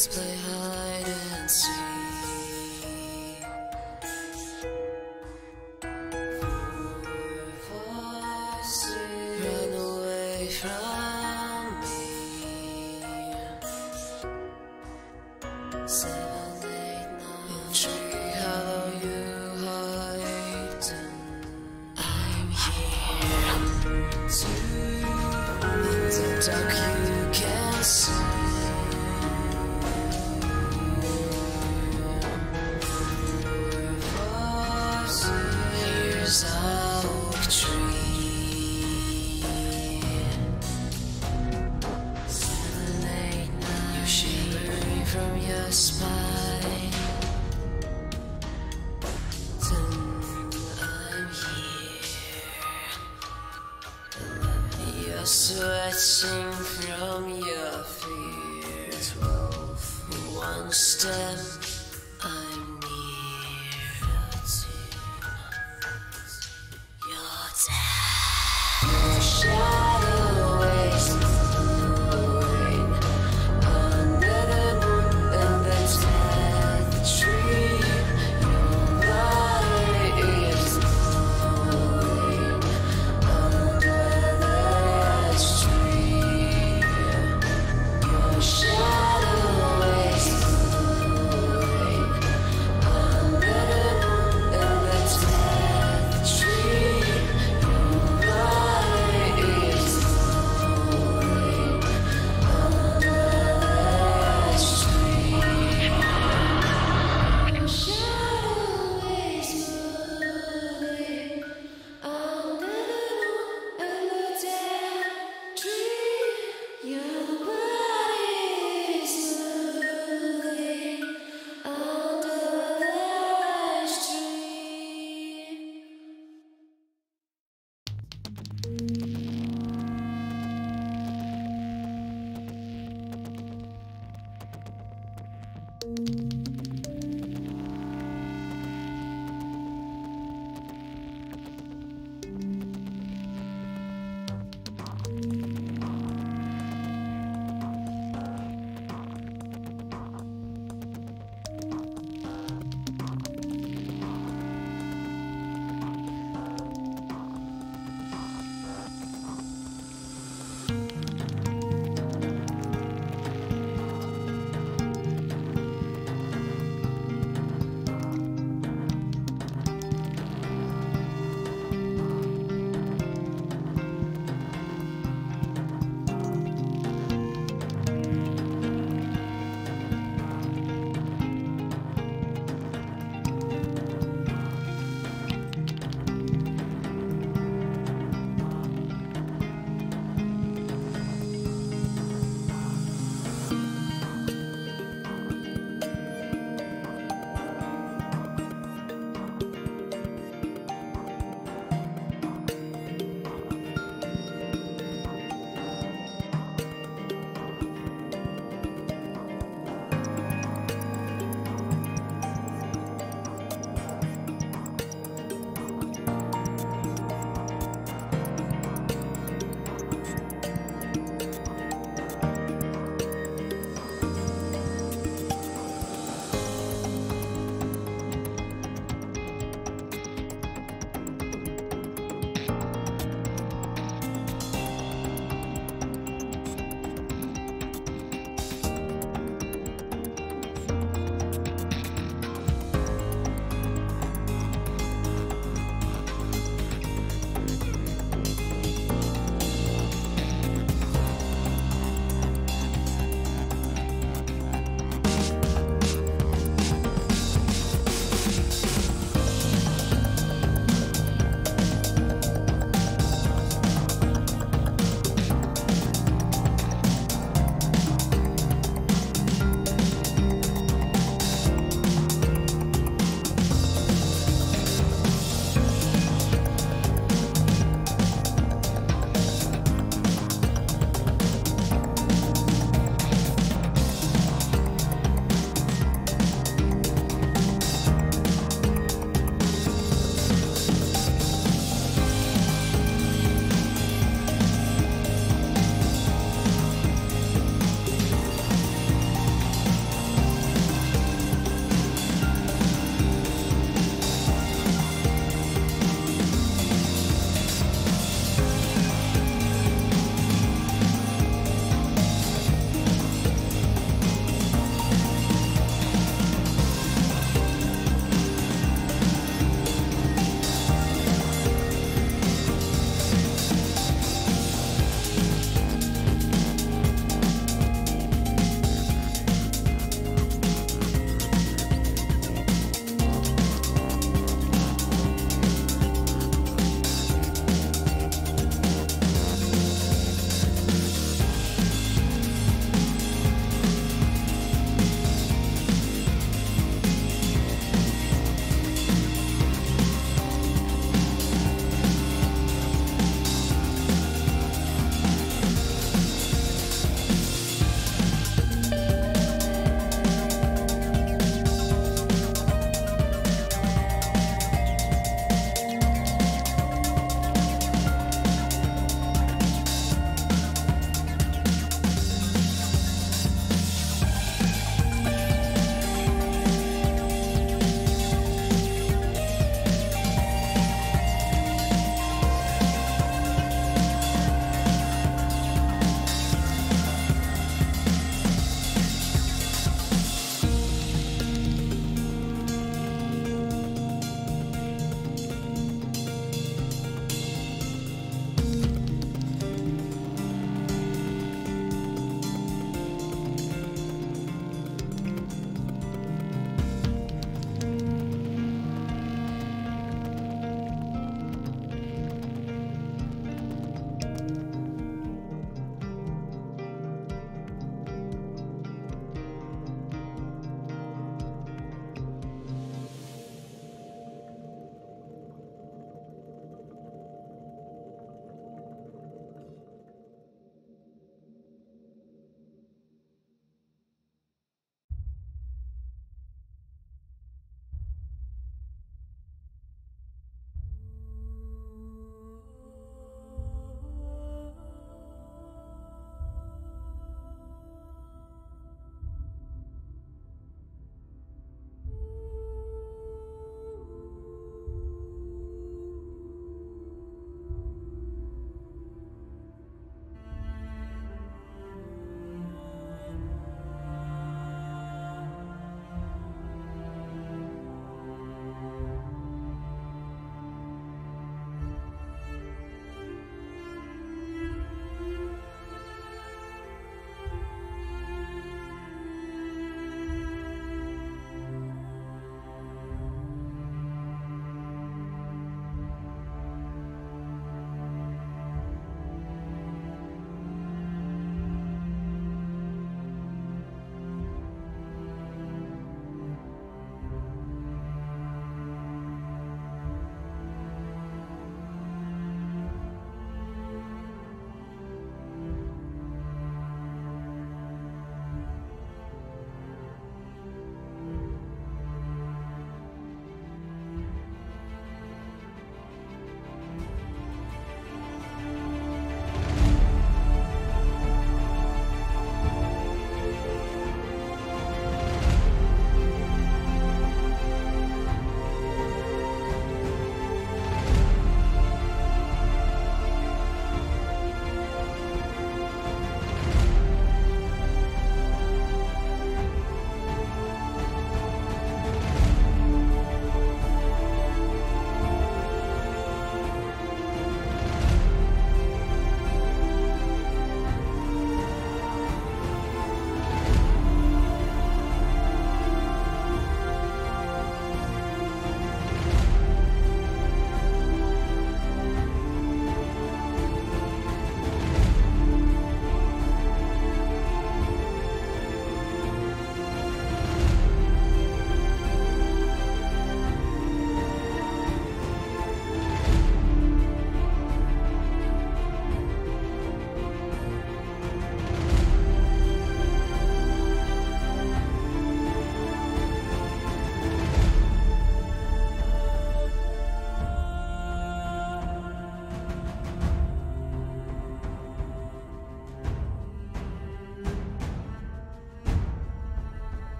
Let's play hard.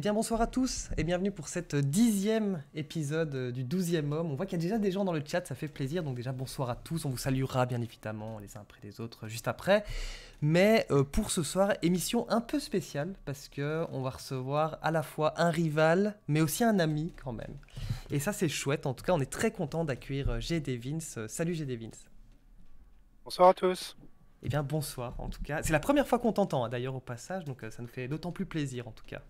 Eh bien bonsoir à tous et bienvenue pour cette dixième épisode du douzième homme. On voit qu'il y a déjà des gens dans le chat, ça fait plaisir. Donc déjà bonsoir à tous, on vous saluera bien évidemment les uns après les autres juste après. Mais euh, pour ce soir, émission un peu spéciale parce que on va recevoir à la fois un rival mais aussi un ami quand même. Et ça c'est chouette, en tout cas on est très content d'accueillir euh, GD Vince. Euh, salut GD Vince. Bonsoir à tous. Eh bien bonsoir en tout cas. C'est la première fois qu'on t'entend hein, d'ailleurs au passage, donc ça nous fait d'autant plus plaisir en tout cas.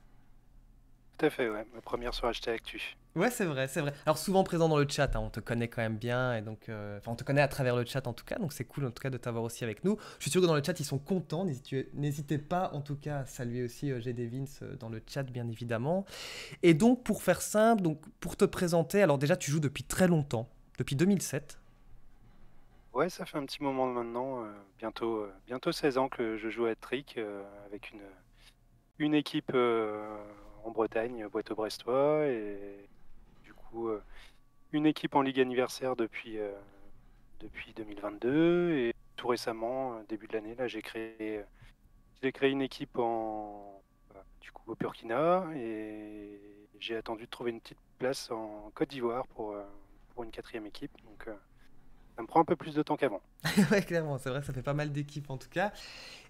Tout fait, ouais. Ma première sur HT Actu. Ouais, c'est vrai, c'est vrai. Alors souvent présent dans le chat, hein. on te connaît quand même bien, et donc, euh, on te connaît à travers le chat en tout cas, donc c'est cool en tout cas de t'avoir aussi avec nous. Je suis sûr que dans le chat ils sont contents, n'hésitez pas en tout cas à saluer aussi euh, GD Vince euh, dans le chat bien évidemment. Et donc pour faire simple, donc pour te présenter, alors déjà tu joues depuis très longtemps, depuis 2007. Ouais, ça fait un petit moment maintenant, euh, bientôt, bientôt 16 ans que je joue à Trick avec une, une équipe en Bretagne, Boiteau-Brestois, et du coup euh, une équipe en Ligue anniversaire depuis, euh, depuis 2022, et tout récemment, euh, début de l'année, là j'ai créé, j'ai créé une équipe en, bah, du coup au Burkina, et j'ai attendu de trouver une petite place en Côte d'Ivoire pour, pour une quatrième équipe. Donc ça me prend un peu plus de temps qu'avant. ouais, clairement, c'est vrai, ça fait pas mal d'équipes en tout cas.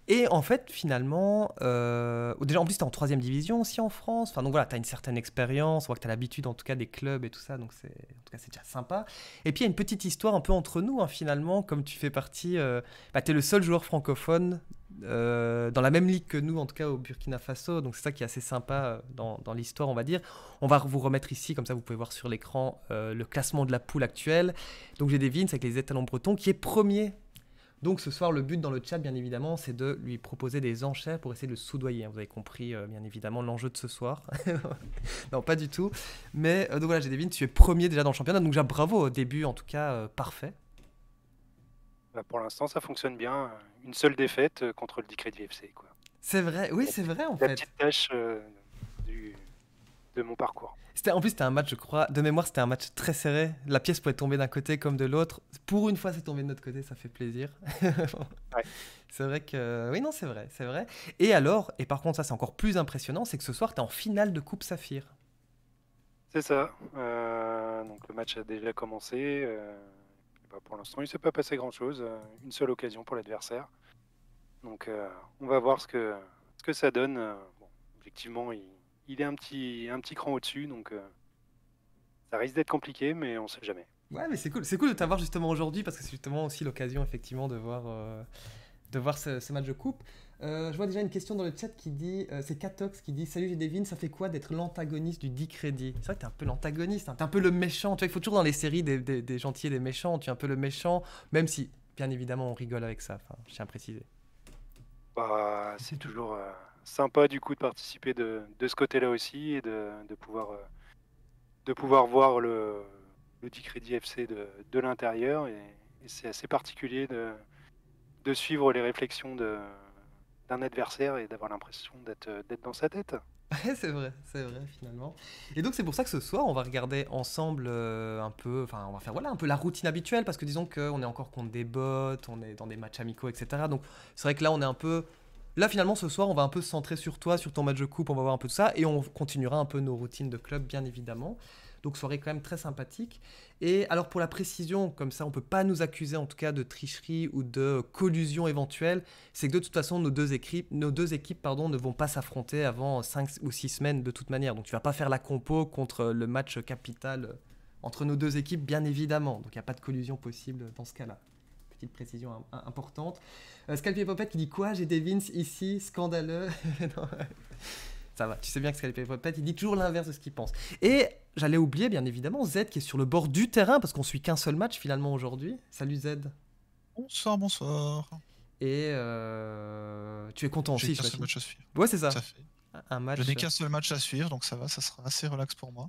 Et en fait, finalement, euh, déjà en plus, tu es en troisième division aussi en France. Enfin, donc voilà, tu as une certaine expérience, on voit que tu as l'habitude en tout cas des clubs et tout ça, donc c'est, en tout cas, c'est déjà sympa. Et puis, il y a une petite histoire un peu entre nous, hein, finalement, comme tu fais partie, euh, bah, tu es le seul joueur francophone euh, dans la même ligue que nous, en tout cas au Burkina Faso. Donc c'est ça qui est assez sympa euh, dans, l'histoire, on va dire. On va vous remettre ici, comme ça vous pouvez voir sur l'écran euh, le classement de la poule actuelle. Donc j'ai des Vins avec les étalons bretons qui est premier. Donc ce soir, le but dans le chat, bien évidemment, c'est de lui proposer des enchères pour essayer de le soudoyer. Hein. Vous avez compris, bien évidemment, l'enjeu de ce soir. non, pas du tout. Mais donc voilà, j'ai des tu es premier déjà dans le championnat. Donc déjà, bravo au début, en tout cas, parfait. Bah, pour l'instant, ça fonctionne bien. Euh, une seule défaite euh, contre le décret de VFC. Quoi. C'est vrai, oui, c'est vrai en la fait. La petite tâche euh, du, de mon parcours. C'était, en plus, c'était un match, je crois, de mémoire, c'était un match très serré. La pièce pouvait tomber d'un côté comme de l'autre. Pour une fois, c'est tombé de notre côté, ça fait plaisir. C'est vrai que. Oui, non, c'est vrai, c'est vrai. Et alors, et par contre, ça, c'est encore plus impressionnant, c'est que ce soir, tu es en finale de Coupe Saphir. C'est ça. donc, le match a déjà commencé. Euh bah, pour l'instant, il ne s'est pas passé grand-chose. Euh, une seule occasion pour l'adversaire. Donc, euh, on va voir ce que, ce que ça donne. Effectivement, euh, il, est un petit, un petit cran au-dessus, donc ça risque d'être compliqué, mais on ne sait jamais. Ouais, mais c'est cool, c'est cool de t'avoir justement aujourd'hui parce que c'est justement aussi l'occasion effectivement de voir, de voir ce, match de coupe. Euh, je vois déjà une question dans le chat qui dit, euh, c'est Katox qui dit Salut j'ai ça fait quoi d'être l'antagoniste du 10 C'est vrai que t'es un peu l'antagoniste, hein. t'es un peu le méchant. Tu vois, il faut toujours dans les séries des, des, gentils et des méchants, tu es un peu le méchant, même si, bien évidemment, on rigole avec ça. Enfin, je tiens à préciser. Bah, c'est toujours euh, sympa du coup de participer de, ce côté-là aussi et de, pouvoir, de pouvoir voir le, le FC de, l'intérieur. Et, et c'est assez particulier de, de suivre les réflexions de d'un adversaire et d'avoir l'impression d'être euh, dans sa tête. c'est vrai, c'est vrai finalement. Et donc c'est pour ça que ce soir on va regarder ensemble euh, un peu, enfin on va faire voilà un peu la routine habituelle parce que disons qu'on est encore contre des bots, on est dans des matchs amicaux, etc. Donc c'est vrai que là on est un peu, là finalement ce soir on va un peu se centrer sur toi, sur ton match de coupe, on va voir un peu tout ça et on continuera un peu nos routines de club bien évidemment. Donc serait quand même très sympathique. Et alors pour la précision, comme ça on ne peut pas nous accuser en tout cas de tricherie ou de collusion éventuelle, c'est que de toute façon nos deux équipes, nos deux équipes pardon, ne vont pas s'affronter avant 5 ou 6 semaines de toute manière. Donc tu vas pas faire la compo contre le match capital euh, entre nos deux équipes bien évidemment. Donc il n'y a pas de collusion possible dans ce cas-là petite précision importante. Euh, Scalpier popette qui dit quoi J'ai des Vince ici, scandaleux. Tu sais bien que Scalpel fait. il dit toujours l'inverse de ce qu'il pense. Et j'allais oublier, bien évidemment, Z qui est sur le bord du terrain parce qu'on suit qu'un seul match finalement aujourd'hui. Salut Z. Bonsoir, bonsoir. Et euh, tu es content aussi. J'ai qu'un seul match à suivre. Ouais, c'est ça. Un match. Je n'ai euh, qu'un seul match à suivre, donc ça va, ça sera assez relax pour moi.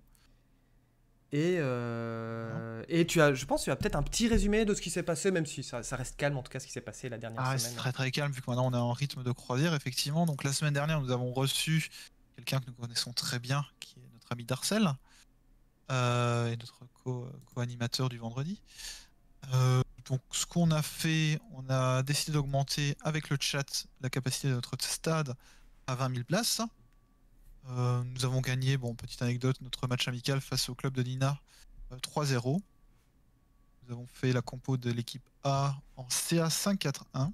Et, euh, hein et tu as, je pense, tu as peut-être un petit résumé de ce qui s'est passé, même si ça, ça, reste calme en tout cas ce qui s'est passé la dernière ah, C'est très très calme vu que maintenant on est en rythme de croisière effectivement. Donc la semaine dernière nous avons reçu quelqu'un que nous connaissons très bien, qui est notre ami Darcel, euh, et notre co-animateur du vendredi. Euh, donc ce qu'on a fait, on a décidé d'augmenter avec le chat la capacité de notre stade à 20 000 places. Euh, nous avons gagné, bon petite anecdote, notre match amical face au club de Nina 3-0. Nous avons fait la compo de l'équipe A en CA5-4-1.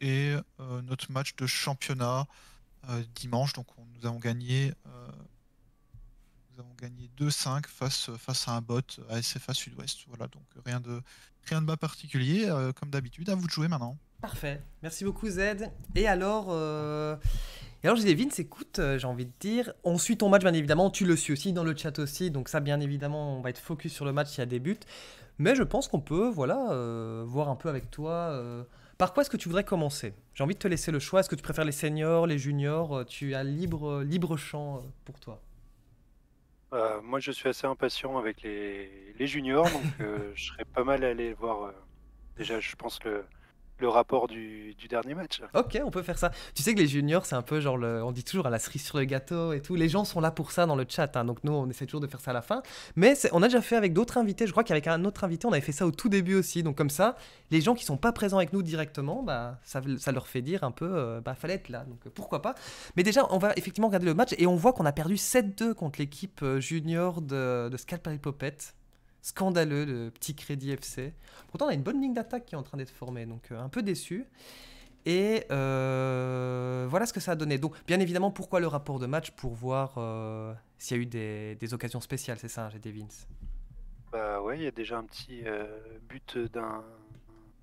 et notre match de championnat, euh, dimanche. Donc on, nous avons gagné euh, gagné 2-5 face, face à un bot à SFA Sud-Ouest. Voilà, donc rien de, rien de bas particulier, euh, comme d'habitude, à vous de jouer maintenant. Parfait, merci beaucoup Z. Et alors, Et alors je dis c'est écoute, j'ai envie de dire, on suit ton match bien évidemment, tu le suis aussi dans le chat aussi, donc ça bien évidemment, on va être focus sur le match s'il y a des buts. Mais je pense qu'on peut, voilà, voir un peu avec toi par quoi est-ce que tu voudrais commencer J'ai envie de te laisser le choix. Est-ce que tu préfères les seniors, les juniors euh, Tu as libre, euh, libre champ euh, pour toi. moi, je suis assez impatient avec les, juniors, donc je serais pas mal à aller voir. déjà, je pense que le rapport du, dernier match. Ok, on peut faire ça. Tu sais que les juniors, c'est un peu genre, on dit toujours à la cerise sur le gâteau et tout. Les gens sont là pour ça dans le chat, hein. donc nous, on essaie toujours de faire ça à la fin. Mais on a déjà fait avec d'autres invités, je crois qu'avec un autre invité, on avait fait ça au tout début aussi. Donc comme ça, les gens qui sont pas présents avec nous directement, bah, ça, ça leur fait dire un peu, euh, bah, fallait être là, donc pourquoi pas. Mais déjà, on va effectivement regarder le match et on voit qu'on a perdu 7-2 contre l'équipe euh, junior de, de Scalpel Popette. Scandaleux, le petit crédit FC. Pourtant, on a une bonne ligne d'attaque qui est en train d'être formée, donc euh, un peu déçu. Et euh, voilà ce que ça a donné. Donc, bien évidemment, pourquoi le rapport de match Pour voir euh, s'il y a eu des, occasions spéciales, c'est ça, hein, GT Vince Bah ouais, il y a déjà un petit but d'un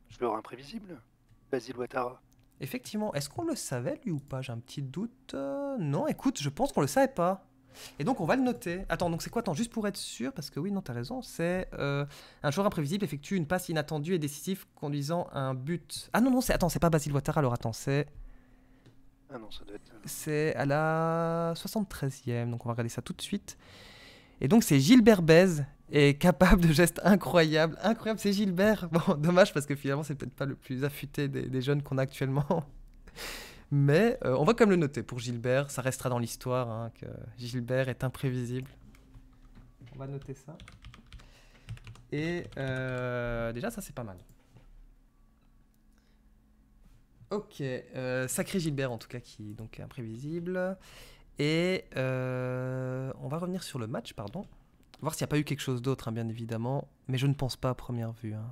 joueur imprévisible, Basile Ouattara. Effectivement, est-ce qu'on le savait lui ou pas J'ai un petit doute. non, écoute, je pense qu'on le savait pas. Et donc on va le noter. Attends, donc c'est quoi Attends, juste pour être sûr, parce que oui, non, t'as raison, c'est euh, un joueur imprévisible effectue une passe inattendue et décisive conduisant à un but. Ah non, non, c'est attends, c'est pas Basile Ouattara, alors attends, c'est... Ah non, ça doit être... Euh, c'est à la 73e, donc on va regarder ça tout de suite. Et donc c'est Gilbert Bez est capable de gestes incroyables. Incroyable, c'est Gilbert. Bon, dommage parce que finalement c'est peut-être pas le plus affûté des jeunes qu'on a actuellement. Mais euh, on va quand même le noter pour Gilbert, ça restera dans l'histoire hein, que Gilbert est imprévisible. On va noter ça. Et euh, déjà, ça c'est pas mal. Ok, euh, sacré Gilbert en tout cas qui donc est imprévisible. Et on va revenir sur le match, pardon. Voir s'il n'y a pas eu quelque chose d'autre, hein, bien évidemment. Mais je ne pense pas à première vue. Hein.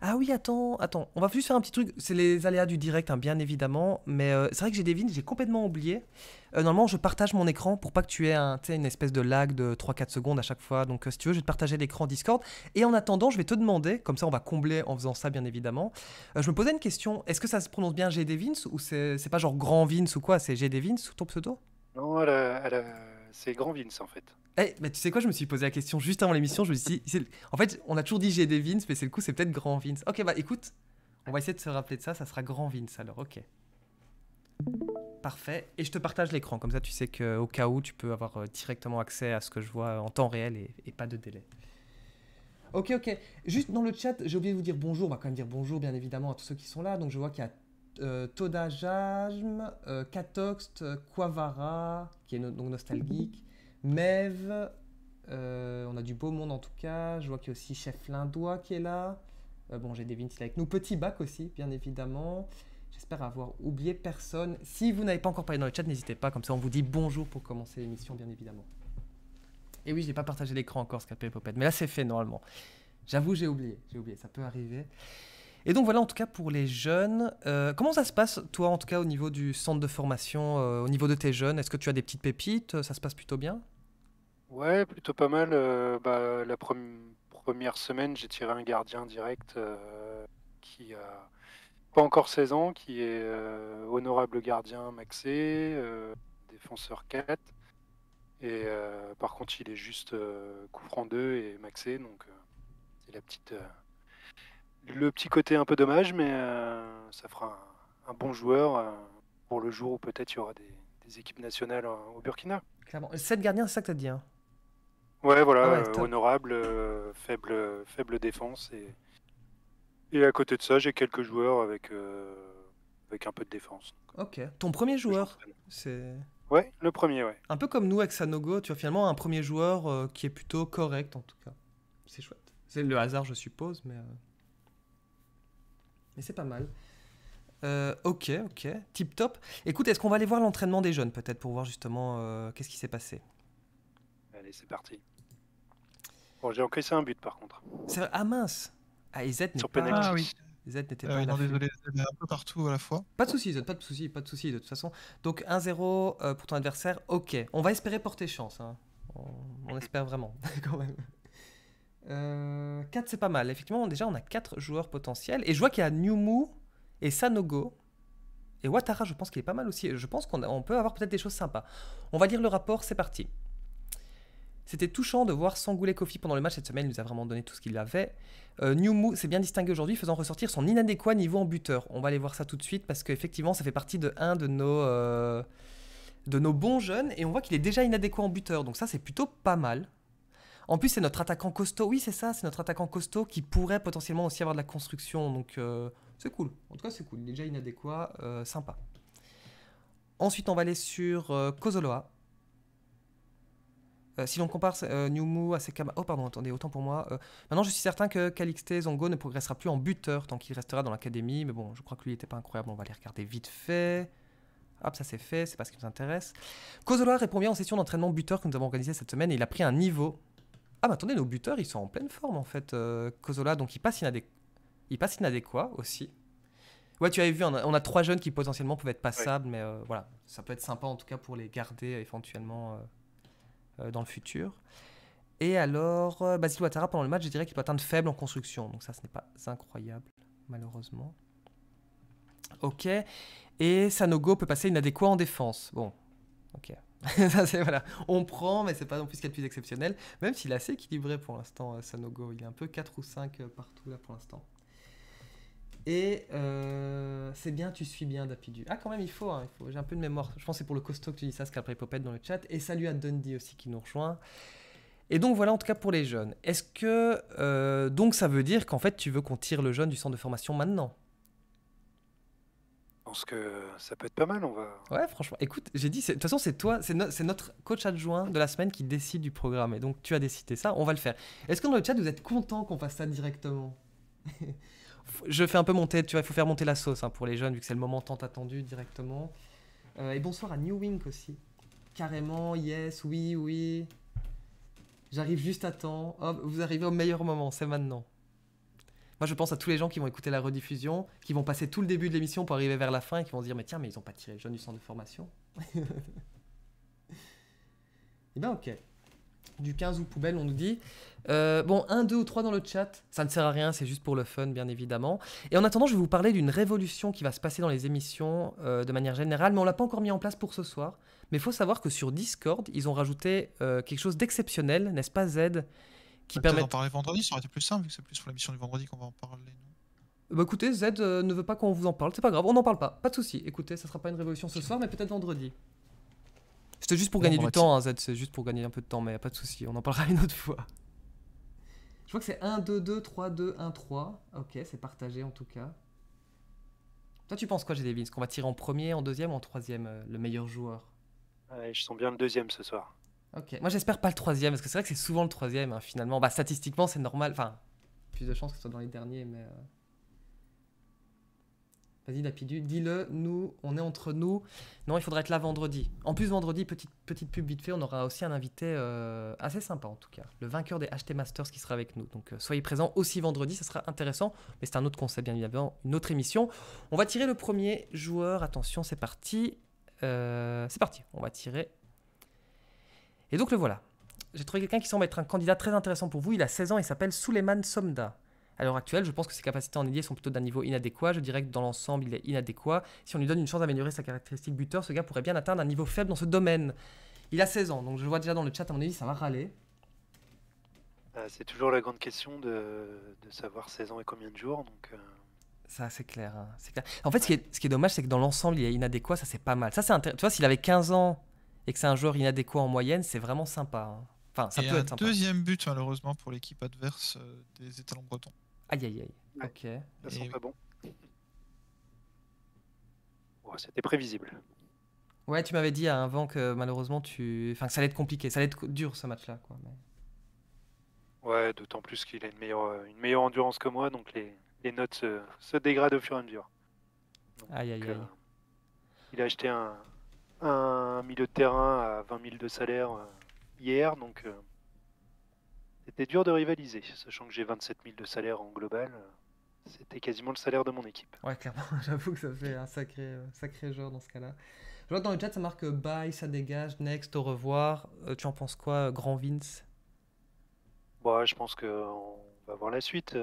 Ah oui, attends, attends, on va juste faire un petit truc. C'est les aléas du direct, hein, bien évidemment. Mais euh, c'est vrai que j'ai des j'ai complètement oublié. Euh, normalement, je partage mon écran pour pas que tu aies un, une espèce de lag de 3-4 secondes à chaque fois. Donc, euh, si tu veux, je vais te partager l'écran Discord. Et en attendant, je vais te demander, comme ça on va combler en faisant ça, bien évidemment. je me posais une question est-ce que ça se prononce bien GD Vins, ou c'est pas genre Grand Vins ou quoi C'est GD Vins ou ton pseudo Non, c'est Grand Vins en fait. Eh, mais tu sais quoi, je me suis posé la question juste avant l'émission. Je me suis dit, en fait, on a toujours dit j'ai des Vince, mais c'est le coup, c'est peut-être grand Vince. Ok, bah écoute, on va essayer de se rappeler de ça. Ça sera grand Vince alors, ok. Parfait. Et je te partage l'écran, comme ça tu sais qu'au cas où, tu peux avoir euh, directement accès à ce que je vois euh, en temps réel et, pas de délai. Ok, ok. Juste dans le chat, j'ai oublié de vous dire bonjour. On va quand même dire bonjour, bien évidemment, à tous ceux qui sont là. Donc je vois qu'il y a euh, Toda Jajm, Katoxt, Quavara, qui est donc nostalgique. Mev... Euh, on a du beau monde en tout cas. Je vois qu'il y a aussi Chef Lindois qui est là. Euh, bon, j'ai des Vinci avec nous. Petit bac aussi, bien évidemment. J'espère avoir oublié personne. Si vous n'avez pas encore parlé dans le chat, n'hésitez pas. Comme ça, on vous dit bonjour pour commencer l'émission, bien évidemment. Et oui, je n'ai pas partagé l'écran encore, fait Popette. Mais là, c'est fait normalement. J'avoue, j'ai oublié. J'ai oublié, ça peut arriver. Et donc voilà en tout cas pour les jeunes. Euh, comment ça se passe toi en tout cas au niveau du centre de formation, au niveau de tes jeunes Est-ce que tu as des petites pépites Ça se passe plutôt bien Ouais, plutôt pas mal. Euh, bah, la première première semaine, j'ai tiré un gardien direct euh, qui a pas encore 16 ans, qui est euh, honorable gardien maxé, défenseur 4. Et par contre, il est juste couvrant coup franc 2 et maxé, donc c'est la petite, le petit côté un peu dommage, mais ça fera un, bon joueur pour le jour où peut-être il y aura des, équipes nationales au Burkina. Clairement. 7 gardiens, c'est ça que as dit. Hein Ouais, voilà, ah euh, honorable, euh, faible, faible défense. Et, et à côté de ça, j'ai quelques joueurs avec, euh, avec un peu de défense. Ok. Ton premier joueur, c'est. Ouais, le premier, ouais. Un peu comme nous avec Sanogo, tu as finalement, un premier joueur qui est plutôt correct, en tout cas. C'est chouette. C'est le hasard, je suppose, mais. Mais c'est pas mal. ok, ok. Tip top. Écoute, est-ce qu'on va aller voir l'entraînement des jeunes, peut-être, pour voir justement qu'est-ce qui s'est passé Allez, c'est parti j'ai encaissé un but par contre. Ah mince Ah, z' n'est pas... Ah, oui. n'était ah pas désolé, un peu partout à la fois. Pas de soucis, pas de soucis, pas de soucis de toute façon. Donc 1-0 euh, pour ton adversaire, ok. On va espérer porter chance. Hein. On, espère vraiment, quand même. 4 euh, c'est pas mal. Effectivement, déjà on a 4 joueurs potentiels. Et je vois qu'il y a Newmu et Sanogo. Et Watara, je pense qu'il est pas mal aussi. Je pense qu'on peut avoir peut-être des choses sympas. On va lire le rapport, c'est parti. C'était touchant de voir Sangoulé Kofi pendant le match cette semaine, il nous a vraiment donné tout ce qu'il avait. Euh, Newmu s'est bien distingué aujourd'hui, faisant ressortir son inadéquat niveau en buteur. On va aller voir ça tout de suite parce qu'effectivement, ça fait partie de un de nos, euh, de nos bons jeunes et on voit qu'il est déjà inadéquat en buteur, donc ça c'est plutôt pas mal. En plus, c'est notre attaquant costaud, oui, c'est ça, c'est notre attaquant costaud qui pourrait potentiellement aussi avoir de la construction, donc euh, c'est cool. En tout cas, c'est cool, il est déjà inadéquat, euh, sympa. Ensuite, on va aller sur Kozoloa. Euh, si l'on compare euh, à Sekama. Oh, pardon, attendez, autant pour moi. Euh, maintenant, je suis certain que Calixte Zongo ne progressera plus en buteur tant qu'il restera dans l'académie. Mais bon, je crois que lui n'était pas incroyable. On va les regarder vite fait. Hop, ça c'est fait, c'est pas ce qui nous intéresse. Kozola répond bien aux sessions d'entraînement buteur que nous avons organisées cette semaine il a pris un niveau. Ah, mais attendez, nos buteurs, ils sont en pleine forme en fait. Euh, Kozola, donc il passe, il passe inadéquat aussi. Ouais, tu avais vu, on a, trois jeunes qui potentiellement pouvaient être passables, mais voilà, ça peut être sympa en tout cas pour les garder éventuellement euh, dans le futur. Et alors, euh, Basil Ouattara, pendant le match, je dirais qu'il peut atteindre faible en construction. Donc ça, ce n'est pas incroyable, malheureusement. Ok. Et Sanogo peut passer inadéquat en défense. Bon, ok. ça, c'est, voilà. On prend, mais c'est pas non plus ce qu'il y plus exceptionnel. Même s'il est assez équilibré pour l'instant, euh, Sanogo. Il est un peu 4 ou 5 partout, là, pour l'instant. Et euh, c'est bien, tu suis bien, Dapidu. Ah, quand même, hein, il faut, j'ai un peu de mémoire. Je pense que c'est pour le costaud que tu dis ça, pris Popette dans le chat. Et salut à Dundee aussi qui nous rejoint. Et donc voilà, en tout cas pour les jeunes. Est-ce que. Euh, donc ça veut dire qu'en fait, tu veux qu'on tire le jeune du centre de formation maintenant Je pense que ça peut être pas mal, on va. Ouais, franchement. Écoute, j'ai dit, de toute façon, c'est toi, c'est notre coach adjoint de la semaine qui décide du programme. Et donc tu as décidé ça, on va le faire. Est-ce que dans le chat, vous êtes content qu'on fasse ça directement je fais un peu monter, tu vois, il faut faire monter la sauce hein, pour les jeunes, vu que c'est le moment tant attendu directement. Euh, et bonsoir à New Wink aussi. Carrément, yes, oui, oui. J'arrive juste à temps. Oh, vous arrivez au meilleur moment, c'est maintenant. Moi, je pense à tous les gens qui vont écouter la rediffusion, qui vont passer tout le début de l'émission pour arriver vers la fin et qui vont se dire Mais tiens, mais ils n'ont pas tiré le jeune du centre de formation. Eh ben, ok du 15 ou poubelle, on nous dit. Euh, bon, un, deux ou trois dans le chat, ça ne sert à rien, c'est juste pour le fun, bien évidemment. Et en attendant, je vais vous parler d'une révolution qui va se passer dans les émissions euh, de manière générale, mais on l'a pas encore mis en place pour ce soir. Mais il faut savoir que sur Discord, ils ont rajouté euh, quelque chose d'exceptionnel, n'est-ce pas Z qui permet... en parler vendredi, ça aurait été plus simple, vu que c'est plus sur l'émission du vendredi qu'on va en parler. Bah écoutez, Z ne veut pas qu'on vous en parle, c'est pas grave, on n'en parle pas, pas de souci. Écoutez, ça sera pas une révolution ce soir, mais peut-être vendredi. C'était juste pour gagner du temps, hein, Z, c'est juste pour gagner un peu de temps, mais pas de souci, on en parlera une autre fois. Je vois que c'est 1, 2, 2, 3, 2, 1, 3. Ok, c'est partagé en tout cas. Toi, tu penses quoi, Est-ce Qu'on va tirer en premier, en deuxième ou en troisième, euh, le meilleur joueur ouais, Je sens bien le deuxième ce soir. Ok, moi j'espère pas le troisième, parce que c'est vrai que c'est souvent le troisième, hein, finalement. Bah, statistiquement, c'est normal. Enfin, plus de chances que ce soit dans les derniers, mais. Euh, Vas-y, Dapidu, dis-le, nous, on est entre nous. Non, il faudra être là vendredi. En plus, vendredi, petite, petite pub vite fait, on aura aussi un invité euh, assez sympa en tout cas. Le vainqueur des HT Masters qui sera avec nous. Donc euh, soyez présents aussi vendredi, ça sera intéressant. Mais c'est un autre concept, bien évidemment, une autre émission. On va tirer le premier joueur. Attention, c'est parti. Euh, c'est parti, on va tirer. Et donc le voilà. J'ai trouvé quelqu'un qui semble être un candidat très intéressant pour vous. Il a 16 ans, il s'appelle Suleiman Somda. À l'heure actuelle, je pense que ses capacités en ailier sont plutôt d'un niveau inadéquat. Je dirais que dans l'ensemble, il est inadéquat. Si on lui donne une chance d'améliorer sa caractéristique buteur, ce gars pourrait bien atteindre un niveau faible dans ce domaine. Il a 16 ans, donc je vois déjà dans le chat, à mon avis, ça va râler. Euh, c'est toujours la grande question de, savoir 16 ans et combien de jours. Donc, euh. Ça, hein, c'est clair, En fait, ce, qui est, dommage, c'est que dans l'ensemble, il est inadéquat. Ça, c'est pas mal. Ça, c'est Tu vois, s'il avait 15 ans et que c'est un joueur inadéquat en moyenne, c'est vraiment sympa. Hein. Enfin, ça peut être sympa. Deuxième but, malheureusement, pour l'équipe adverse euh, des étalons bretons. Aïe, aïe, aïe. Ok. Ça sent pas bon. C'était prévisible. Ouais, tu m'avais dit avant que malheureusement tu. Enfin, que ça allait être compliqué, ça allait être dur ce match-là. Ouais, d'autant plus qu'il a une meilleure, endurance que moi, donc les, notes se, dégradent au fur et à mesure. aïe, aïe, euh, aïe. il a acheté un, milieu de terrain à 20 000 de salaire euh, hier, donc. Euh, c'était dur de rivaliser, sachant que j'ai 27 000 de salaire en global. C'était quasiment le salaire de mon équipe. Ouais, clairement, j'avoue que ça fait un sacré, euh, sacré genre dans ce cas-là. Je vois dans le chat, ça marque euh, bye, ça dégage, next, au revoir. Euh, tu en penses quoi, grand Vince bah, Je pense qu'on va voir la suite.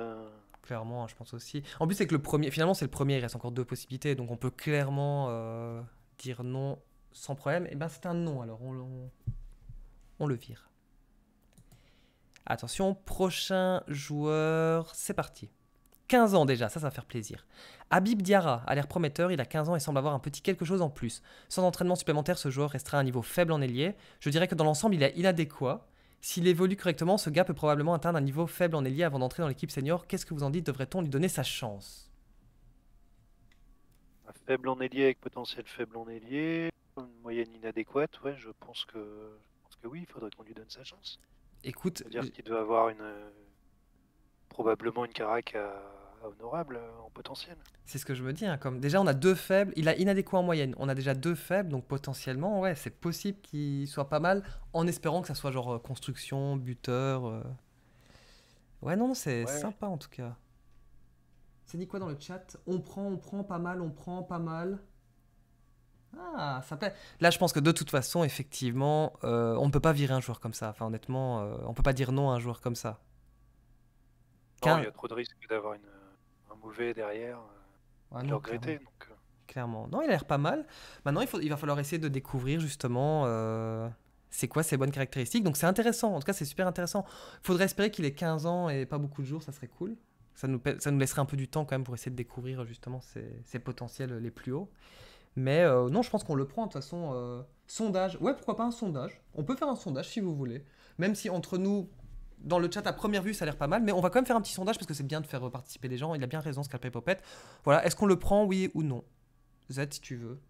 Clairement, je pense aussi. En plus, c'est que le premier, finalement, c'est le premier, il reste encore deux possibilités, donc on peut clairement dire non sans problème. Et eh ben, c'est un non, alors on, on le vire. Attention, prochain joueur, c'est parti. 15 ans déjà, ça, ça va faire plaisir. Habib Diara a l'air prometteur, il a 15 ans et semble avoir un petit quelque chose en plus. Sans entraînement supplémentaire, ce joueur restera à un niveau faible en ailier. Je dirais que dans l'ensemble, il est inadéquat. S'il évolue correctement, ce gars peut probablement atteindre un niveau faible en ailier avant d'entrer dans l'équipe senior. Qu'est-ce que vous en dites Devrait-on lui donner sa chance Faible en ailier avec potentiel faible en ailier, une moyenne inadéquate, ouais, je pense que, je pense que oui, il faudrait qu'on lui donne sa chance. Écoute. C'est-à-dire euh, qu'il doit avoir une, probablement une carac honorable euh, en potentiel. C'est ce que je me dis. Hein, comme déjà, on a deux faibles. Il a inadéquat en moyenne. On a déjà deux faibles, donc potentiellement, ouais, c'est possible qu'il soit pas mal, en espérant que ça soit genre euh, construction, buteur. Ouais, non, c'est sympa en tout cas. C'est dit quoi dans le chat On prend, on prend pas mal, on prend pas mal. Ah, ça plaît. Là, je pense que de toute façon, effectivement, euh, on ne peut pas virer un joueur comme ça. Enfin, honnêtement, euh, on ne peut pas dire non à un joueur comme ça. Non, il y a trop de risques d'avoir un mauvais derrière, euh, Clairement. Non, il a l'air pas mal. Maintenant, il, il va falloir essayer de découvrir justement c'est quoi ses bonnes caractéristiques. Donc, c'est intéressant. En tout cas, c'est super intéressant. Il faudrait espérer qu'il ait 15 ans et pas beaucoup de jours, ça serait cool. Ça nous, laisserait un peu du temps quand même pour essayer de découvrir justement ses, ses potentiels les plus hauts. Mais euh, non, je pense qu'on le prend de toute façon. Euh, sondage, ouais, pourquoi pas un sondage On peut faire un sondage si vous voulez. Même si entre nous, dans le chat à première vue, ça a l'air pas mal, mais on va quand même faire un petit sondage parce que c'est bien de faire participer les gens. Il a bien raison, Scalpé Popette. Voilà, est-ce qu'on le prend, oui ou non Z, si tu veux.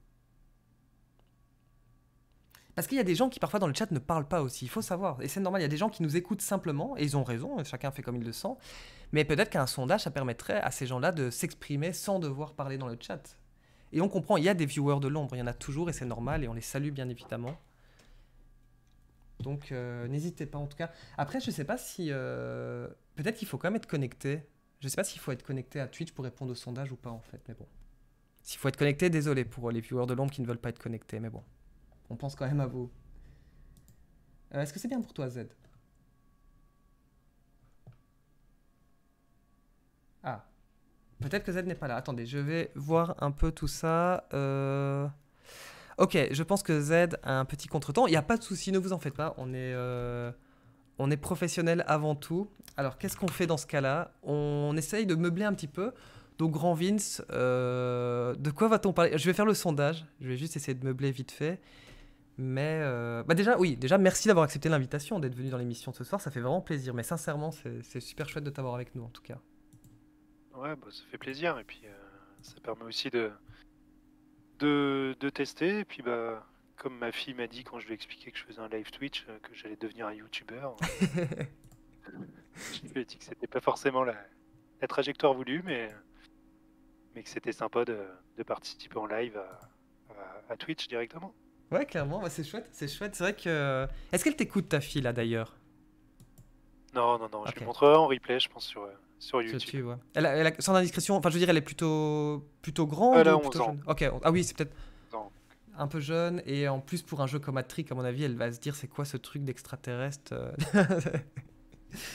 Parce qu'il y a des gens qui parfois dans le chat ne parlent pas aussi, il faut savoir. Et c'est normal, il y a des gens qui nous écoutent simplement, et ils ont raison, chacun fait comme il le sent. Mais peut-être qu'un sondage, ça permettrait à ces gens-là de s'exprimer sans devoir parler dans le chat. Et on comprend, il y a des viewers de l'ombre, il y en a toujours et c'est normal et on les salue bien évidemment. Donc euh, n'hésitez pas en tout cas. Après, je ne sais pas si. Euh, peut-être qu'il faut quand même être connecté. Je sais pas s'il faut être connecté à Twitch pour répondre au sondage ou pas en fait, mais bon. S'il faut être connecté, désolé pour les viewers de l'ombre qui ne veulent pas être connectés, mais bon. On pense quand même à vous. Euh, est-ce que c'est bien pour toi, Z Peut-être que Z n'est pas là. Attendez, je vais voir un peu tout ça. Euh. Ok, je pense que Z a un petit contretemps. Il n'y a pas de souci, ne vous en faites pas. On est, euh, on est professionnel avant tout. Alors, qu'est-ce qu'on fait dans ce cas-là On essaye de meubler un petit peu. Donc, Grand Vince, euh, de quoi va-t-on parler Je vais faire le sondage. Je vais juste essayer de meubler vite fait. Mais bah déjà, oui, déjà, merci d'avoir accepté l'invitation, d'être venu dans l'émission ce soir. Ça fait vraiment plaisir. Mais sincèrement, c'est super chouette de t'avoir avec nous, en tout cas. Ouais, bah, ça fait plaisir. Et puis, euh, ça permet aussi de, de, tester. Et puis, bah, comme ma fille m'a dit quand je lui ai expliqué que je faisais un live Twitch, euh, que j'allais devenir un YouTuber, euh, je lui ai dit que c'était pas forcément la, la, trajectoire voulue, mais, mais que c'était sympa de, participer en live à, Twitch directement. Ouais, clairement, c'est chouette, c'est chouette. C'est vrai que. Est-ce qu'elle t'écoute ta fille là d'ailleurs Non, non, non. Je lui montrerai en replay, je pense, sur, sur YouTube. elle sans indiscrétion, enfin je veux dire, elle est plutôt, plutôt grande elle plutôt Jeune ok, ah oui, c'est peut-être un peu jeune, et en plus pour un jeu comme Attrick, à mon avis, elle va se dire c'est quoi ce truc d'extraterrestre euh?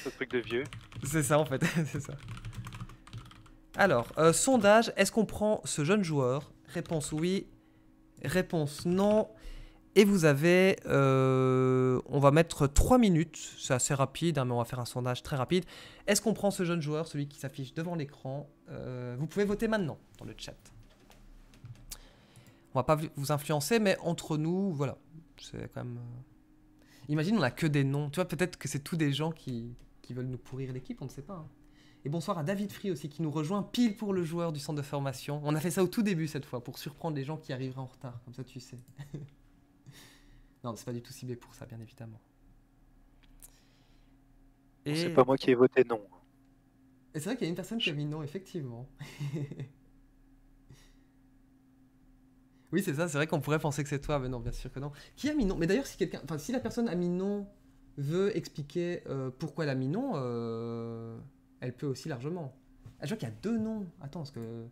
Ce truc de vieux. C'est ça en fait, c'est ça. Alors, euh, sondage, est-ce qu'on prend ce jeune joueur Réponse oui. Réponse non. Et vous avez, euh, on va mettre 3 minutes, c'est assez rapide, hein, mais on va faire un sondage très rapide. Est-ce qu'on prend ce jeune joueur, celui qui s'affiche devant l'écran euh, Vous pouvez voter maintenant dans le chat. On va pas vous influencer, mais entre nous, voilà, c'est quand même... Euh, imagine, on n'a que des noms. Tu vois, peut-être que c'est tous des gens qui, veulent nous pourrir l'équipe, on ne sait pas. Hein. Et bonsoir à David Free aussi qui nous rejoint pile pour le joueur du centre de formation. On a fait ça au tout début cette fois pour surprendre les gens qui arriveraient en retard, comme ça tu sais. Non, c'est pas du tout ciblé pour ça, bien évidemment. Et... C'est pas moi qui ai voté non. Et c'est vrai qu'il y a une personne qui a mis non, effectivement. oui, c'est ça, c'est vrai qu'on pourrait penser que c'est toi, mais non, bien sûr que non. Qui a mis non Mais d'ailleurs, si quelqu'un, enfin, si la personne a mis non veut expliquer euh, pourquoi elle a mis non, euh, elle peut aussi largement. Ah, je vois qu'il y a deux noms. Attends, ce que.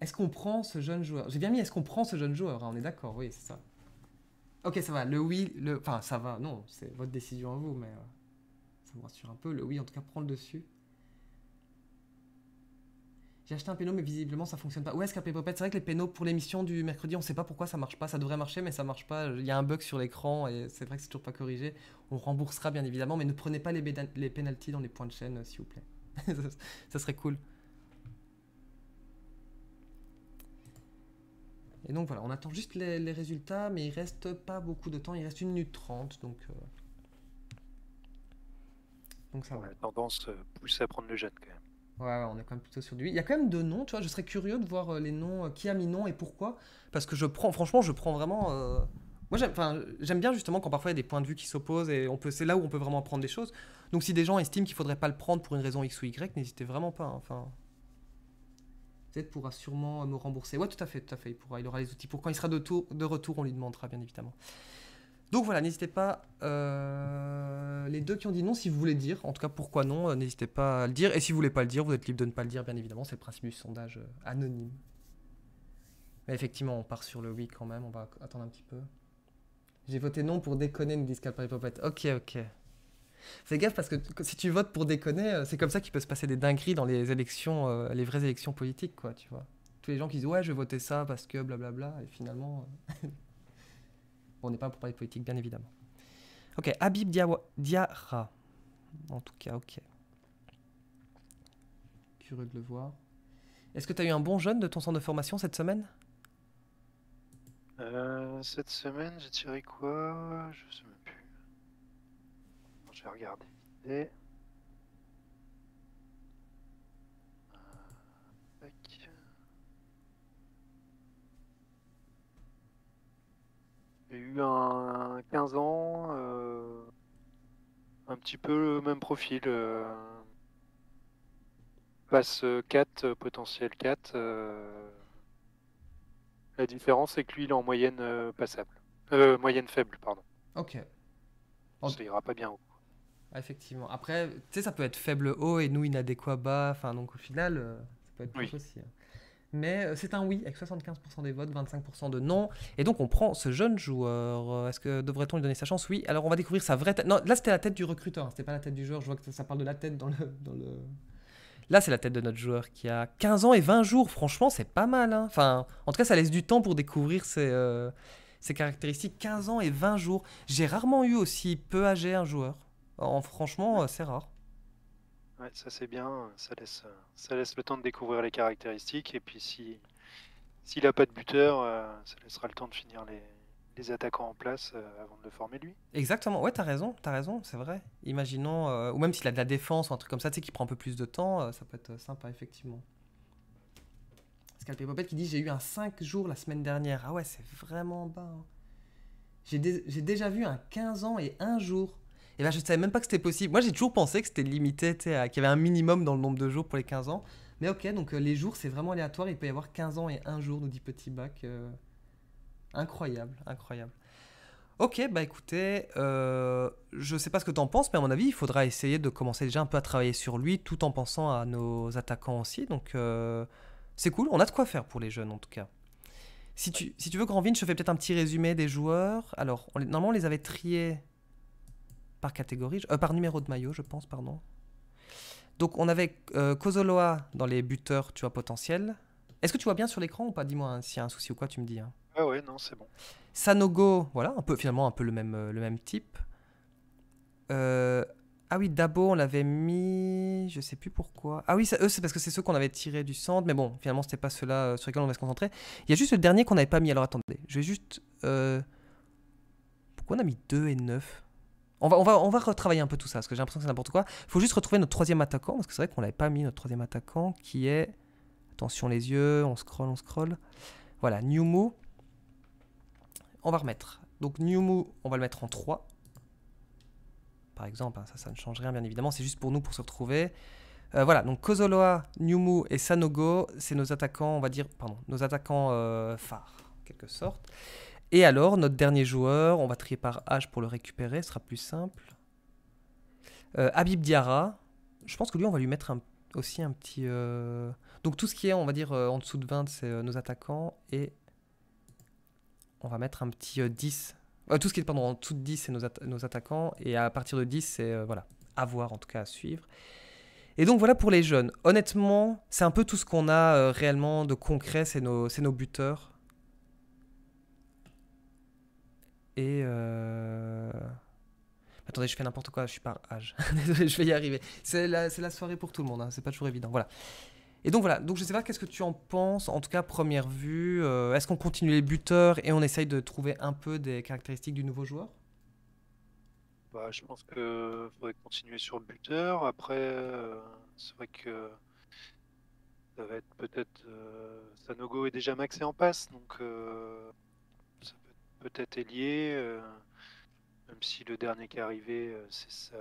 Est-ce qu'on prend ce jeune joueur J'ai bien mis est-ce qu'on prend ce jeune joueur ah, On est d'accord, oui, c'est ça. Ok, ça va. Le oui, le. Enfin, ça va. Non, c'est votre décision à vous, mais euh, ça me rassure un peu. Le oui, en tout cas, prend le dessus. J'ai acheté un péno, mais visiblement, ça fonctionne pas. Ouais, Scarpe Popette, c'est vrai que les pénaux pour l'émission du mercredi, on sait pas pourquoi ça marche pas. Ça devrait marcher, mais ça marche pas. Il y a un bug sur l'écran et c'est vrai que c'est toujours pas corrigé. On remboursera, bien évidemment, mais ne prenez pas les, les pénalties dans les points de chaîne, euh, s'il vous plaît. ça serait cool. Et donc voilà, on attend juste les, résultats, mais il reste pas beaucoup de temps, il reste une minute 30, donc... Euh, donc ça va. La tendance euh, pousse à prendre le jeune quand même. Ouais, on est quand même plutôt sur du. Il y a quand même deux noms, tu vois, je serais curieux de voir euh, les noms, qui a mis nom et pourquoi, parce que je prends, franchement, je prends vraiment... Moi, j'aime bien justement quand parfois il y a des points de vue qui s'opposent et on peut, c'est là où on peut vraiment apprendre des choses. Donc si des gens estiment qu'il faudrait pas le prendre pour une raison X ou Y, n'hésitez vraiment pas, hein, enfin... Peut-être pourra sûrement me rembourser. Ouais, tout à fait, tout à fait. Il, pourra, il aura les outils pour quand il sera de, retour, on lui demandera bien évidemment. Donc voilà, n'hésitez pas, euh, les deux qui ont dit non, si vous voulez dire, en tout cas pourquoi non, euh, n'hésitez pas à le dire. Et si vous voulez pas le dire, vous êtes libre de ne pas le dire, bien évidemment, c'est le principe du sondage euh, anonyme. Mais effectivement, on part sur le oui quand même, on va attendre un petit peu. J'ai voté non pour déconner, nous disent Calpari Ok, ok. Fais gaffe parce que si tu votes pour déconner, euh, c'est comme ça qu'il peut se passer des dingueries dans les élections, euh, les vraies élections politiques, quoi, tu vois. Tous les gens qui disent ouais, je vais voter ça parce que blablabla, bla bla, et finalement. Euh, on n'est pas pour parler de politique, bien évidemment. Ok, Habib Diawa... En tout cas, ok. Curieux de le voir. Est-ce que tu as eu un bon jeune de ton centre de formation cette semaine Cette semaine, j'ai tiré quoi Je je vais regarder euh, J'ai eu un, 15 ans, euh, un petit peu le même profil. Euh, passe 4, euh, potentiel 4. la différence, c'est que lui, il est en moyenne passable. moyenne faible, pardon. Ok. Ça ira pas bien haut. Effectivement. Après, tu sais, ça peut être faible haut et nous inadéquat bas. Enfin, donc au final, euh, ça peut être oui. aussi. Hein. Mais euh, c'est un oui avec 75% des votes, 25% de non. Et donc on prend ce jeune joueur. Euh, est-ce que devrait-on lui donner sa chance Oui. Alors on va découvrir sa vraie tête. Non, là c'était la tête du recruteur, hein. c'était pas la tête du joueur. Je vois que ça parle de la tête dans le. Dans le... Là c'est la tête de notre joueur qui a 15 ans et 20 jours. Franchement, c'est pas mal. Hein. Enfin, en tout cas, ça laisse du temps pour découvrir ses, ses caractéristiques. 15 ans et 20 jours. J'ai rarement eu aussi peu âgé un joueur franchement, euh, c'est rare. Ouais, ça c'est bien, ça laisse, euh, ça laisse le temps de découvrir les caractéristiques, et puis si s'il n'a pas de buteur, euh, ça laissera le temps de finir les, attaquants en place avant de le former lui. Exactement, ouais, t'as raison, t'as raison, c'est vrai. Imaginons, ou même s'il a de la défense ou un truc comme ça, tu sais, qui prend un peu plus de temps, ça peut être sympa, effectivement. Scalpé qui dit J'ai eu un 5 jours la semaine dernière. Ah ouais, c'est vraiment bas. Hein. J'ai déjà vu un 15 ans et un jour. Et eh ben je savais même pas que c'était possible. Moi j'ai toujours pensé que c'était limité, qu'il y avait un minimum dans le nombre de jours pour les 15 ans. Mais ok, donc euh, les jours c'est vraiment aléatoire, il peut y avoir 15 ans et un jour, nous dit Petit Bac. Euh, incroyable, incroyable. Ok, bah écoutez, euh, je sais pas ce que t'en penses, mais à mon avis, il faudra essayer de commencer déjà un peu à travailler sur lui, tout en pensant à nos attaquants aussi. Donc euh, c'est cool, on a de quoi faire pour les jeunes en tout cas. Si tu, si tu veux, Grand Vin, je fais peut-être un petit résumé des joueurs. Alors, on, normalement, on les avait triés par catégorie, euh, par numéro de maillot, je pense, pardon. Donc on avait euh, dans les buteurs, tu vois, potentiels. Est-ce que tu vois bien sur l'écran ou pas Dis-moi si hein, s'il y a un souci ou quoi, tu me dis. Hein. Ah ouais, non, c'est bon. Sanogo, voilà, un peu, finalement un peu le même, euh, le même type. Euh, ah oui, Dabo, on l'avait mis, je sais plus pourquoi. Ah oui, c'est parce que c'est ceux qu'on avait tirés du centre, mais bon, finalement, c'était pas ceux-là sur lesquels on va se concentrer. Il y a juste le dernier qu'on n'avait pas mis, alors attendez, je vais juste... Pourquoi on a mis 2 et 9 on va, on, va, retravailler un peu tout ça, parce que j'ai l'impression que c'est n'importe quoi. Il faut juste retrouver notre troisième attaquant, parce que c'est vrai qu'on l'avait pas mis, notre troisième attaquant, qui est... Attention les yeux, on scroll, on scroll. Voilà, Newmo. On va remettre. Donc Newmo, on va le mettre en 3. Par exemple, hein, ça, ça ne change rien, bien évidemment. C'est juste pour nous, pour se retrouver. Euh, voilà, donc Kozoloa, Newmo et Sanogo, c'est nos attaquants, on va dire, pardon, nos attaquants euh, phares, en quelque sorte. Et alors, notre dernier joueur, on va trier par âge pour le récupérer, ce sera plus simple. Euh, Habib Diara, je pense que lui, on va lui mettre aussi un petit... Euh, donc tout ce qui est, on va dire, euh, en dessous de 20, c'est nos attaquants. Et on va mettre un petit 10. tout ce qui est, pendant en dessous de 10, c'est nos, attaquants. Et à partir de 10, c'est, voilà, à voir, en tout cas, à suivre. Et donc voilà pour les jeunes. Honnêtement, c'est un peu tout ce qu'on a réellement de concret, c'est nos, nos buteurs. Et. Euh, Attendez, je fais n'importe quoi, je suis par âge. Désolé, je vais y arriver. C'est la, soirée pour tout le monde, hein, c'est pas toujours évident. Voilà. Et donc voilà, donc je sais pas qu'est-ce que tu en penses, en tout cas première vue. Euh, est-ce qu'on continue les buteurs et on essaye de trouver un peu des caractéristiques du nouveau joueur bah, Je pense qu'il faudrait continuer sur le buteur. Après, euh, c'est vrai que ça va être peut-être. Sanogo est déjà maxé en passe, donc peut-être est euh, même si le dernier qui est arrivé, euh, c'est,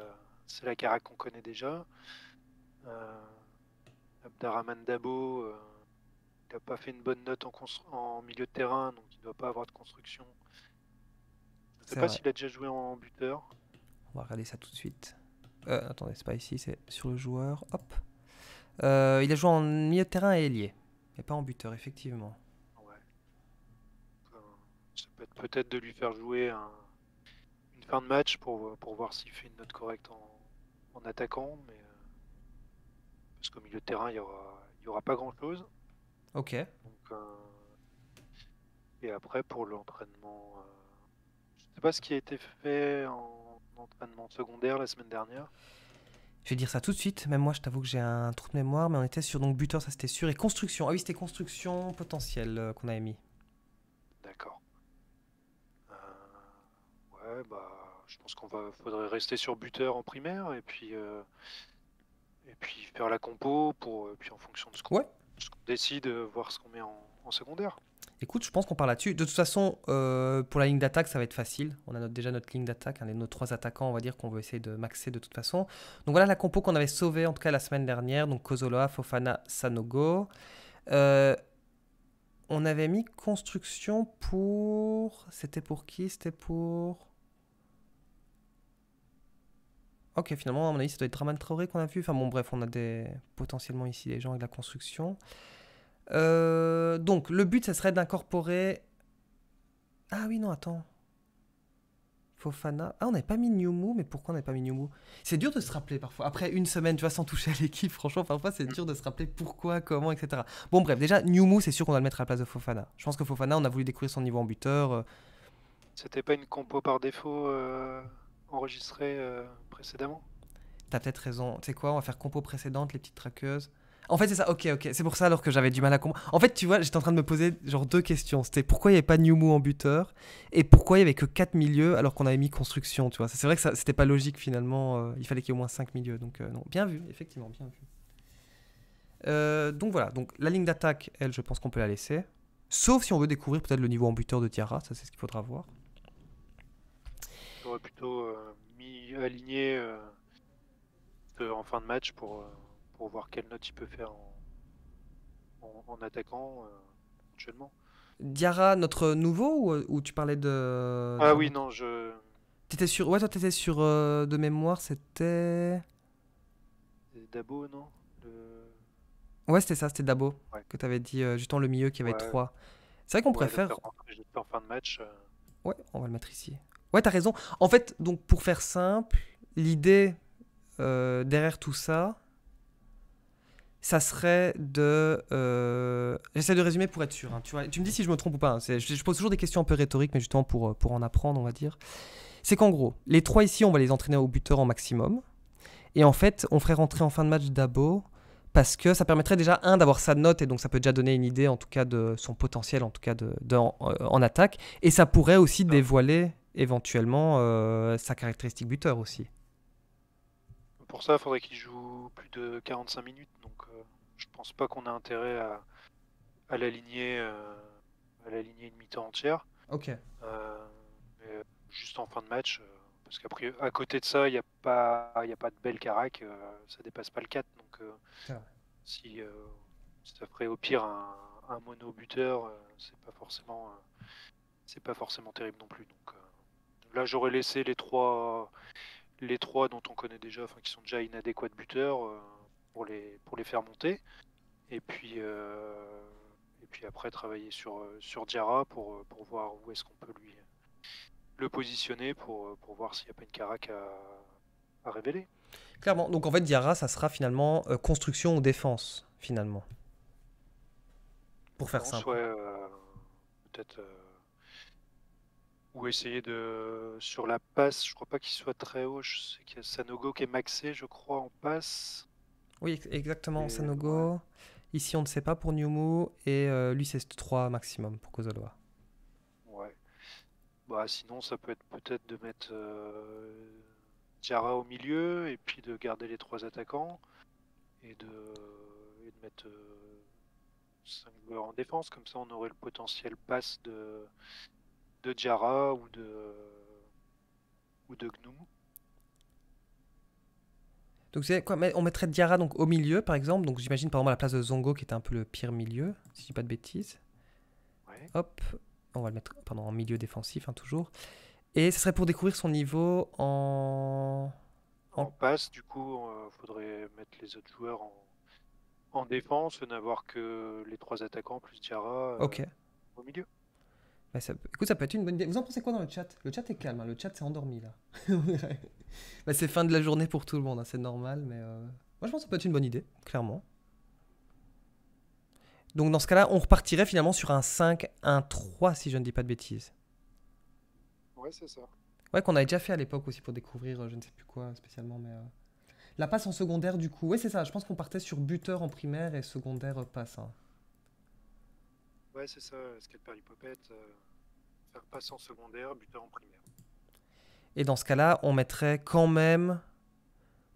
c'est la Carac qu'on connaît déjà. Euh, Abdaraman Dabo, il n'a pas fait une bonne note en, en milieu de terrain, donc il ne doit pas avoir de construction. Je ne sais pas s'il a déjà joué en buteur. On va regarder ça tout de suite. Euh, attendez, c'est pas ici, c'est sur le joueur. Hop. il a joué en milieu de terrain et ailier, mais pas en buteur, effectivement peut-être de lui faire jouer une fin de match pour, pour voir s'il fait une note correcte en, attaquant. Mais, euh, parce qu'au milieu de terrain, il n'y aura, y aura pas grand-chose. Ok. Euh, et après, pour l'entraînement, euh, je ne sais pas ce qui a été fait en entraînement secondaire la semaine dernière. Je vais dire ça tout de suite, même moi je t'avoue que j'ai un trou de mémoire, mais on était sur donc buteur, ça c'était sûr, et construction. Ah oui, c'était construction potentielle qu'on avait mis. Bah, je pense qu'on va faudrait rester sur buteur en primaire et puis euh, et puis faire la compo pour euh, puis en fonction de ce qu'on décide de euh, décide, voir ce qu'on met en, secondaire. Écoute, je pense qu'on parle là-dessus. De toute façon, pour la ligne d'attaque, ça va être facile. On a notre, déjà notre ligne d'attaque, un hein, nos trois attaquants, on va dire qu'on veut essayer de maxer de toute façon. Donc voilà la compo qu'on avait sauvée en tout cas la semaine dernière. Donc Kozoloa, Fofana, Sanogo. on avait mis construction pour. C'était pour qui C'était pour. Ok, finalement, à mon avis, ça doit être Draman Traoré qu'on a vu. Enfin bon, bref, on a des potentiellement ici des gens avec de la construction. Euh, donc, le but, ça serait d'incorporer... Ah oui, non, attends. Fofana. Ah, on n'avait pas mis Newmu, mais pourquoi on n'avait pas mis Newmu C'est dur de se rappeler parfois. Après une semaine, tu vois, sans toucher à l'équipe, franchement, parfois c'est mm. dur de se rappeler pourquoi, comment, etc. Bon, bref, déjà, Newmu, c'est sûr qu'on va le mettre à la place de Fofana. Je pense que Fofana, on a voulu découvrir son niveau en buteur. Euh. C'était pas une compo par défaut euh, enregistré euh, précédemment. T'as peut-être raison. Tu sais quoi, on va faire compo précédente, les petites traqueuses. En fait, c'est ça. Ok, ok. C'est pour ça alors que j'avais du mal à comprendre. En fait, tu vois, j'étais en train de me poser genre deux questions. C'était pourquoi il n'y avait pas Moo en buteur et pourquoi il n'y avait que 4 milieux alors qu'on avait mis construction, tu vois. C'est vrai que ça, c'était pas logique finalement. Euh, il fallait qu'il y ait au moins 5 milieux. Donc, euh, non. Bien vu, effectivement, bien vu. donc voilà, donc la ligne d'attaque, elle, je pense qu'on peut la laisser. Sauf si on veut découvrir peut-être le niveau en buteur de Tiara, ça c'est ce qu'il faudra voir plutôt euh, mis aligné euh, euh, en fin de match pour, pour voir quelle note il peut faire en, en, attaquant actuellement. Diarra, notre nouveau, ou, tu parlais de. Ah oui, non, je. T'étais sur. Ouais, toi, t'étais sur. de mémoire, c'était. Dabo, non Ouais, c'était ça, c'était Dabo. que Que t'avais dit, justement, le milieu qui avait trois. 3. C'est vrai qu'on préfère. en fin de match. Ouais, on va le mettre ici. Ouais, t'as raison. En fait, donc pour faire simple, l'idée euh, derrière tout ça, ça serait de. Euh, j'essaie de résumer pour être sûr. Hein, tu, vois. tu me dis si je me trompe ou pas. Hein. Je, pose toujours des questions un peu rhétoriques, mais justement pour, euh, pour en apprendre, on va dire. C'est qu'en gros, les trois ici, on va les entraîner au buteur en maximum. Et en fait, on ferait rentrer en fin de match Dabo parce que ça permettrait déjà, un, d'avoir sa note, et donc ça peut déjà donner une idée, en tout cas, de son potentiel, en tout cas, de, en, attaque. Et ça pourrait aussi ah. dévoiler éventuellement euh, sa caractéristique buteur aussi. Pour ça, il faudrait qu'il joue plus de 45 minutes, donc euh, je pense pas qu'on a intérêt à, à l'aligner euh, à l'aligner une mi-temps entière. Ok. juste en fin de match, parce qu'après, à côté de ça, il n'y a pas il a pas de belle carac, ça dépasse pas le 4, donc si ça ferait au pire un, un mono buteur, c'est pas forcément c'est pas forcément terrible non plus. Donc, Là, j'aurais laissé les trois, les trois dont on connaît déjà, enfin qui sont déjà inadéquats de buteurs, euh, pour les pour les faire monter. Et puis euh, et puis après travailler sur euh, sur Diarra pour voir où est-ce qu'on peut lui le positionner pour pour voir s'il n'y a pas une carac à, à révéler. Clairement. Donc en fait, Diarra, ça sera finalement construction ou défense finalement. Pour faire ça. Peut-être ou essayer de sur la passe. Je crois pas qu'il soit très haut. Je sais qu'il y a Sanogo qui est maxé, je crois, en passe. Oui, exactement. Sanogo. Ici, on ne sait pas pour Newmu et euh, lui, c'est 3 maximum pour Kozoloa. Ouais. Bah, sinon, ça peut être peut-être de mettre Tiara euh, au milieu et puis de garder les trois attaquants et de, mettre 5 euh, joueurs en défense. Comme ça, on aurait le potentiel passe de, de Jara ou de, ou de Donc c'est quoi On mettrait diara donc au milieu par exemple. Donc j'imagine par exemple la place de Zongo qui était un peu le pire milieu, si je dis pas de bêtises. Hop, on va le mettre pardon, en milieu défensif hein, toujours. Et ce serait pour découvrir son niveau en en, passe. Du coup, il euh, faudrait mettre les autres joueurs en, en défense, n'avoir que les trois attaquants plus diara euh, au milieu. Bah, écoute, ça peut être une bonne idée. Vous en pensez quoi dans le chat Le chat est calme, hein. le chat s'est endormi là. Bah, c'est fin de la journée pour tout le monde, hein. c'est normal, mais euh, moi je pense que ça peut être une bonne idée, clairement. Donc dans ce cas-là, on repartirait finalement sur un 5, 1 3 si je ne dis pas de bêtises. Ouais, c'est ça. Ouais, qu'on avait déjà fait à l'époque aussi pour découvrir euh, je ne sais plus quoi spécialement, mais... Euh, la passe en secondaire du coup, ouais c'est ça, je pense qu'on partait sur buteur en primaire et secondaire passe. Hein. Ouais, c'est ça, scalper l'hypopète, euh, faire en secondaire, buteur en primaire. Et dans ce cas-là, on mettrait quand même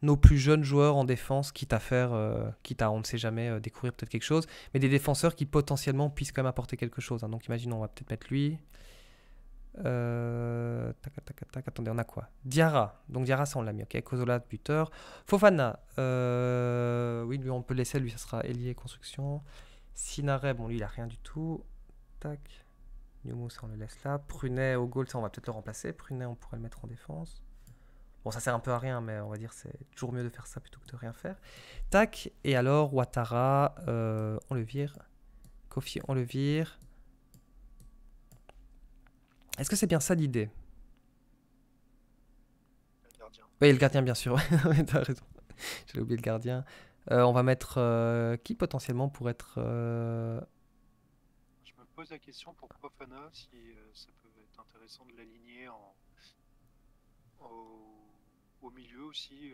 nos plus jeunes joueurs en défense, quitte à faire, euh, quitte à, on ne sait jamais, euh, découvrir peut-être quelque chose, mais des défenseurs qui potentiellement puissent quand même apporter quelque chose. Hein. Donc imaginons, on va peut-être mettre lui. attendez, on a quoi Diarra. Donc Diarra, ça on l'a mis, ok. Kozola, buteur. Fofana. oui, lui, on peut laisser, lui, ça sera ailier construction. Sinare, bon lui il a rien du tout. Tac. Newmo, ça on le laisse là. Prunet au goal, ça on va peut-être le remplacer. Prunet, on pourrait le mettre en défense. Bon, ça sert un peu à rien, mais on va dire c'est toujours mieux de faire ça plutôt que de rien faire. Tac, et alors Ouattara, euh, on le vire. Kofi, on le vire. Est-ce que c'est bien ça l'idée Oui, le gardien, bien sûr. T'as raison. J'ai oublié le gardien. Euh, on va mettre euh, qui potentiellement pour être. Euh, Je me pose la question pour Profana si ça peut être intéressant de l'aligner en... au... milieu aussi,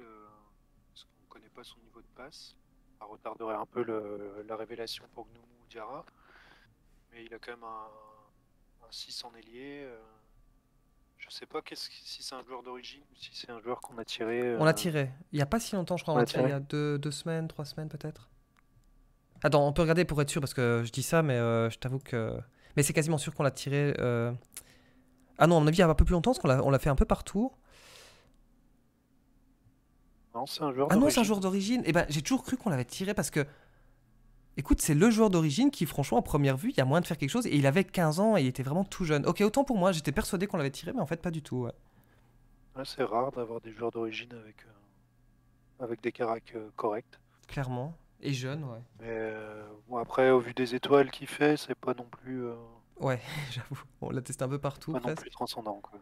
parce qu'on ne connaît pas son niveau de passe. Ça retarderait un peu le... la révélation pour Gnoumou ou Diarra, mais il a quand même un, un 6 en ailier. Je sais pas si c'est un joueur d'origine ou si c'est un joueur qu'on a tiré. Euh, on l'a tiré. Il n'y a pas si longtemps, je crois. il y a deux, semaines, trois semaines peut-être. Attends, on peut regarder pour être sûr parce que je dis ça, mais euh, je t'avoue que. Mais c'est quasiment sûr qu'on l'a tiré. Euh. Ah non, à mon avis, il y a un peu plus longtemps parce qu'on l'a fait un peu partout. Non, c'est un joueur d'origine. Ah non, c'est un joueur d'origine. eh ben, j'ai toujours cru qu'on l'avait tiré parce que écoute, c'est le joueur d'origine qui, franchement, à première vue, il y a moins de faire quelque chose. Et il avait 15 ans et il était vraiment tout jeune. Ok, autant pour moi, j'étais persuadé qu'on l'avait tiré, mais en fait, pas du tout. c'est rare d'avoir des joueurs d'origine avec, euh, avec des caracs euh, corrects. Clairement. Et jeune, ouais. Mais euh, bon, après, au vu des étoiles qu'il fait, c'est pas non plus. Ouais, j'avoue. On l'a testé un peu partout. Pas non plus transcendant, quoi.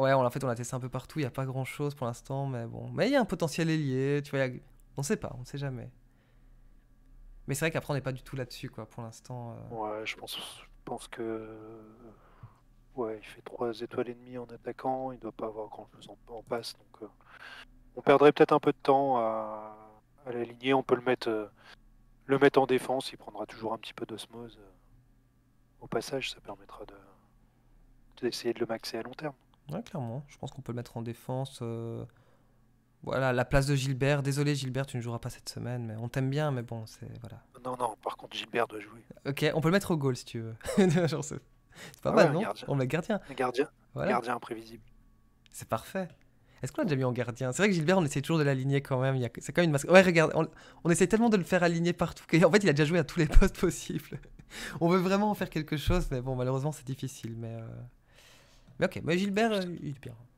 ouais, on l'a en fait, on l'a testé un peu partout. Il n'y a pas grand chose pour l'instant, mais bon. Mais il y a un potentiel ailier, tu vois. A... On sait pas, on sait jamais. Mais c'est vrai qu'après, on n'est pas du tout là-dessus, quoi, pour l'instant. Euh. Ouais, je pense, je que. Ouais, il fait 3 étoiles et demie en attaquant, il doit pas avoir grand-chose en, passe, donc. Euh, on perdrait peut-être un peu de temps à, l'aligner, on peut le mettre, euh, le mettre en défense, il prendra toujours un petit peu d'osmose. Au passage, ça permettra d'essayer de le maxer à long terme. Ouais, clairement. Je pense qu'on peut le mettre en défense. Voilà, la place de Gilbert. Désolé Gilbert, tu ne joueras pas cette semaine, mais on t'aime bien, mais bon, c'est voilà. Non, non, par contre Gilbert doit jouer. Ok, on peut le mettre au goal si tu veux. c'est pas ah mal, non On met gardien. Le gardien. Gardien imprévisible. C'est parfait. Est-ce qu'on l'a déjà mis en gardien C'est vrai que Gilbert, on essaie toujours de l'aligner quand même. A... C'est quand même une masque. Ouais, regarde, on... essaie tellement de le faire aligner partout qu'en fait, il a déjà joué à tous les postes possibles. on veut vraiment en faire quelque chose, mais bon, malheureusement, c'est difficile. Mais euh, mais ok, moi Gilbert, euh,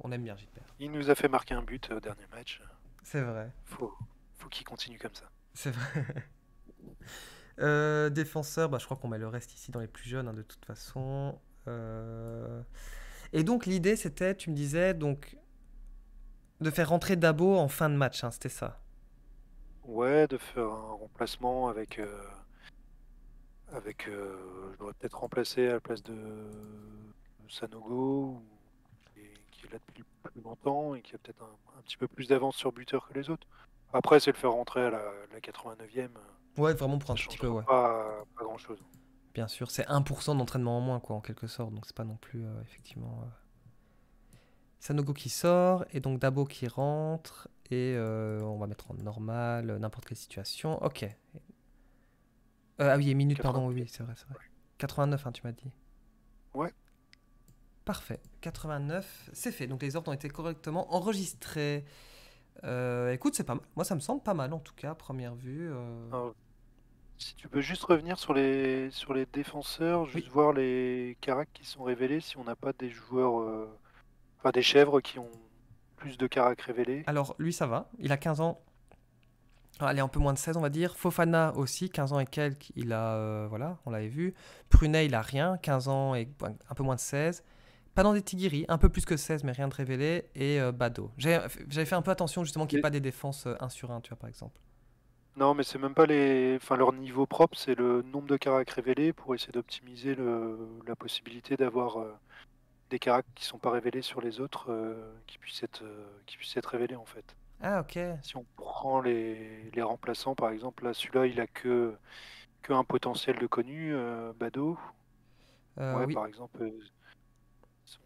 on aime bien Gilbert. Il nous a fait marquer un but au euh, dernier match. C'est vrai. Faut, faut qu'il continue comme ça. C'est vrai. Euh, défenseur, bah, je crois qu'on met le reste ici dans les plus jeunes hein, de toute façon. Et donc l'idée c'était, tu me disais, donc de faire rentrer Dabo en fin de match, hein, c'était ça Ouais, de faire un remplacement avec... Avec, je devrais peut-être remplacer à la place de Sanogo, qui est, là depuis plus longtemps et qui a peut-être un, petit peu plus d'avance sur buteur que les autres. Après, c'est le faire rentrer à la, 89e. Euh, ouais, vraiment pour un petit peu, Pas, grand chose. Bien sûr, c'est 1% d'entraînement en moins, quoi, en quelque sorte. Donc, c'est pas non plus, euh, effectivement. Euh, Sanogo qui sort, et donc Dabo qui rentre, et on va mettre en normal, n'importe quelle situation. Ok. ah oui, et minutes, pardon, oui, c'est vrai, c'est vrai. 89, hein, tu m'as dit. Ouais. Parfait. 89, c'est fait. Donc les ordres ont été correctement enregistrés. Euh, écoute, c'est pas mal. Moi, ça me semble pas mal en tout cas, première vue. Euh. si tu peux juste revenir sur les sur les défenseurs, juste voir les caracs qui sont révélés, si on n'a pas des joueurs, euh, des chèvres qui ont plus de caracs révélés. Alors lui, ça va. Il a 15 ans. Ah, allez, un peu moins de 16, on va dire. Fofana aussi, 15 ans et quelques, il a, voilà, on l'avait vu. Prunet, il a rien, 15 ans et un peu moins de 16 pas dans des Tigiri, un peu plus que 16, mais rien de révélé, et euh, Bado. J'avais fait un peu attention justement qu'il n'y ait pas des défenses 1 euh, sur 1, tu vois, par exemple. Non, mais c'est même pas les... enfin, leur niveau propre, c'est le nombre de caracs révélés pour essayer d'optimiser la possibilité d'avoir euh, des caracs qui ne sont pas révélés sur les autres qui, puissent être, qui puissent être révélés en fait. Ah, ok. Si on prend les, remplaçants, par exemple, là, celui-là, il a que... que un potentiel de connu, Bado. oui. par exemple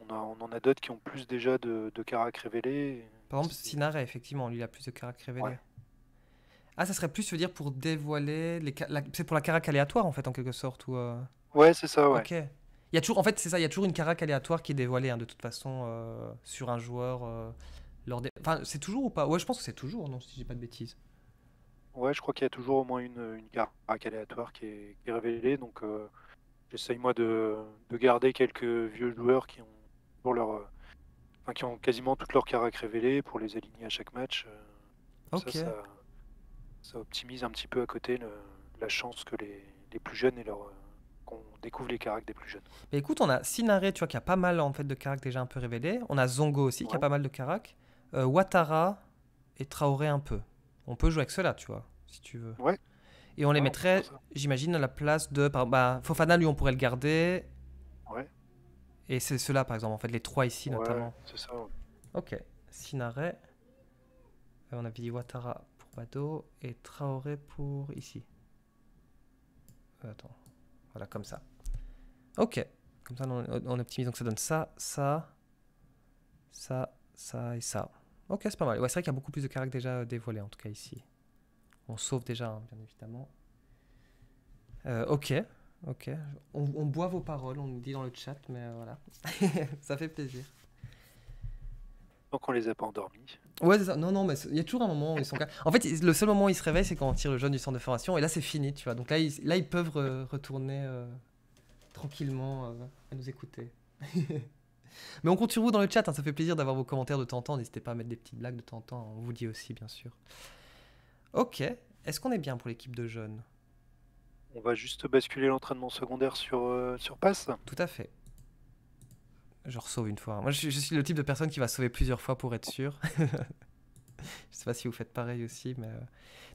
on, en a d'autres qui ont plus déjà de, de carac révélés. Par exemple, Sinara, effectivement, lui, il a plus de carac révélés. Ah, ça serait plus, je veux dire, pour dévoiler. Les... C'est pour la carac aléatoire, en fait, en quelque sorte. Ou, euh Ouais, c'est ça, ouais. Ok. Il y a toujours, en fait, c'est ça, il y a toujours une carac aléatoire qui est dévoilée, hein, de toute façon, euh, sur un joueur. Euh, lors des... Enfin, c'est toujours ou pas Ouais, je pense que c'est toujours, non, si j'ai pas de bêtises. Ouais, je crois qu'il y a toujours au moins une, une carac aléatoire qui est, qui est révélée, donc j'essaye moi de, garder quelques vieux joueurs qui ont pour leur, euh, qui ont quasiment toutes leurs caracs révélés pour les aligner à chaque match. Euh. Ça, optimise un petit peu à côté la chance que les, plus jeunes et leur euh, qu'on découvre les caracs des plus jeunes. Mais écoute, on a Sinare tu vois, qui a pas mal en fait de caractères déjà un peu révélés. On a Zongo aussi, qui a pas mal de caractères. Watara et Traoré un peu. On peut jouer avec cela, tu vois, si tu veux. Ouais, et on les ah, mettrait, j'imagine, à la place de. bah, Fofana, lui, on pourrait le garder. Ouais. Et c'est ceux-là, par exemple, en fait, les trois ici, ouais, notamment. c'est ça. Ok. Sinare. Euh, on a dit Watara pour Bado et Traoré pour ici. Euh, attends. Voilà, comme ça. Ok. Comme ça, on, on optimise. Donc ça donne ça, ça, ça, ça et ça. Ok, c'est pas mal. Ouais, c'est vrai qu'il y a beaucoup plus de caractères déjà euh, dévoilés, en tout cas ici. On sauve déjà, hein, bien évidemment. Euh, ok, ok. On, boit vos paroles, on nous dit dans le chat, mais euh, voilà. ça fait plaisir. Donc on les a pas endormis. Ouais, Non, non, mais il y a toujours un moment où ils sont. en fait, le seul moment où ils se réveillent, c'est quand on tire le jeune du centre de formation, et là c'est fini, tu vois. Donc là, ils, là, ils peuvent retourner euh, tranquillement à nous écouter. mais on compte sur vous dans le chat, hein. ça fait plaisir d'avoir vos commentaires de temps en temps. N'hésitez pas à mettre des petites blagues de temps en temps, hein. on vous dit aussi, bien sûr. Ok, est-ce qu'on est bien pour l'équipe de jeunes On va juste basculer l'entraînement secondaire sur, euh, sur passe Tout à fait. Je sauve une fois. Moi, je, suis le type de personne qui va sauver plusieurs fois pour être sûr. je sais pas si vous faites pareil aussi, mais... Euh.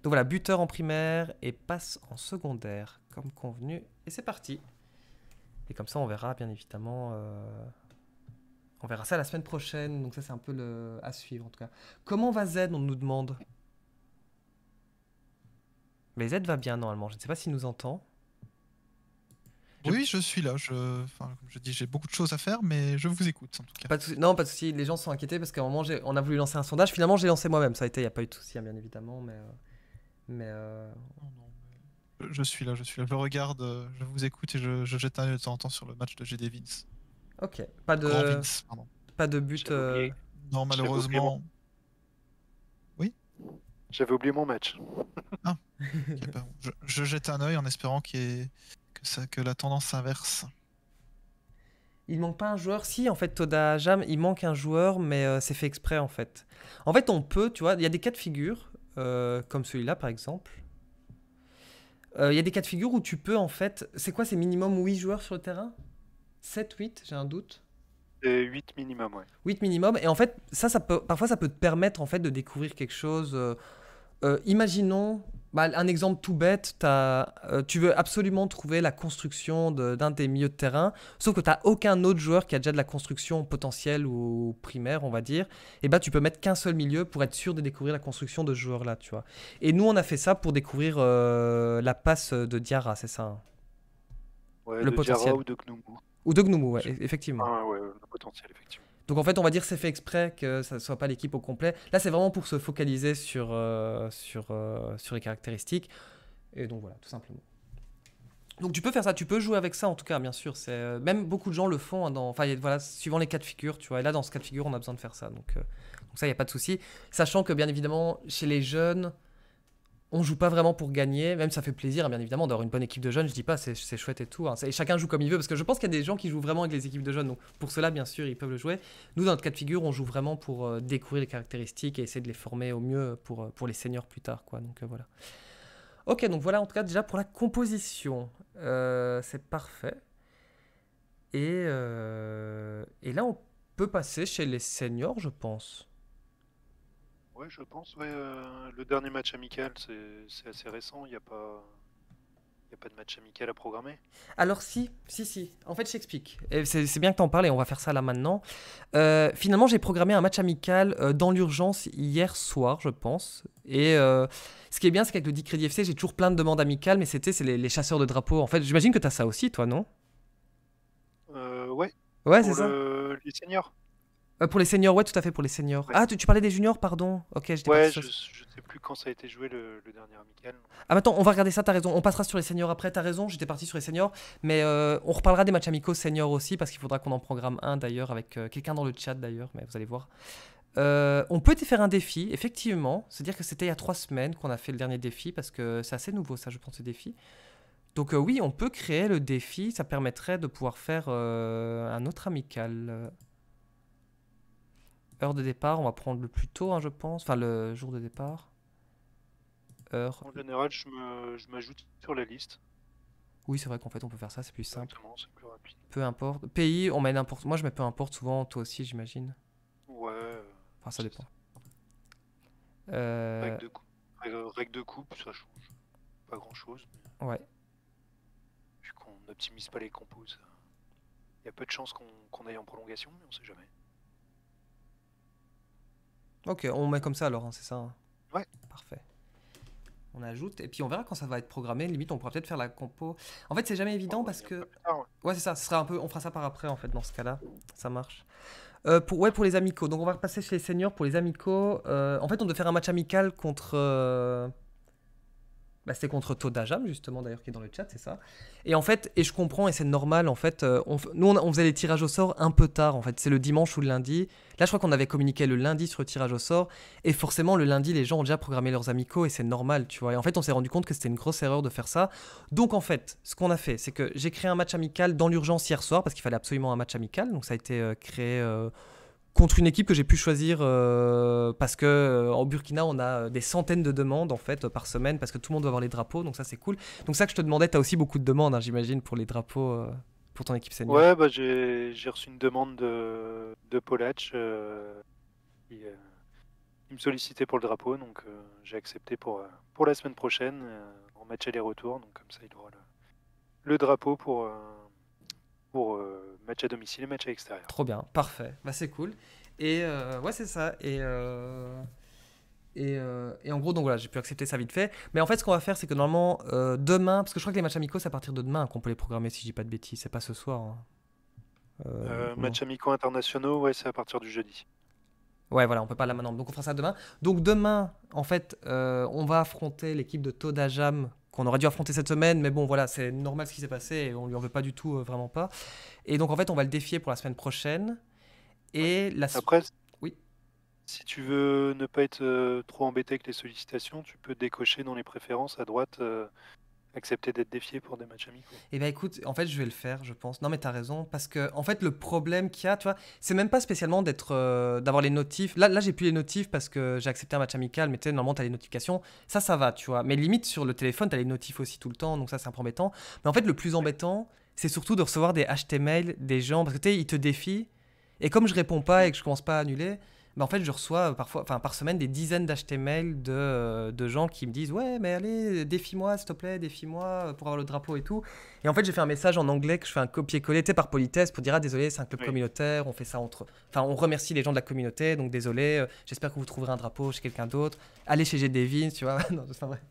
Donc voilà, buteur en primaire et passe en secondaire, comme convenu. Et c'est parti. Et comme ça, on verra bien évidemment... Euh, on verra ça la semaine prochaine, donc ça c'est un peu le... à suivre en tout cas. Comment va Z, on nous demande mais Z va bien normalement. Je ne sais pas s'il nous entend. Oui, je suis là. Je, comme je dis, j'ai beaucoup de choses à faire, mais je vous écoute en tout cas. non, pas de souci. Les gens sont inquiétés parce qu'à un moment, on a voulu lancer un sondage. Finalement, j'ai lancé moi-même. Ça a été, il n'y a pas eu de souci, hein, bien évidemment, mais. Euh, euh, mais Je suis là, je suis là. Je regarde, euh, je vous écoute et je, jette un œil de temps en temps sur le match de GD Vince. Ok, pas de. pas de but. Non, malheureusement. J'avais oublié mon match. Je, jette un oeil en espérant que, ça, que la tendance s'inverse. Il manque pas un joueur Si, en fait, Toda Jam, il manque un joueur, mais euh, c'est fait exprès, en fait. En fait, on peut, tu vois, il y a des cas de figure, euh, comme celui-là, par exemple. Euh, il y a des cas de figure où tu peux, en fait... C'est quoi, c'est minimum 8 joueurs sur le terrain 7, 8, j'ai un doute. 8 minimum, ouais. 8 minimum, et en fait, ça, ça peut, parfois, ça peut te permettre, en fait, de découvrir quelque chose... Euh, imaginons bah, un exemple tout bête, as, euh, tu veux absolument trouver la construction d'un des milieux de terrain, sauf que tu n'as aucun autre joueur qui a déjà de la construction potentielle ou primaire, on va dire, et bah tu peux mettre qu'un seul milieu pour être sûr de découvrir la construction de ce joueur-là, tu vois. Et nous, on a fait ça pour découvrir euh, la passe de Diarra, c'est ça hein. Le potentiel. ou de Gnoumou. Ou de Gnoumou, effectivement. Ah, le potentiel, effectivement. Donc en fait, on va dire c'est fait exprès que ça ne soit pas l'équipe au complet. Là, c'est vraiment pour se focaliser sur, euh, sur, euh, sur les caractéristiques. Et donc voilà, tout simplement. Donc tu peux faire ça, tu peux jouer avec ça en tout cas, bien sûr. C'est euh, même beaucoup de gens le font. Hein, dans, enfin voilà, suivant les cas de figure, tu vois. Et là, dans ce cas de figure, on a besoin de faire ça. Donc, donc ça, il n'y a pas de souci. Sachant que bien évidemment, chez les jeunes, on joue pas vraiment pour gagner, même ça fait plaisir, hein, bien évidemment, d'avoir une bonne équipe de jeunes, je dis pas, c'est chouette et tout, et hein. chacun joue comme il veut, parce que je pense qu'il y a des gens qui jouent vraiment avec les équipes de jeunes, donc pour cela, bien sûr, ils peuvent le jouer. Nous, dans notre cas de figure, on joue vraiment pour euh, découvrir les caractéristiques et essayer de les former au mieux pour, euh, pour les seniors plus tard, quoi, donc euh, voilà. Ok, donc voilà, en tout cas, déjà pour la composition, c'est parfait. et là, on peut passer chez les seniors, je pense. Ouais, je pense. Euh, le dernier match amical, c'est assez récent. Il n'y a pas. Il pas de match amical à programmer Alors si, si, si. En fait, j'explique. C'est bien que tu en parles et on va faire ça là maintenant. Euh, finalement, j'ai programmé un match amical euh, dans l'urgence hier soir, je pense. Et ce qui est bien, c'est qu'avec le 10 FC, j'ai toujours plein de demandes amicales, mais c'était les, les chasseurs de drapeaux. En fait, j'imagine que tu as ça aussi, toi, non Ouais. Ouais, c'est ça. Les seniors euh, pour les seniors, ouais, tout à fait, pour les seniors. Ah, tu, parlais des juniors, pardon. Ok, je Ouais, je, ne sais plus quand ça a été joué le, dernier amical. Ah, attends, on va regarder ça, t'as raison. On passera sur les seniors après, t'as raison, j'étais parti sur les seniors. Mais euh, on reparlera des matchs amicaux seniors aussi, parce qu'il faudra qu'on en programme un d'ailleurs, avec euh, quelqu'un dans le chat d'ailleurs, mais vous allez voir. on peut faire un défi, effectivement. C'est-à-dire que c'était il y a trois semaines qu'on a fait le dernier défi, parce que c'est assez nouveau, ça, je pense, ce défi. Donc oui, on peut créer le défi, ça permettrait de pouvoir faire un autre amical. Heure de départ, on va prendre le plus tôt, hein, je pense. Enfin, le jour de départ. Heure. En général, je m'ajoute sur la liste. Oui, c'est vrai qu'en fait, on peut faire ça, c'est plus simple. Peu importe. Pays, on met n'importe. Moi, je mets peu importe souvent, toi aussi, j'imagine. Ouais. Euh, enfin, ça dépend. Euh, règle, de coupe. ça change pas grand chose. Ouais. Vu qu'on n'optimise pas les compos, il y a peu de chances qu'on aille en prolongation, mais on sait jamais. Ok, on met comme ça alors, hein, c'est ça hein. Ouais. Parfait. On ajoute, et puis on verra quand ça va être programmé. Limite, on pourra peut-être faire la compo. En fait, c'est jamais évident parce que. Ouais, c'est ça, sera un peu. On fera ça par après, en fait, dans ce cas-là. Ça marche. Euh, pour, ouais, pour les amicaux. Donc, on va repasser chez les seniors. Pour les amicaux, euh, en fait, on doit faire un match amical contre. Euh, bah, c'était contre Todajam justement d'ailleurs qui est dans le chat, c'est ça. Et en fait, et je comprends et c'est normal en fait. Euh, nous on, faisait les tirages au sort un peu tard en fait, c'est le dimanche ou le lundi. Là je crois qu'on avait communiqué le lundi sur le tirage au sort et forcément le lundi les gens ont déjà programmé leurs amicaux et c'est normal tu vois. Et en fait on s'est rendu compte que c'était une grosse erreur de faire ça. Donc en fait ce qu'on a fait c'est que j'ai créé un match amical dans l'urgence hier soir parce qu'il fallait absolument un match amical donc ça a été euh, créé. Euh, contre une équipe que j'ai pu choisir euh, parce que euh, en Burkina on a euh, des centaines de demandes en fait par semaine parce que tout le monde doit avoir les drapeaux donc ça c'est cool. Donc ça que je te demandais, tu as aussi beaucoup de demandes hein, j'imagine pour les drapeaux pour ton équipe senior. Ouais bah j'ai reçu une demande de, de il me sollicitait pour le drapeau donc j'ai accepté pour, pour la semaine prochaine en match aller-retour donc comme ça il aura le drapeau pour euh, match à domicile et match à Trop bien, parfait. Bah, c'est cool. Et euh, ouais, c'est ça. Et. Euh, et, en gros, donc voilà, j'ai pu accepter ça vite fait. Mais en fait, ce qu'on va faire, c'est que normalement, demain, parce que je crois que les matchs amicaux, c'est à partir de demain qu'on peut les programmer, si je dis pas de bêtises, c'est pas ce soir. Hein. matchs amicaux internationaux, ouais, c'est à partir du jeudi. Ouais, voilà, on peut pas là maintenant. Donc on fera ça demain. Donc demain, en fait, on va affronter l'équipe de Todajam qu'on aurait dû affronter cette semaine, mais bon, voilà, c'est normal ce qui s'est passé et on lui en veut pas du tout, euh, vraiment pas. Et donc, en fait, on va le défier pour la semaine prochaine. Et la Après, oui. si tu veux ne pas être euh, trop embêté avec les sollicitations, tu peux décocher dans les préférences à droite euh, accepter d'être défié pour des matchs amicaux. Eh bien, écoute, en fait, je vais le faire, je pense. Non, mais t'as raison, parce que, en fait, le problème qu'il y a, tu vois, c'est même pas spécialement d'être, euh, d'avoir les notifs. Là, là j'ai plus les notifs parce que j'ai accepté un match amical, mais tu sais, normalement, t'as les notifications. Ça, ça va, tu vois. Mais limite, sur le téléphone, t'as les notifs aussi tout le temps, donc ça, c'est un peu embêtant. Mais en fait, le plus embêtant, c'est surtout de recevoir des HTML des gens, parce que tu sais, ils te défient. Et comme je réponds pas et que je commence pas à annuler, mais en fait, je reçois euh, parfois, enfin, par semaine des dizaines d'HTML euh, de, gens qui me disent Ouais, mais allez, défie-moi, s'il te plaît, défie-moi euh, pour avoir le drapeau et tout. Et en fait, j'ai fait un message en anglais que je fais un copier-coller, par politesse, pour dire Ah, désolé, c'est un club communautaire, on fait ça entre. Enfin, on remercie les gens de la communauté, donc désolé, j'espère que vous trouverez un drapeau chez quelqu'un d'autre. Allez chez Vins, tu vois. non, c'est vrai.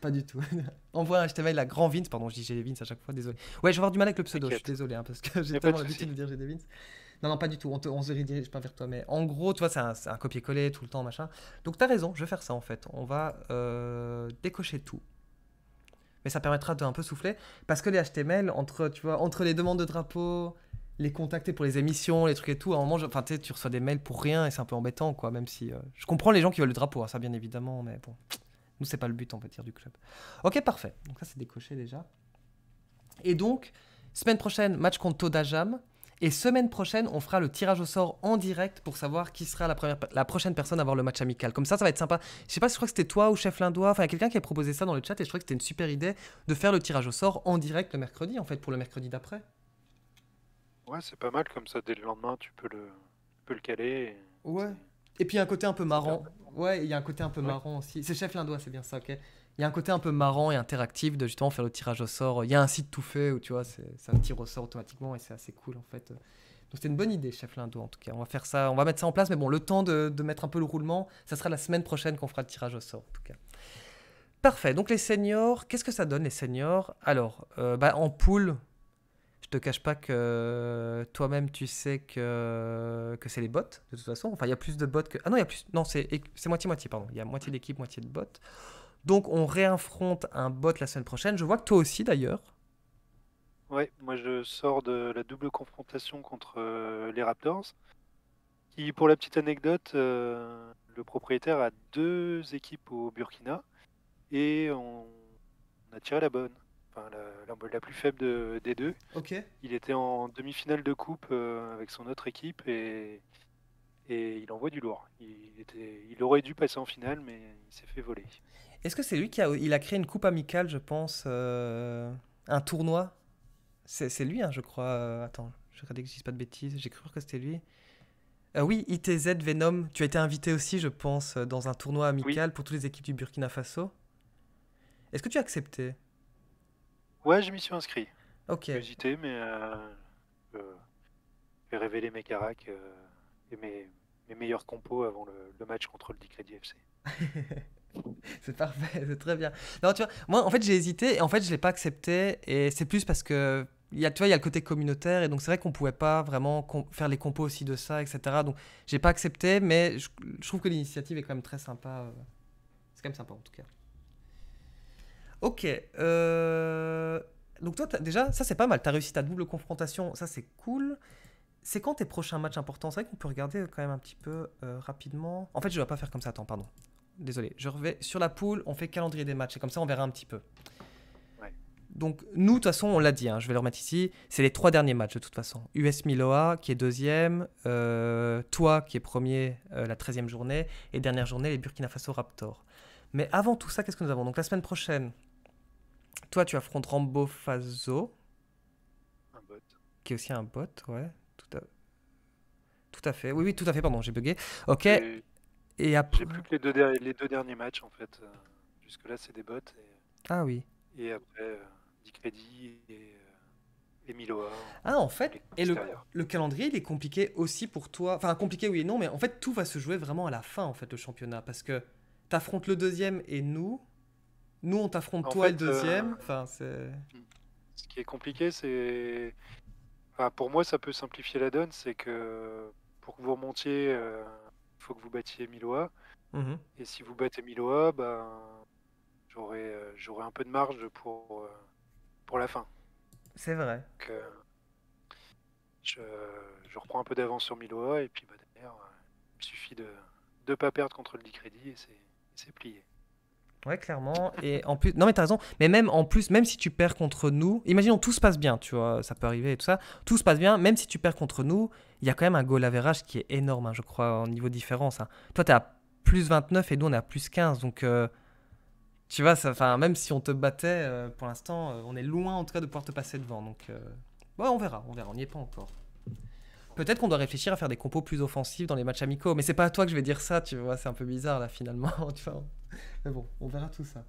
Pas du tout. Envoie un HTML à Grand Vince, pardon, je dis Vins à chaque fois, désolé. Ouais, je vais avoir du mal avec le pseudo, je suis désolé, hein, parce que j'ai tellement l'habitude de dire GDVins. Non, non, pas du tout. On, te, on se redirige pas vers toi. Mais en gros, tu vois, c'est un, copier-coller tout le temps, machin. Donc, t'as raison, je vais faire ça en fait. On va euh, décocher tout. Mais ça permettra de un peu souffler. Parce que les HTML, entre, tu vois, entre les demandes de drapeau, les contacter pour les émissions, les trucs et tout, à un moment, enfin, tu reçois des mails pour rien et c'est un peu embêtant, quoi. Même si. Euh, je comprends les gens qui veulent le drapeau, hein, ça, bien évidemment, mais bon. Nous, c'est pas le but, on va dire, du club. Ok, parfait. Donc, ça, c'est décoché déjà. Et donc, semaine prochaine, match contre Todajam. Et semaine prochaine, on fera le tirage au sort en direct pour savoir qui sera la, première, la prochaine personne à avoir le match amical. Comme ça, ça va être sympa. Je sais pas si je crois que c'était toi ou Chef Lindois, enfin, il y a quelqu'un qui a proposé ça dans le chat et je crois que c'était une super idée de faire le tirage au sort en direct le mercredi, en fait, pour le mercredi d'après. Ouais, c'est pas mal comme ça, dès le lendemain, tu peux le, le caler. Ouais. Et puis, il y a un côté un peu marrant. Ouais, il y a un côté un peu marrant aussi. C'est Chef Lindois, c'est bien ça, ok il y a un côté un peu marrant et interactif de justement faire le tirage au sort. Il y a un site tout fait où tu vois, ça tire au sort automatiquement et c'est assez cool en fait. Donc c'était une bonne idée, chef Lindo, en tout cas. On va faire ça, on va mettre ça en place, mais bon, le temps de, mettre un peu le roulement, ça sera la semaine prochaine qu'on fera le tirage au sort, en tout cas. Parfait, donc les seniors, qu'est-ce que ça donne les seniors Alors, euh, bah, en poule, je te cache pas que euh, toi-même tu sais que, que c'est les bots, de toute façon. Enfin, il y a plus de bots que. Ah non, il y a plus. Non, c'est moitié-moitié, pardon. Il y a moitié d'équipe, moitié de bots. Donc on réaffronte un bot la semaine prochaine. Je vois que toi aussi d'ailleurs. Ouais, moi je sors de la double confrontation contre euh, les Raptors. Qui, pour la petite anecdote, euh, le propriétaire a deux équipes au Burkina et on, a tiré la bonne, enfin la, plus faible des deux. Il était en demi-finale de coupe euh, avec son autre équipe et, il envoie du lourd. il aurait dû passer en finale, mais il s'est fait voler. Est-ce que c'est lui qui a, il a créé une coupe amicale, je pense, euh, un tournoi C'est lui, hein, je crois. Euh, attends, je regarde que je dise pas de bêtises. J'ai cru que c'était lui. Euh, oui, ITZ Venom, tu as été invité aussi, je pense, euh, dans un tournoi amical pour toutes les équipes du Burkina Faso. Est-ce que tu as accepté Ouais, je m'y suis inscrit. Ok. J'ai hésité, mais je vais révéler mes caracs et mes, mes meilleurs compos avant le, match contre le Dicrédit FC. c'est parfait, c'est très bien. moi, en fait, j'ai hésité et en fait, je ne l'ai pas accepté. Et c'est plus parce que, il y a, tu vois, il y a le côté communautaire et donc c'est vrai qu'on ne pouvait pas vraiment faire les compos aussi de ça, etc. Donc, j'ai pas accepté, mais je, trouve que l'initiative est quand même très sympa. Euh, c'est quand même sympa, en tout cas. Ok. Euh, donc, toi, déjà, ça, c'est pas mal. Tu as réussi ta double confrontation. Ça, c'est cool. C'est quand tes prochains matchs importants C'est vrai qu'on peut regarder quand même un petit peu euh, rapidement. En fait, je ne dois pas faire comme ça. Attends, pardon. Désolé, je reviens. sur la poule, on fait calendrier des matchs, et comme ça on verra un petit peu. Donc nous, de toute façon, on l'a dit, hein, je vais le remettre ici, c'est les trois derniers matchs de toute façon. US Miloa qui est deuxième, euh, toi qui est premier euh, la treizième journée, et dernière journée, les Burkina Faso Raptors. Mais avant tout ça, qu'est-ce que nous avons Donc la semaine prochaine, toi tu affrontes Rambo Faso. Qui est aussi un bot, ouais. Tout à, tout à fait. Oui, oui, tout à fait, pardon, j'ai buggé. Ok. J'ai plus que les deux, derniers, matchs en fait. Euh, jusque-là, c'est des bots. Ah oui. Et après, 10 euh, crédits euh, et. Miloa, ah, en fait, et le, calendrier, il est compliqué aussi pour toi. Enfin, compliqué, oui et non, mais en fait, tout va se jouer vraiment à la fin, en fait, le championnat. Parce que t'affrontes le deuxième et nous. Nous, on t'affronte toi le deuxième. enfin, mm. Ce qui est compliqué, c'est. pour moi, ça peut simplifier la donne, c'est que pour que vous remontiez faut que vous battiez Miloa. Mhm. Et si vous battez Miloa, ben, j'aurai, euh, j'aurai un peu de marge pour, euh, pour la fin. C'est vrai. Que euh, je, je, reprends un peu d'avance sur Miloa, et puis bah, il suffit de ne pas perdre contre le 10 crédit, et c'est, c'est plié. Ouais, clairement. Et en plus, non mais as raison. Mais même en plus, même si tu perds contre nous, imaginons tout se passe bien, tu vois, ça peut arriver et tout ça. Tout se passe bien, même si tu perds contre nous, il y a quand même un goal average qui est énorme, hein, je crois, en niveau différence. Hein. Toi, tu à plus 29 et nous, on est à plus 15. Donc, euh, tu vois, ça, même si on te battait, euh, pour l'instant, euh, on est loin en tout cas de pouvoir te passer devant. Donc, on verra, on verra, on n'y est pas encore. Peut-être qu'on doit réfléchir à faire des compos plus offensifs dans les matchs amicaux, mais c'est pas à toi que je vais dire ça, tu vois, c'est un peu bizarre là finalement, Mais bon, on verra tout ça.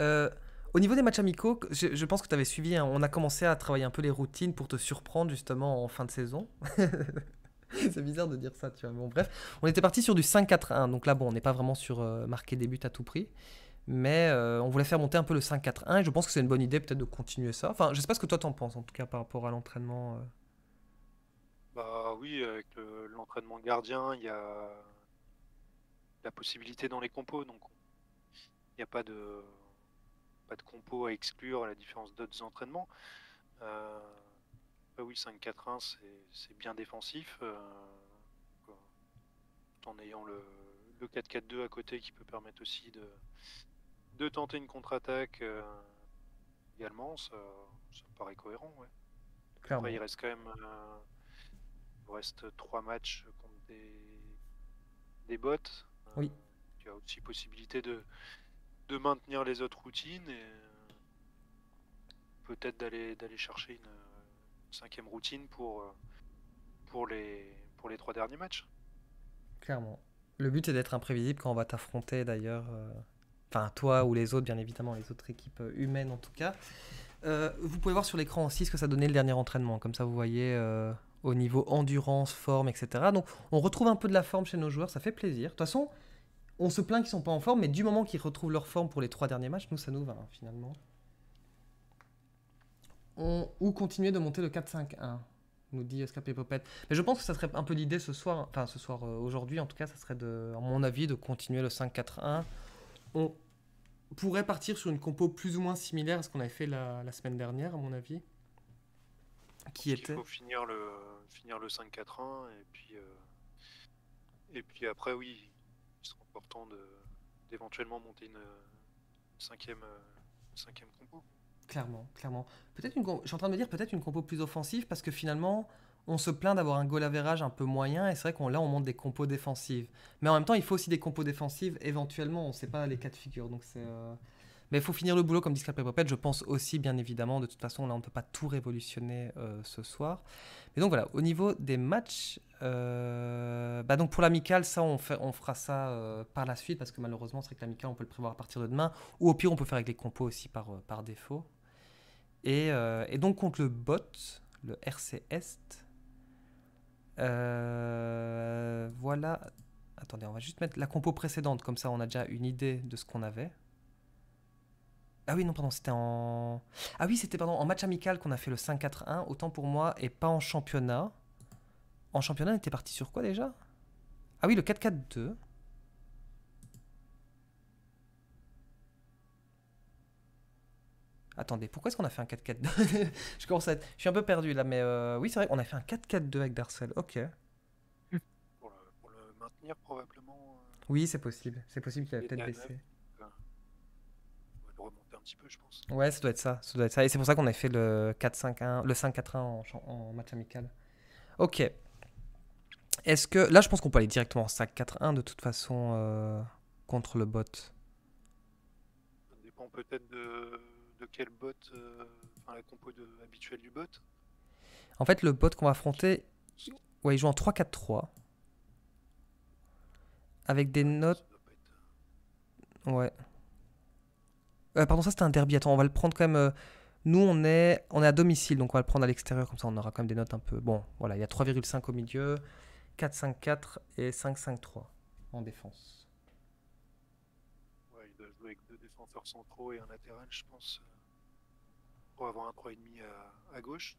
Euh... Au niveau des matchs amicaux, je, pense que tu avais suivi, on a commencé à travailler un peu les routines pour te surprendre justement en fin de saison. c'est bizarre de dire ça, tu vois. Bon, bref, on était parti sur du 5-4-1. Donc là, bon, on n'est pas vraiment sur euh, marquer des buts à tout prix. Mais euh, on voulait faire monter un peu le 5-4-1 et je pense que c'est une bonne idée peut-être de continuer ça. Enfin, je sais pas ce que toi t'en penses en tout cas par rapport à l'entraînement. Euh. Bah oui, avec l'entraînement gardien, il y a la possibilité dans les compos, donc il n'y a pas de, de compo à exclure à la différence d'autres entraînements. Euh, bah oui, 5-4-1, c'est bien défensif. Euh, en ayant le, le 4-4-2 à côté qui peut permettre aussi de, de tenter une contre-attaque euh, également, ça, paraît cohérent. il reste quand même reste 3 matchs contre des, des bots. Oui. il y a aussi possibilité de, de maintenir les autres routines et euh, peut-être d'aller d'aller chercher une, cinquième routine pour euh, pour les pour les trois derniers matchs. Clairement. Le but est d'être imprévisible quand on va t'affronter d'ailleurs. Euh, enfin, toi ou les autres, bien évidemment, les autres équipes humaines en tout cas. vous pouvez voir sur l'écran aussi ce que ça donnait le dernier entraînement. Comme ça, vous voyez au niveau endurance, forme, etc. Donc, on retrouve un peu de la forme chez nos joueurs, ça fait plaisir. De toute façon, on se plaint qu'ils sont pas en forme, mais du moment qu'ils retrouvent leur forme pour les trois derniers matchs, nous, ça nous va, hein, finalement. Ou continuer de monter le 4-5-1, nous dit Escapé Popette. Mais je pense que ça serait un peu l'idée ce soir, enfin ce soir, euh, aujourd'hui en tout cas, ça serait, de, à mon avis, de continuer le 5-4-1. On pourrait partir sur une compo plus ou moins similaire à ce qu'on avait fait la, semaine dernière, à mon avis. Qui était... Il faut finir le, finir le 5-4-1 et puis... Euh, et puis après, oui, il sera important d'éventuellement monter une, euh, cinquième, compo. Clairement, clairement. Peut-être une, je suis en train de me dire peut-être une compo plus offensive parce que finalement, on se plaint d'avoir un goal average un peu moyen et c'est vrai qu'on là on monte des compos défensives. Mais en même temps, il faut aussi des compos défensives éventuellement, on ne sait pas les cas de figure. Donc c'est euh, mais il faut finir le boulot comme pré popette, Je pense aussi, bien évidemment, de toute façon, là, on ne peut pas tout révolutionner euh, ce soir. Mais donc voilà, au niveau des matchs, euh, bah donc pour l'amical, ça, on, fera ça euh, par la suite, parce que malheureusement, c'est vrai que l'amical, on peut le prévoir à partir de demain. Ou au pire, on peut faire avec les compos aussi par, par défaut. Et, et, donc contre le bot, le RC Est, voilà. Attendez, on va juste mettre la compo précédente, comme ça on a déjà une idée de ce qu'on avait. Ah oui, non, pardon, c'était en. Ah oui, c'était pardon, en match amical qu'on a fait le 5-4-1, autant pour moi, et pas en championnat. En championnat, on était parti sur quoi déjà Ah oui, le 4-4-2. Attendez, pourquoi est-ce qu'on a fait un 4-4-2 Je Je suis un peu perdu là, mais euh, oui, c'est vrai, on a fait un 4-4-2 avec Darcel, ok. Pour le, maintenir, probablement. Euh, oui, c'est possible. C'est possible qu'il a peut-être baissé. Ouais, ça doit être ça. doit être ça. Et c'est pour ça qu'on a fait le 4 5 le 5-4-1 en, en, match amical. Ok. Est-ce que. Là, je pense qu'on peut aller directement en 5-4-1 de toute façon euh, contre le bot. Ça dépend peut-être de, quel bot. Euh, enfin, la compo de, habituelle du bot. En fait, le bot qu'on va affronter. Ouais, il joue en 3-4-3. Avec des notes. Euh, ouais. Euh, pardon, ça c'était un derby. Attends, on va le prendre quand même. Euh, nous, on est, on est à domicile, donc on va le prendre à l'extérieur, comme ça on aura quand même des notes un peu. Bon, voilà, il y a 3,5 au milieu, 4-5-4 et 5-5-3 en défense. Ouais, il doit jouer avec deux défenseurs centraux et un latéral, je pense, euh, pour avoir un 3,5 à, à gauche.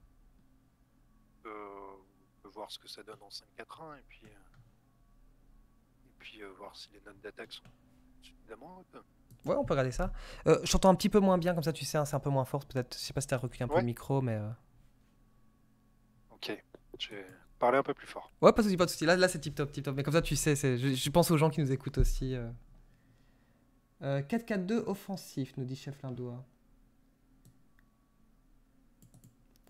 Euh, on peut voir ce que ça donne en 5-4-1 et puis, et puis voir si les notes d'attaque sont Ouais, on peut regarder ça. Euh, J'entends un petit peu moins bien, comme ça, tu sais, hein, c'est un peu moins fort, peut-être. Je sais pas si t'as reculé un peu le micro, mais. Euh. Ok, je vais parler un peu plus fort. Ouais, pas de soucis, pas de soucis. Là, là c'est tip top, tip top. Mais comme ça, tu sais, je, pense aux gens qui nous écoutent aussi. 4-4-2 euh. offensif, nous dit Chef Lindois.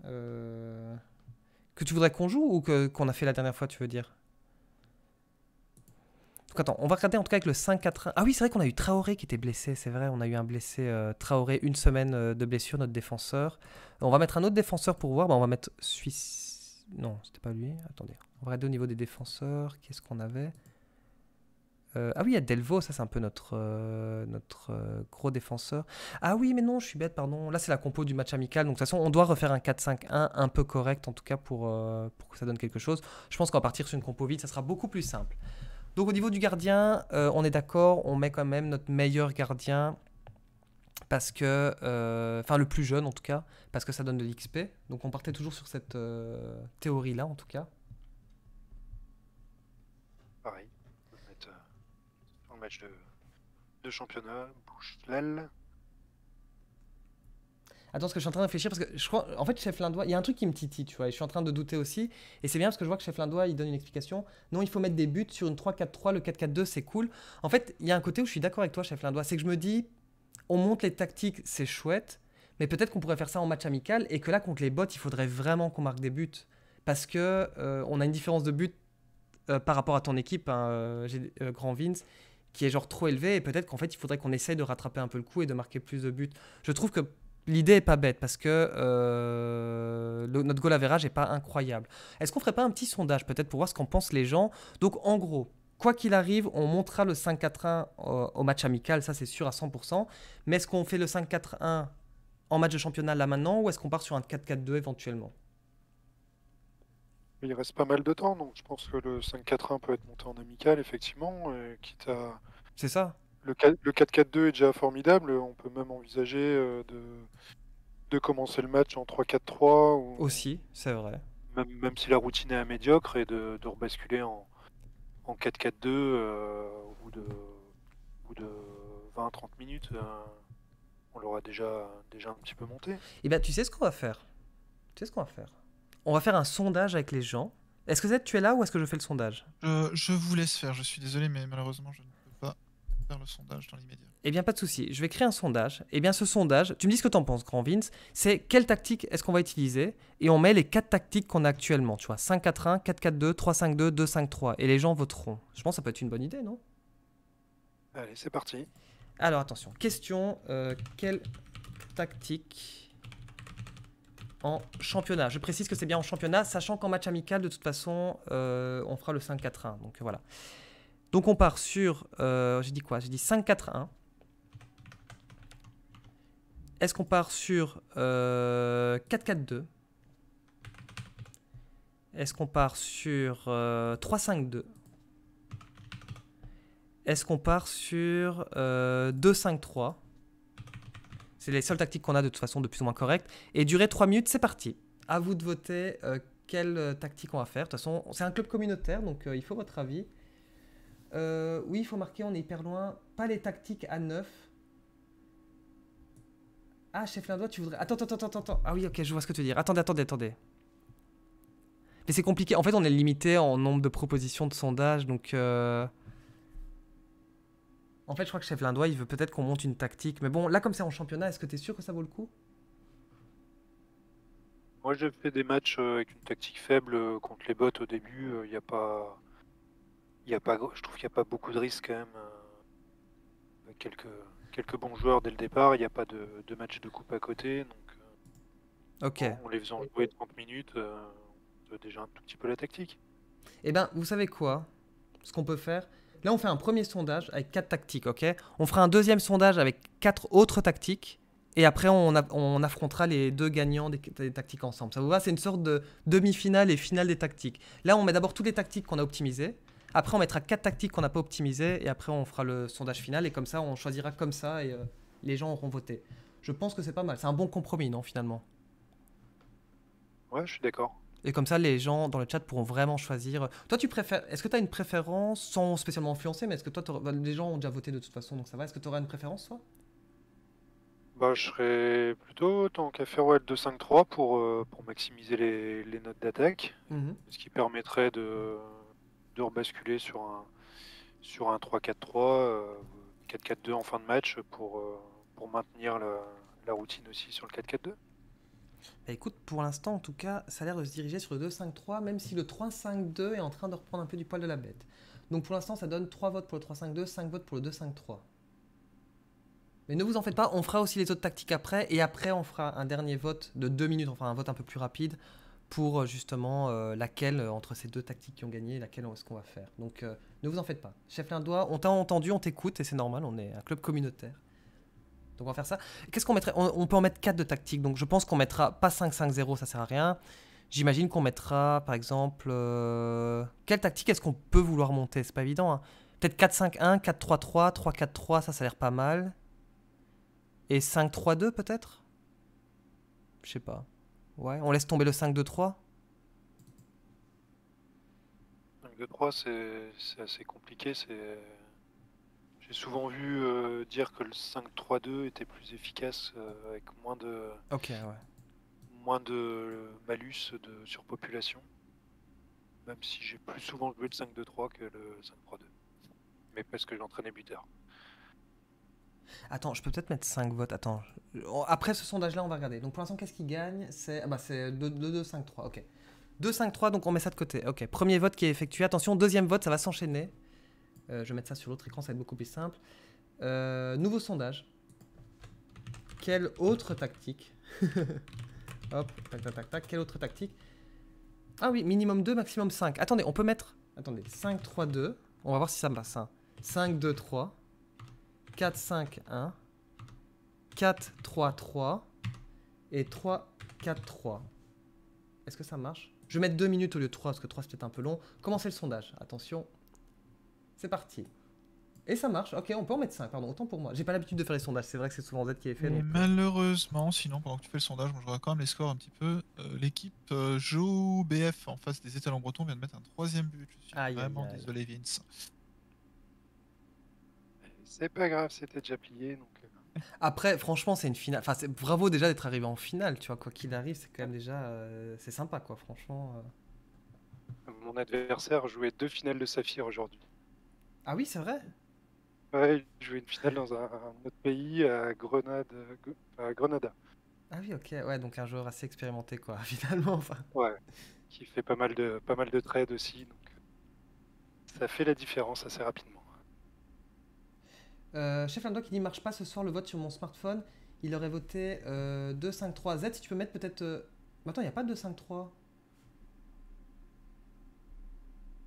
Que tu voudrais qu'on joue ou qu'on a fait la dernière fois, tu veux dire attends, on va regarder en tout cas avec le 5-4-1. Ah oui, c'est vrai qu'on a eu Traoré qui était blessé, c'est vrai, on a eu un blessé euh, Traoré, une semaine euh, de blessure, notre défenseur. On va mettre un autre défenseur pour voir, bah, on va mettre Suisse... Non, c'était pas lui, attendez. On va regarder au niveau des défenseurs, qu'est-ce qu'on avait euh, ah oui, il y a Delvaux, ça c'est un peu notre, notre gros défenseur. Ah oui, mais non, je suis bête, pardon. Là, c'est la compo du match amical. Donc, de toute façon, on doit refaire un 4-5-1 un peu correct, en tout cas, pour, pour que ça donne quelque chose. Je pense qu'en partir sur une compo vide, ça sera beaucoup plus simple. Donc au niveau du gardien, euh, on est d'accord, on met quand même notre meilleur gardien parce que, euh, enfin le plus jeune en tout cas, parce que ça donne de l'XP. Donc on partait toujours sur cette euh, théorie là en tout cas. Pareil, on va mettre, match de, championnat, bouche l'aile. Attends, ce que je suis en train de réfléchir, parce que je crois, en fait, chef Lindois, il y a un truc qui me titille, tu vois, et je suis en train de douter aussi. Et c'est bien parce que je vois que chef Lindois, il donne une explication. Non, il faut mettre des buts sur une 3-4-3, le 4-4-2, c'est cool. En fait, il y a un côté où je suis d'accord avec toi, chef Lindois, c'est que je me dis, on monte les tactiques, c'est chouette, mais peut-être qu'on pourrait faire ça en match amical, et que là, contre les bots, il faudrait vraiment qu'on marque des buts. Parce que euh, on a une différence de but euh, par rapport à ton équipe, hein, euh, Grand Vince, qui est genre trop élevé et peut-être qu'en fait, il faudrait qu'on essaye de rattraper un peu le coup et de marquer plus de buts. Je trouve que L'idée est pas bête parce que euh, le, notre goal average est pas incroyable. Est-ce qu'on ferait pas un petit sondage peut-être pour voir ce qu'en pensent les gens Donc en gros, quoi qu'il arrive, on montera le 5-4-1 au, match amical, ça c'est sûr à 100%. Mais est-ce qu'on fait le 5-4-1 en match de championnat là maintenant ou est-ce qu'on part sur un 4-4-2 éventuellement Il reste pas mal de temps, donc je pense que le 5-4-1 peut être monté en amical effectivement, quitte à. C'est ça le, 4-4-2 est déjà formidable. On peut même envisager euh, de, de commencer le match en 3-4-3. Aussi, c'est vrai. Même, même, si la routine est médiocre et de, de rebasculer en, en 4-4-2 ou euh, au bout de, de 20-30 minutes, euh, on l'aura déjà, déjà un petit peu monté. Et eh ben, tu sais ce qu'on va faire Tu sais ce qu'on va faire On va faire un sondage avec les gens. Est-ce que tu es là ou est-ce que je fais le sondage Je vous laisse faire, je suis désolé, mais malheureusement, je ne faire le sondage dans l'immédiat. Eh bien, pas de souci. Je vais créer un sondage. et eh bien, ce sondage, tu me dis ce que tu en penses, grand Vince. C'est quelle tactique est-ce qu'on va utiliser Et on met les quatre tactiques qu'on a actuellement. Tu vois, 5-4-1, 4-4-2, 3-5-2, 2-5-3. Et les gens voteront. Je pense que ça peut être une bonne idée, non Allez, c'est parti. Alors, attention. Question euh, quelle tactique en championnat. Je précise que c'est bien en championnat, sachant qu'en match amical, de toute façon, euh, on fera le 5-4-1. Donc voilà. Donc on part sur, euh, j'ai dit quoi J'ai dit 5-4-1. Est-ce qu'on part sur 4-4-2 euh, Est-ce qu'on part sur 3-5-2 euh, Est-ce qu'on part sur 2-5-3 C'est les seules tactiques qu'on a de toute façon de plus ou moins correctes. Et durer 3 minutes, c'est parti. À vous de voter quelle tactique on va faire. De toute façon, c'est un club communautaire, donc il faut votre avis. Euh, oui, il faut marquer, on est hyper loin. Pas les tactiques à neuf. Ah, chef Lindois, tu voudrais... Attends, attends, attends, attends. Ah oui, ok, je vois ce que tu veux dire. Attendez, attendez, attendez. Mais c'est compliqué. En fait, on est limité en nombre de propositions de sondage, donc... Euh, en fait, je crois que chef Lindois, il veut peut-être qu'on monte une tactique. Mais bon, là, comme c'est en championnat, est-ce que t'es sûr que ça vaut le coup Moi, j'ai fait des matchs euh, avec une tactique faible contre les bots au début. Il n'y a pas pas, je trouve qu'il n'y a pas beaucoup de risques quand même. Euh, quelques, quelques bons joueurs dès le départ, il n'y a pas de, match de coupe à côté. Donc, euh, En les faisant jouer 30 minutes, euh, on on déjà un tout petit peu la tactique. et eh bien, vous savez quoi Ce qu'on peut faire, Là, on fait un premier sondage avec quatre tactiques, ok On fera un deuxième sondage avec quatre autres tactiques. Et après, on, on affrontera les deux gagnants des, tactiques ensemble. Ça vous va C'est une sorte de demi-finale et finale des tactiques. Là, on met d'abord toutes les tactiques qu'on a optimisées. Après, on mettra quatre tactiques qu'on n'a pas optimisées et après, on fera le sondage final et comme ça, on choisira comme ça et euh, les gens auront voté. Je pense que c'est pas mal. C'est un bon compromis, non, finalement Ouais, je suis d'accord. Et comme ça, les gens dans le chat pourront vraiment choisir. Toi, tu préfères. Est-ce que tu as une préférence sans spécialement influencer, mais est-ce que toi, bah, les gens ont déjà voté de toute façon, donc ça va Est-ce que tu auras une préférence, toi bah, je serais plutôt tant qu'à faire 2-5-3 pour, euh, pour maximiser les, notes d'attaque, mmh ce qui permettrait de, de rebasculer sur un, sur un 3-4-3, 4-4-2 euh, en fin de match pour, euh, pour maintenir la, routine aussi sur le 4-4-2 bah, écoute, pour l'instant en tout cas, ça a l'air de se diriger sur le 2-5-3, même si le 3-5-2 est en train de reprendre un peu du poil de la bête. Donc pour l'instant, ça donne 3 votes pour le 3-5-2, 5 votes pour le 2-5-3. Mais ne vous en faites pas, on fera aussi les autres tactiques après, et après on fera un dernier vote de 2 minutes, enfin un vote un peu plus rapide, pour euh, justement euh, laquelle, euh, entre ces deux tactiques qui ont gagné, laquelle est-ce qu'on va faire. Donc ne vous en faites pas. Chef doigt, on t'a entendu, on t'écoute, et c'est normal, on est un club communautaire. Donc on va faire ça. Qu'est-ce qu'on mettrait on, peut en mettre 4 de tactique, donc je pense qu'on mettra pas 5-5-0, ça sert à rien. J'imagine qu'on mettra, par exemple, quelle tactique est-ce qu'on peut vouloir monter C'est pas évident. Hein. Peut-être 4-5-1, 4-3-3, 3-4-3, ça, ça a l'air pas mal. Et 5-3-2 peut-être Je sais pas. Ouais, on laisse tomber le 5-2-3 5-2-3, c'est assez compliqué. J'ai souvent vu euh, dire que le 5-3-2 était plus efficace euh, avec moins de. Moins de malus de surpopulation. Même si j'ai plus souvent joué le 5-2-3 que le 5-3-2. Mais parce que j'entraînais buteur. Attends, je peux peut-être mettre 5 votes. Attends. Oh, après ce sondage-là, on va regarder. Donc pour l'instant, qu'est-ce qui gagne C'est 2-2-5-3. Ah bah, ok. 2-5-3, donc on met ça de côté. Ok. Premier vote qui est effectué. Attention, deuxième vote, ça va s'enchaîner. Euh, je vais mettre ça sur l'autre écran, ça va être beaucoup plus simple. Euh, nouveau sondage. Quelle autre tactique Hop, tac, tac, tac, tac. Quelle autre tactique Ah oui, minimum 2, maximum 5. Attendez, on peut mettre. Attendez, 5, 3, 2. On va voir si ça me passe. 5, 2, 3. 4, 5, 1, 4, 3, 3 et 3, 4, 3. Est-ce que ça marche Je vais mettre 2 minutes au lieu de 3 parce que 3 c'est peut-être un peu long. Commencez le sondage, attention. C'est parti. Et ça marche, ok, on peut en mettre 5, pardon, autant pour moi. J'ai pas l'habitude de faire les sondages, c'est vrai que c'est souvent Z qui est fait. Euh, malheureusement, sinon, pendant que tu fais le sondage, on je quand même les scores un petit peu. Euh, l'équipe euh, BF en face des étalons bretons vient de mettre un troisième but. Je suis vraiment désolé, Vince. C'est pas grave, c'était déjà plié. Donc... Euh. Après, franchement, c'est une finale. Enfin, c'est bravo déjà d'être arrivé en finale, tu vois. Quoi qu'il arrive, c'est quand même déjà. Euh, c'est sympa, quoi, franchement. Euh. Mon adversaire jouait deux finales de Saphir aujourd'hui. Ah oui, c'est vrai Ouais, il jouait une finale dans un, autre pays, à Grenade. Grenada. Ah oui, ok, ouais, donc un joueur assez expérimenté, quoi, finalement. Ouais, qui fait pas mal de, pas mal de trades aussi, donc ça fait la différence assez rapidement. Euh, chef Lando qui dit marche pas ce soir le vote sur mon smartphone. Il aurait voté euh, 253Z. Si tu peux mettre peut-être. Euh, attends, il n'y a pas 253.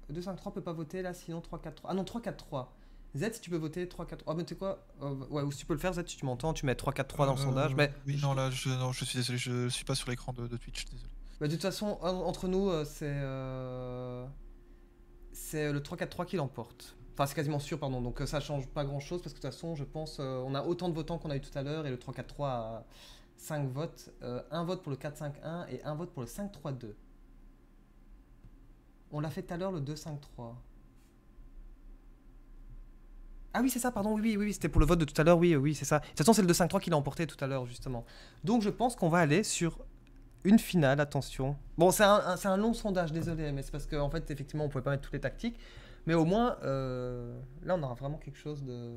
253 peut pas voter là, sinon 343. Ah non, 343. Z, si tu peux voter 343. Ah, mais tu sais quoi euh, Ouais, ou si tu peux le faire, Z, si tu m'entends, tu mets 343 dans le sondage. Mais... Oui, non, là, je, non, suis désolé, je suis pas sur l'écran de, Twitch, désolé. Bah, de toute façon, entre nous, c'est. C'est le 343 qui l'emporte. Enfin, c'est quasiment sûr, pardon. Donc euh, ça change pas grand-chose parce que de toute façon, je pense, qu'on euh, on a autant de votants qu'on a eu tout à l'heure et le 3-4-3 a 5 votes. Euh, un vote pour le 4-5-1 et un vote pour le 5-3-2. On l'a fait tout à l'heure, le 2-5-3. Ah oui, c'est ça, pardon, oui, oui, c'était pour le vote de tout à l'heure, oui, oui, c'est ça. De toute façon, c'est le 2-5-3 qui l'a emporté tout à l'heure, justement. Donc je pense qu'on va aller sur une finale, attention. Bon, c'est un, long sondage, désolé, mais c'est parce qu'en fait, effectivement, on ne pouvait pas mettre toutes les tactiques. Mais au moins, euh, là, on aura vraiment quelque chose de,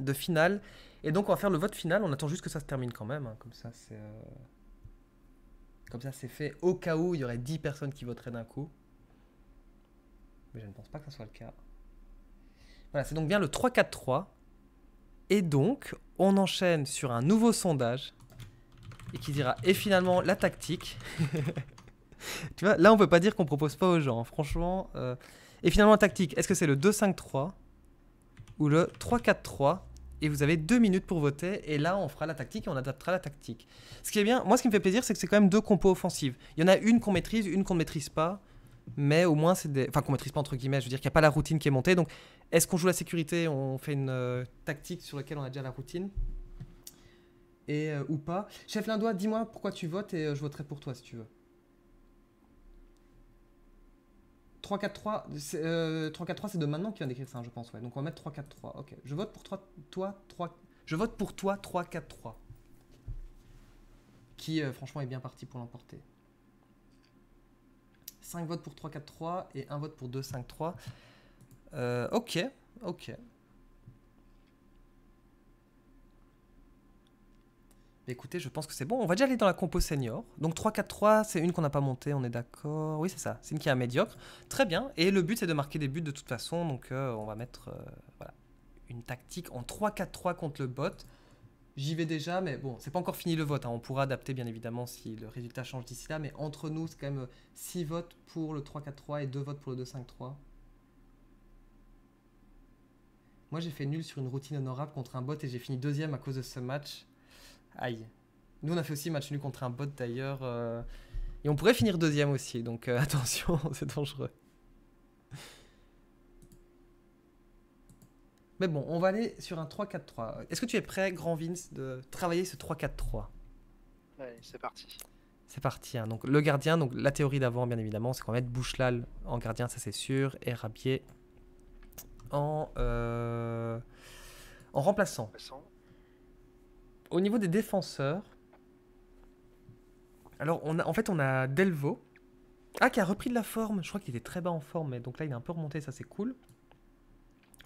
de final. Et donc, on va faire le vote final. On attend juste que ça se termine quand même. Hein. Comme ça, c'est euh, comme ça, c'est fait. Au cas où, il y aurait 10 personnes qui voteraient d'un coup. Mais je ne pense pas que ça soit le cas. Voilà, c'est donc bien le 3-4-3. Et donc, on enchaîne sur un nouveau sondage. Et qui dira, et finalement, la tactique. tu vois, là, on ne peut pas dire qu'on propose pas aux gens. Franchement... Euh... Et finalement, la tactique, est-ce que c'est le 2-5-3 ou le 3-4-3 et vous avez deux minutes pour voter. Et là, on fera la tactique et on adaptera la tactique. Ce qui est bien, moi, ce qui me fait plaisir, c'est que c'est quand même deux compos offensives. Il y en a une qu'on maîtrise, une qu'on ne maîtrise pas. Mais au moins, c'est des. Enfin, qu'on maîtrise pas, entre guillemets. Je veux dire qu'il n'y a pas la routine qui est montée. Donc, est-ce qu'on joue la sécurité On fait une euh, tactique sur laquelle on a déjà la routine et, euh, Ou pas Chef Lindois, dis-moi pourquoi tu votes et euh, je voterai pour toi si tu veux. 3-4-3, euh, c'est de maintenant qui vient d'écrire ça, hein, je pense, Donc on va mettre 3-4-3, ok. Je vote pour toi, toi, 3... Je vote pour toi 3-4-3. Qui, euh, franchement, est bien parti pour l'emporter. 5 votes pour 3-4-3 et 1 vote pour 2-5-3. Euh, ok, ok. Bah, écoutez, je pense que c'est bon. On va déjà aller dans la compo senior. Donc 3-4-3, c'est une qu'on n'a pas montée, on est d'accord. Oui, c'est ça. C'est une qui est un médiocre. Très bien. Et le but, c'est de marquer des buts de toute façon. Donc euh, on va mettre euh, une tactique en 3-4-3 contre le bot. J'y vais déjà, mais bon, c'est pas encore fini le vote. Hein. On pourra adapter, bien évidemment, si le résultat change d'ici là. Mais entre nous, c'est quand même 6 euh, votes pour le 3-4-3 et 2 votes pour le 2-5-3. Moi, j'ai fait nul sur une routine honorable contre un bot et j'ai fini deuxième à cause de ce match. Aïe. Nous, on a fait aussi match nul contre un bot d'ailleurs. Euh, et on pourrait finir deuxième aussi, donc euh, attention, c'est dangereux. Mais bon, on va aller sur un 3-4-3. Est-ce que tu es prêt, grand Vince, de travailler ce 3-4-3 Allez, c'est parti. C'est parti. Hein. Donc, le gardien, donc la théorie d'avant, bien évidemment, c'est qu'on va mettre Bouchelal en gardien, ça c'est sûr, et Rabier en, euh, en remplaçant au niveau des défenseurs, alors on a, en fait on a Delvaux, ah qui a repris de la forme, je crois qu'il était très bas en forme, mais donc là il est un peu remonté, ça c'est cool.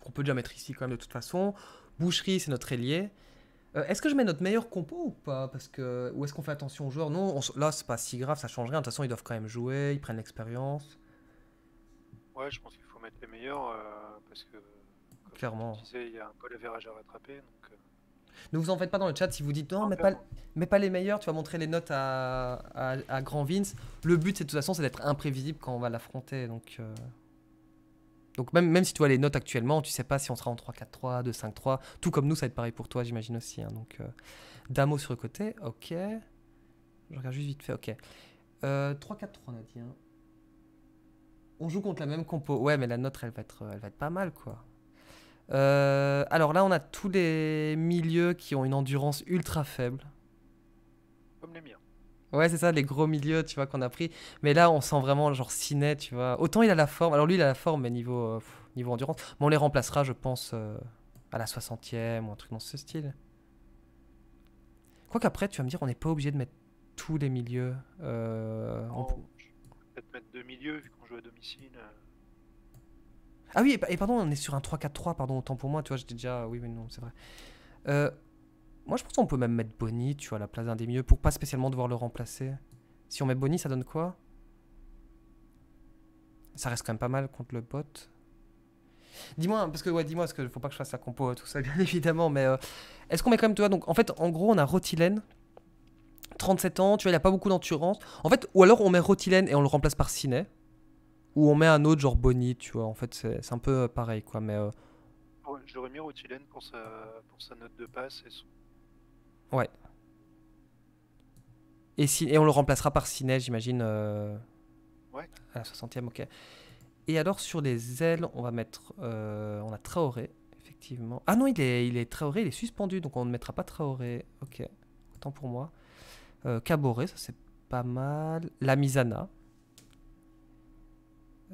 On peut déjà mettre ici quand même de toute façon. Boucherie c'est notre ailier. Euh, est-ce que je mets notre meilleur compo ou pas Parce que ou est-ce qu'on fait attention aux joueurs Non, on, là c'est pas si grave, ça change rien. De toute façon ils doivent quand même jouer, ils prennent l'expérience. Ouais, je pense qu'il faut mettre les meilleurs euh, parce que. Clairement. il y a un peu virage à rattraper. Donc, euh, ne vous en faites pas dans le chat si vous dites non, oh, mais pas, pas les meilleurs, tu vas montrer les notes à, Grand Vince. Le but, c'est de toute façon, c'est d'être imprévisible quand on va l'affronter. Donc, euh. donc même, même si tu as les notes actuellement, tu sais pas si on sera en 3-4-3, 2-5-3. Tout comme nous, ça va être pareil pour toi, j'imagine aussi. Hein, donc, euh. Damo sur le côté, ok. Je regarde juste vite fait, ok. 3-4-3, euh, on On joue contre la même compo. Ouais, mais la nôtre, elle va être, elle va être pas mal, quoi. Euh, alors là, on a tous les milieux qui ont une endurance ultra faible. Comme les miens. Ouais, c'est ça, les gros milieux, tu vois, qu'on a pris. Mais là, on sent vraiment, genre, Ciné, tu vois. Autant il a la forme. Alors lui, il a la forme, mais niveau, euh, niveau endurance. Mais on les remplacera, je pense, euh, à la 60e ou un truc dans ce style. Quoi qu'après, tu vas me dire, on n'est pas obligé de mettre tous les milieux. Euh, on peut peut-être mettre deux milieux, vu qu'on joue à domicile. Ah oui, et, pardon, on est sur un 3-4-3, pardon, autant pour moi, tu vois, j'étais déjà. Oui, mais non, c'est vrai. Euh, moi, je pense qu'on peut même mettre Bonnie, tu vois, à la place d'un des mieux, pour pas spécialement devoir le remplacer. Si on met Bonnie, ça donne quoi Ça reste quand même pas mal contre le bot. Dis-moi, parce que ouais, dis-moi, parce que faut pas que je fasse la compo, euh, tout ça, bien évidemment, mais euh, est-ce qu'on met quand même, tu vois, donc en fait, en gros, on a Rotilène, 37 ans, tu vois, il a pas beaucoup d'endurance. En fait, ou alors on met Rotilène et on le remplace par Ciné. Ou on met un autre genre Bonnie, tu vois. En fait, c'est un peu euh, pareil, quoi. Mais, euh... mis pour sa, note de passe et son... Ouais. Et, si, et on le remplacera par Ciné, j'imagine. Euh, ouais. À la 60e, ok. Et alors, sur les ailes, on va mettre. Euh, on a Traoré, effectivement. Ah non, il est, il est Traoré, il est suspendu, donc on ne mettra pas Traoré. Ok. Autant pour moi. Euh, ça c'est pas mal. La Misana.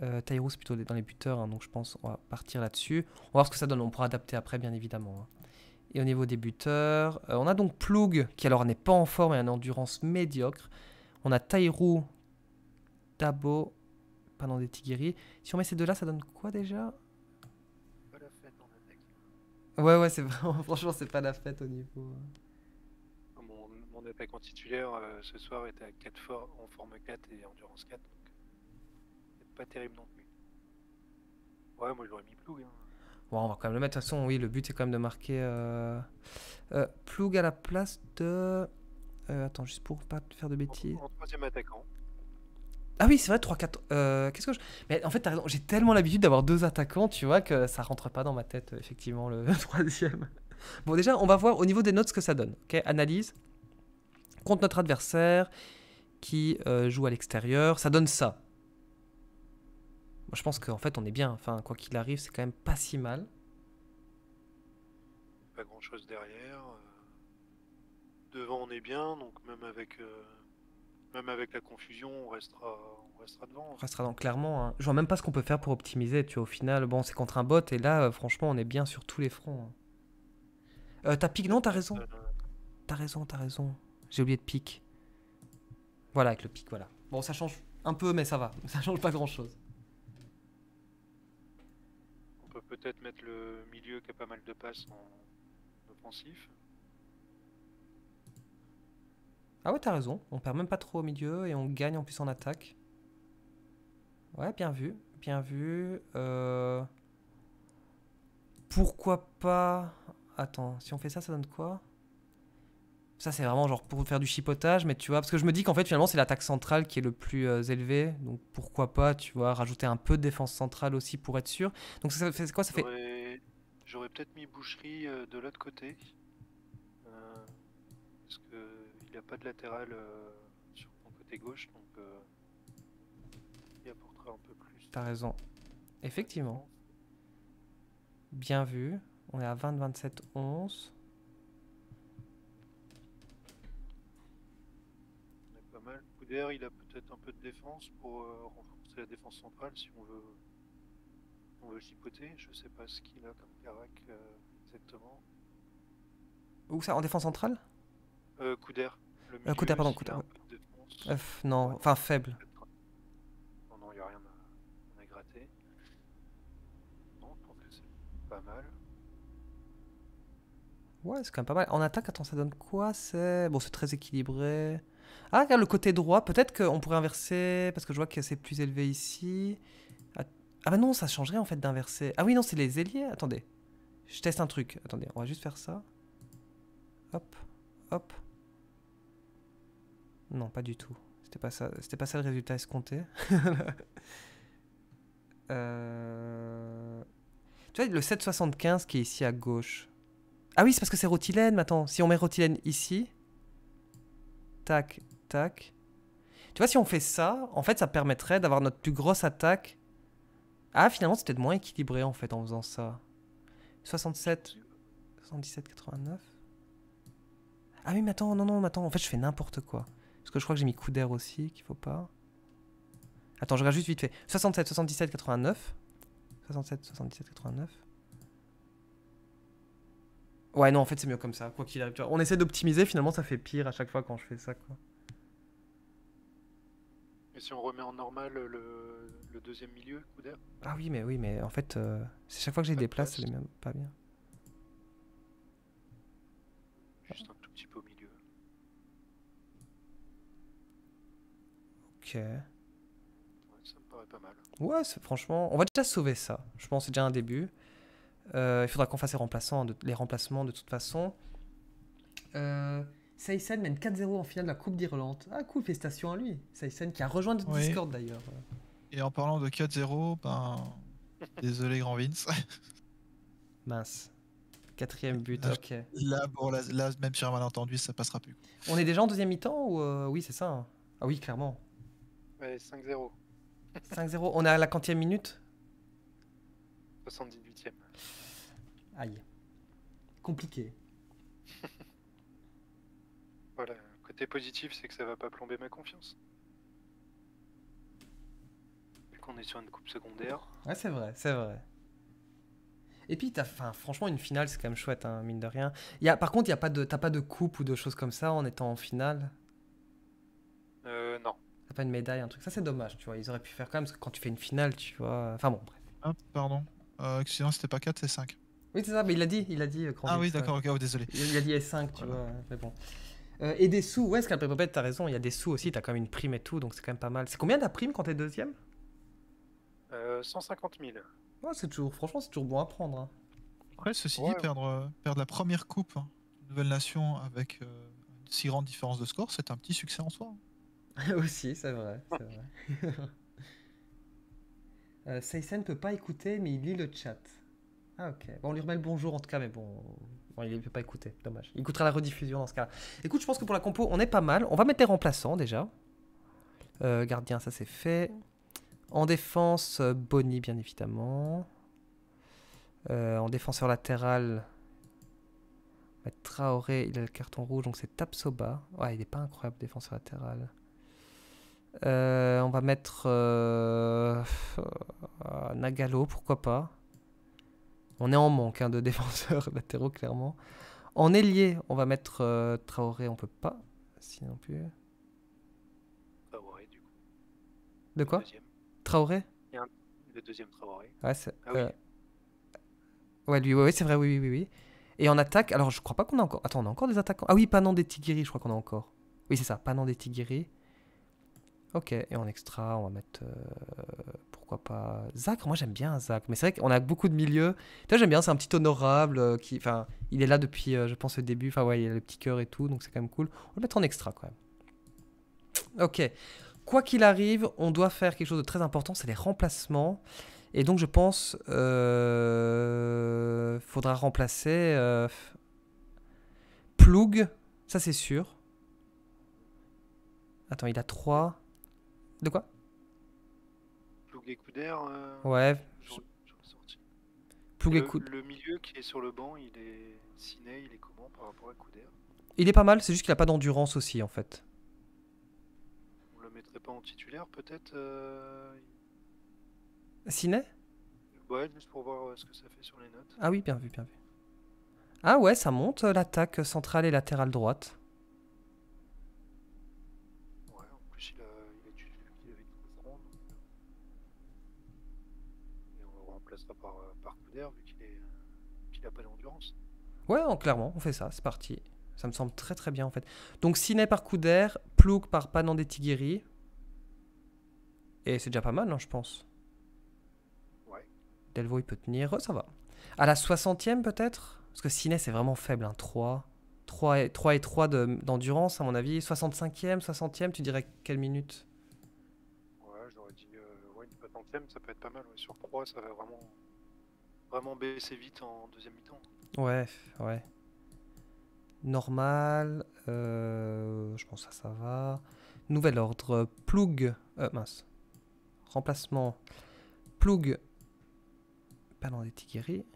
Euh, c'est plutôt dans les buteurs, hein, donc je pense on va partir là-dessus. On va voir ce que ça donne, on pourra adapter après bien évidemment. Hein. Et au niveau des buteurs, euh, on a donc Ploug qui alors n'est pas en forme et a une endurance médiocre. On a Tairou, Dabo, pendant des Tigiri. Si on met ces deux là, ça donne quoi déjà Pas la fête en attaque. Ouais ouais, c'est franchement c'est pas la fête au niveau. Hein. Mon, mon en titulaire euh, ce soir était à 4 en forme 4 et endurance 4 pas terrible non plus. Ouais, moi j'aurais mis Ploug. Hein. Bon, on va quand même le mettre. De toute façon, oui, le but c'est quand même de marquer euh... euh à la place de. Euh, attends, juste pour pas faire de bêtises. troisième attaquant. Ah oui, c'est vrai, 3-4. Euh, qu'est-ce que je. Mais en fait, j'ai tellement l'habitude d'avoir deux attaquants, tu vois, que ça rentre pas dans ma tête, effectivement, le troisième. Bon, déjà, on va voir au niveau des notes ce que ça donne. Ok, analyse. Contre notre adversaire qui joue à l'extérieur, ça donne ça je pense qu'en fait, on est bien. Enfin, quoi qu'il arrive, c'est quand même pas si mal. Pas grand chose derrière. Devant, on est bien. Donc, même avec, euh, même avec la confusion, on restera, devant. On restera clairement. Hein. Je vois même pas ce qu'on peut faire pour optimiser. Tu au final, bon, c'est contre un bot. Et là, euh, franchement, on est bien sur tous les fronts. Hein. Euh, t'as pique, non, t'as raison. Euh, t'as raison, t'as raison. J'ai oublié de pique. Voilà, avec le pic, voilà. Bon, ça change un peu, mais ça va. Ça change pas grand chose. peut-être mettre le milieu qui a pas mal de passes en offensif. Ah ouais, t'as raison. On perd même pas trop au milieu et on gagne en plus en attaque. Ouais, bien vu. Bien vu. Euh, pourquoi pas... Attends, si on fait ça, ça donne quoi ça, c'est vraiment genre pour faire du chipotage, mais tu vois, parce que je me dis qu'en fait, finalement, c'est l'attaque centrale qui est le plus euh, élevé. Donc pourquoi pas, tu vois, rajouter un peu de défense centrale aussi pour être sûr. Donc ça fait quoi Ça fait. J'aurais peut-être mis boucherie euh, de l'autre côté. Euh, parce qu'il n'y a pas de latéral sur mon côté gauche, donc il apportera un peu plus. T'as raison. Effectivement. Bien vu. On est à 20, 27, 11. d'air, il a peut-être un peu de défense pour euh, renforcer la défense centrale si on veut on veut chipoter. Je sais pas ce qu'il a comme carac euh, exactement. Où ça En défense centrale euh, d'air. Le euh, milieu, pardon, non, enfin faible. Non, non, il a rien à, à, gratter. Non, je pense que c'est pas mal. Ouais, c'est quand même pas mal. En attaque, attends, ça donne quoi C'est. Bon, c'est très équilibré. Ah, regarde le côté droit, peut-être qu'on pourrait inverser, parce que je vois que c'est plus élevé ici. Ah bah non, ça changerait en fait d'inverser. Ah oui, non, c'est les ailiers, attendez. Je teste un truc, attendez, on va juste faire ça. Hop, hop. Non, pas du tout. C'était pas ça, c'était pas ça le résultat escompté. Euh, tu vois, le 775 qui est ici à gauche. Ah oui, c'est parce que c'est Rotilène, attends, Si on met Rotilène ici, tac, tac. Tu vois, si on fait ça, en fait, ça permettrait d'avoir notre plus grosse attaque. Ah, finalement, c'était de moins équilibré, en fait, en faisant ça. 67, 77, 89. Ah oui, mais attends, non, non, attends, en fait, je fais n'importe quoi. Parce que je crois que j'ai mis coup d'air aussi, qu'il faut pas. Attends, je regarde juste vite fait. 67, 77, 89. 67, 77, 89. Ouais, non, en fait, c'est mieux comme ça, quoi qu'il arrive. On essaie d'optimiser, finalement, ça fait pire à chaque fois quand je fais ça, quoi. Et si on remet en normal le, deuxième milieu, coup d'air Ah oui, mais oui, mais en fait, euh, c'est chaque fois que j'ai des places, c'est les pas bien. Juste un tout petit peu au milieu. Ok. Ouais, ça me paraît pas mal. Ouais, franchement, on va déjà sauver ça. Je pense c'est déjà un début. Euh, il faudra qu'on fasse les remplaçants, de, les remplacements de toute façon. Euh, Saïsen mène 4-0 en finale de la Coupe d'Irlande. Ah cool, félicitations à lui. Saïsen qui a rejoint notre Discord d'ailleurs. Et en parlant de 4-0, ben... Désolé grand Vince. Mince. Quatrième but, là, ok. Là, bon, là, même sur un malentendu, ça passera plus. On est déjà en deuxième mi-temps ou euh, Oui, c'est ça. Hein. Ah oui, clairement. Ouais, 5-0. 5-0. On est à la quantième minute 78e. Aïe. Compliqué. voilà, côté positif, c'est que ça va pas plomber ma confiance. Vu qu'on est sur une coupe secondaire. Ouais, c'est vrai, c'est vrai. Et puis, as, franchement, une finale, c'est quand même chouette, hein, mine de rien. Y par contre, y a pas de, t'as pas de coupe ou de choses comme ça en étant en finale Euh, non. T'as pas une médaille, un truc. Ça, c'est dommage, tu vois. Ils auraient pu faire quand même, parce que quand tu fais une finale, tu vois. Enfin bon, bref. Ah, pardon. Euh, sinon, c'était pas 4, c'est 5. Oui, c'est ça, mais il l'a dit, il a dit euh, Ah oui, d'accord, ok, oh, désolé. Il, a dit S5, eh, tu vois, euh, et des sous, ouais, Scalper Puppet, t'as raison, il y a des sous aussi, t'as quand même une prime et tout, donc c'est quand même pas mal. C'est combien la prime quand t'es deuxième euh, 150 000. Ouais, c'est toujours, franchement, c'est toujours bon à prendre. Hein. Après, ceci dit, Perdre, perdre la première coupe hein, Nouvelle Nation avec une si grande différence de score, c'est un petit succès en soi. Hein. aussi, c'est vrai, c'est vrai. Euh, Seisen ne peut pas écouter, mais il lit le chat. Ah ok. Bon, on lui remet le bonjour en tout cas, mais bon, il ne peut pas écouter, dommage. Il écoutera la rediffusion dans ce cas. Écoute, je pense que pour la compo, on est pas mal. On va mettre des remplaçants déjà. Euh, gardien, ça c'est fait. En défense, euh, Bonnie bien évidemment. en défenseur latéral, Traoré, il a le carton rouge, donc c'est Tapsoba. Ouais, il n'est pas incroyable défenseur latéral. Euh, on va mettre euh, euh, Nagalo, pourquoi pas. On est en manque hein, de défenseurs latéraux, clairement. En ailier, on va mettre Traoré, on peut pas. Sinon plus. Traoré, du coup. De quoi Traoré un... Le deuxième Traoré. Ouais, ah, oui. ouais lui, ouais, c'est vrai, oui, oui, oui. Et en attaque, alors je crois pas qu'on a encore. Attends, on a encore des attaquants. Ah oui, Panon des Tigiri, je crois qu'on a encore. Oui, c'est ça, Panon des Tigiri. Ok, et en extra, on va mettre... Euh, pourquoi pas... Zach, moi j'aime bien Zach. Mais c'est vrai qu'on a beaucoup de milieux. vois, j'aime bien, c'est un petit honorable. Euh, qui, Enfin, il est là depuis, euh, je pense, le début. Enfin, ouais, il a le petit cœur et tout, donc c'est quand même cool. On va le mettre en extra quand même. Ok. Quoi qu'il arrive, on doit faire quelque chose de très important, c'est les remplacements. Et donc je pense... faudra remplacer... Ploug, ça c'est sûr. Attends, il a 3... De quoi Plougekouder. Euh... Ouais. et Le, le, milieu qui est sur le banc, il est ciné, il est comment par rapport à d'air Il est pas mal, c'est juste qu'il a pas d'endurance aussi en fait. On le mettrait pas en titulaire peut-être euh... Ciné Ouais, juste pour voir euh, ce que ça fait sur les notes. Ah oui, bien vu, bien vu. Ah ouais, ça monte euh, l'attaque centrale et latérale droite. Ouais, clairement, on fait ça, c'est parti. Ça me semble très très bien en fait. Donc Ciné par coup d'air, Plouk par Tigiri. Et c'est déjà pas mal, hein, je pense. Ouais. Delvo, il peut tenir. Oh, ça va. À la 60e peut-être Parce que Siné, c'est vraiment faible. Hein. 3. 3 et 3, et 3 d'endurance, à mon avis. 65e, 60e, tu dirais quelle minute Ouais, j'aurais dit euh, ouais, une 60 ça peut être pas mal. Sur 3, ça va vraiment, vraiment baisser vite en deuxième mi-temps. Ouais, ouais. Normal. Euh, je pense que ça, ça va. Nouvel ordre. Ploug. Euh, mince. Remplacement. Ploug. dans des tigueries.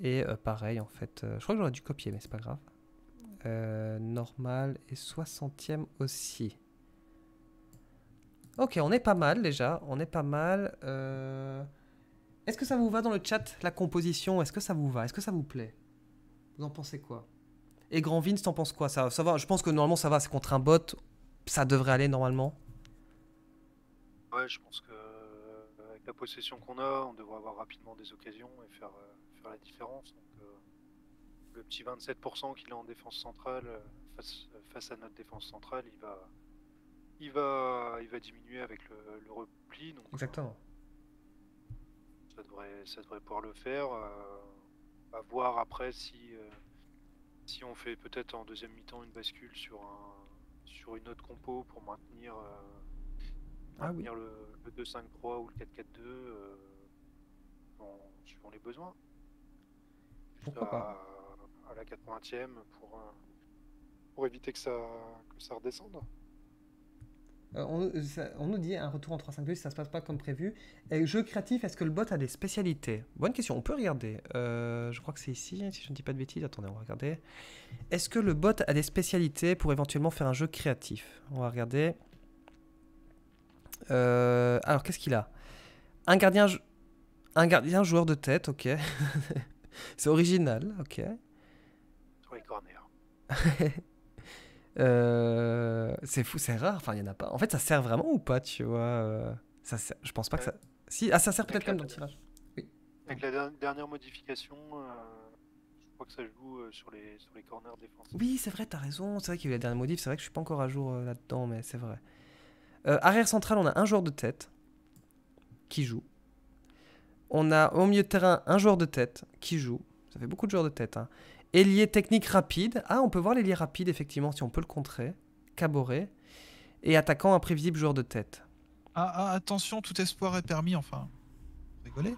Et euh, pareil, en fait. je crois que j'aurais dû copier, mais c'est pas grave. normal. Et 60e aussi. Ok, on est pas mal déjà. On est pas mal. Euh. Est-ce que ça vous va dans le chat, la composition Est-ce que ça vous va Est-ce que ça vous plaît Vous en pensez quoi Et Grand Vince, t'en penses quoi ça, va Je pense que normalement ça va, c'est contre un bot. Ça devrait aller normalement. Ouais, je pense que euh, avec la possession qu'on a, on devrait avoir rapidement des occasions et faire, euh, la différence. Euh, le petit 27% qu'il a en défense centrale face, à notre défense centrale, il va, il va, il va diminuer avec le, repli. Exactement. Ça devrait, ça devrait pouvoir le faire. Euh, à voir après si, euh, si on fait peut-être en deuxième mi-temps une bascule sur, un, sur une autre compo pour maintenir, euh, ah le, 2-5-3 ou le 4-4-2 suivant les besoins. Pourquoi à, à la 80e pour, pour éviter que ça, que ça redescende. Euh, euh, on, nous dit un retour en 3-5-2 si ça se passe pas comme prévu. Et jeu créatif, est-ce que le bot a des spécialités Bonne question, on peut regarder. Euh, je crois que c'est ici, si je ne dis pas de bêtises. Attendez, on va regarder. Est-ce que le bot a des spécialités pour éventuellement faire un jeu créatif On va regarder. alors, qu'est-ce qu'il a un gardien, un gardien joueur de tête, ok. c'est original, ok. Euh, c'est fou, c'est rare. Enfin, il y en a pas. En fait, ça sert vraiment ou pas, tu vois euh, Je pense pas que ça. Si, ah, ça sert peut-être comme dans le tirage. Avec la dernière modification, euh, je crois que ça joue sur les, corners défensifs. Oui, c'est vrai, t'as raison. C'est vrai qu'il y a eu la dernière modif. C'est vrai que je suis pas encore à jour là-dedans, mais c'est vrai. arrière central, on a un joueur de tête qui joue. On a au milieu de terrain un joueur de tête qui joue. Ça fait beaucoup de joueurs de tête. Hein. Ailier technique rapide. Ah, on peut voir l'ailier rapide, effectivement, si on peut le contrer. Caboret. Et attaquant imprévisible joueur de tête. Ah, ah attention, tout espoir est permis, enfin. Rigolez.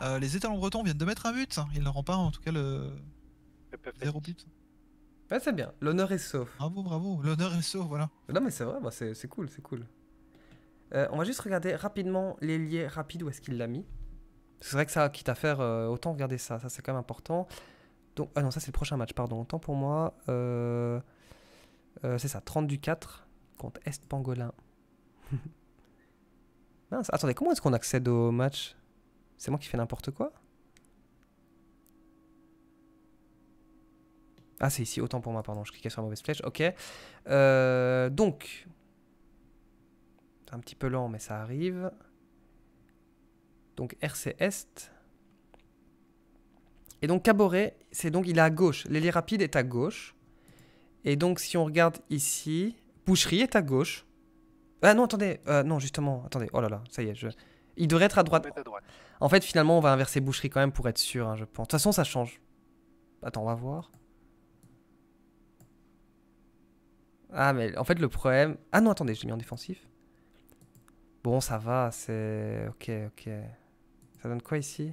Euh, les étalons bretons viennent de mettre un but. Ils n'auront pas, en tout cas, le. Zéro but. Ouais, c'est bien. L'honneur est sauf. Bravo, bravo. L'honneur est sauf, voilà. Non, mais c'est vrai, bah, c'est cool, c'est cool. Euh, on va juste regarder rapidement l'ailier rapide où est-ce qu'il l'a mis. C'est vrai que ça quitte à faire euh, autant regarder ça, ça c'est quand même important. Donc, ah non, ça c'est le prochain match, pardon. Autant pour moi. Euh, euh, c'est ça, 30 du 4 contre Est Pangolin. Mince, attendez, comment est-ce qu'on accède au match C'est moi qui fais n'importe quoi Ah, c'est ici, autant pour moi, pardon, je cliquais sur la mauvaise flèche, ok. Euh, donc, donc, un petit peu lent, mais ça arrive. Donc, RC Est. Et donc Caboret, c'est donc il est à gauche. L'ailier rapide est à gauche. Et donc si on regarde ici, Boucherie est à gauche. Ah non, attendez, euh, non justement, attendez. Oh là là, ça y est, je... il devrait être à droite. En fait, finalement, on va inverser Boucherie quand même pour être sûr, hein, je pense. De toute façon, ça change. Attends, on va voir. Ah mais en fait le problème... Ah non, attendez, je l'ai mis en défensif. Bon, ça va, c'est... Ok, ok. Ça donne quoi ici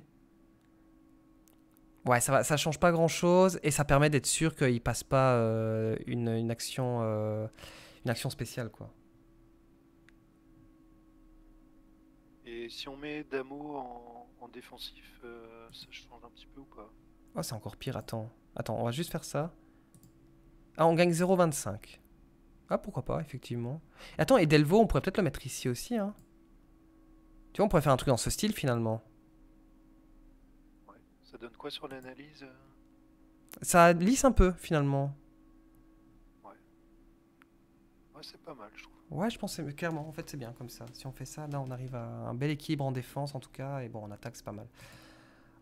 Ouais, ça, ça change pas grand chose et ça permet d'être sûr qu'il passe pas euh, une, action, euh, une action spéciale quoi. Et si on met Damo en, défensif, euh, ça change un petit peu ou pas Oh, c'est encore pire, attends. Attends, on va juste faire ça. Ah, on gagne 0,25. Ah, pourquoi pas, effectivement. Attends, et Delvo, on pourrait peut-être le mettre ici aussi, hein. Tu vois, on pourrait faire un truc dans ce style, finalement donne quoi sur l'analyse euh Ça lisse un peu finalement. Ouais. Ouais, c'est pas mal, je trouve. Ouais, je pensais, clairement, en fait, c'est bien comme ça. Si on fait ça, là, on arrive à un bel équilibre en défense, en tout cas, et bon, en attaque, c'est pas mal.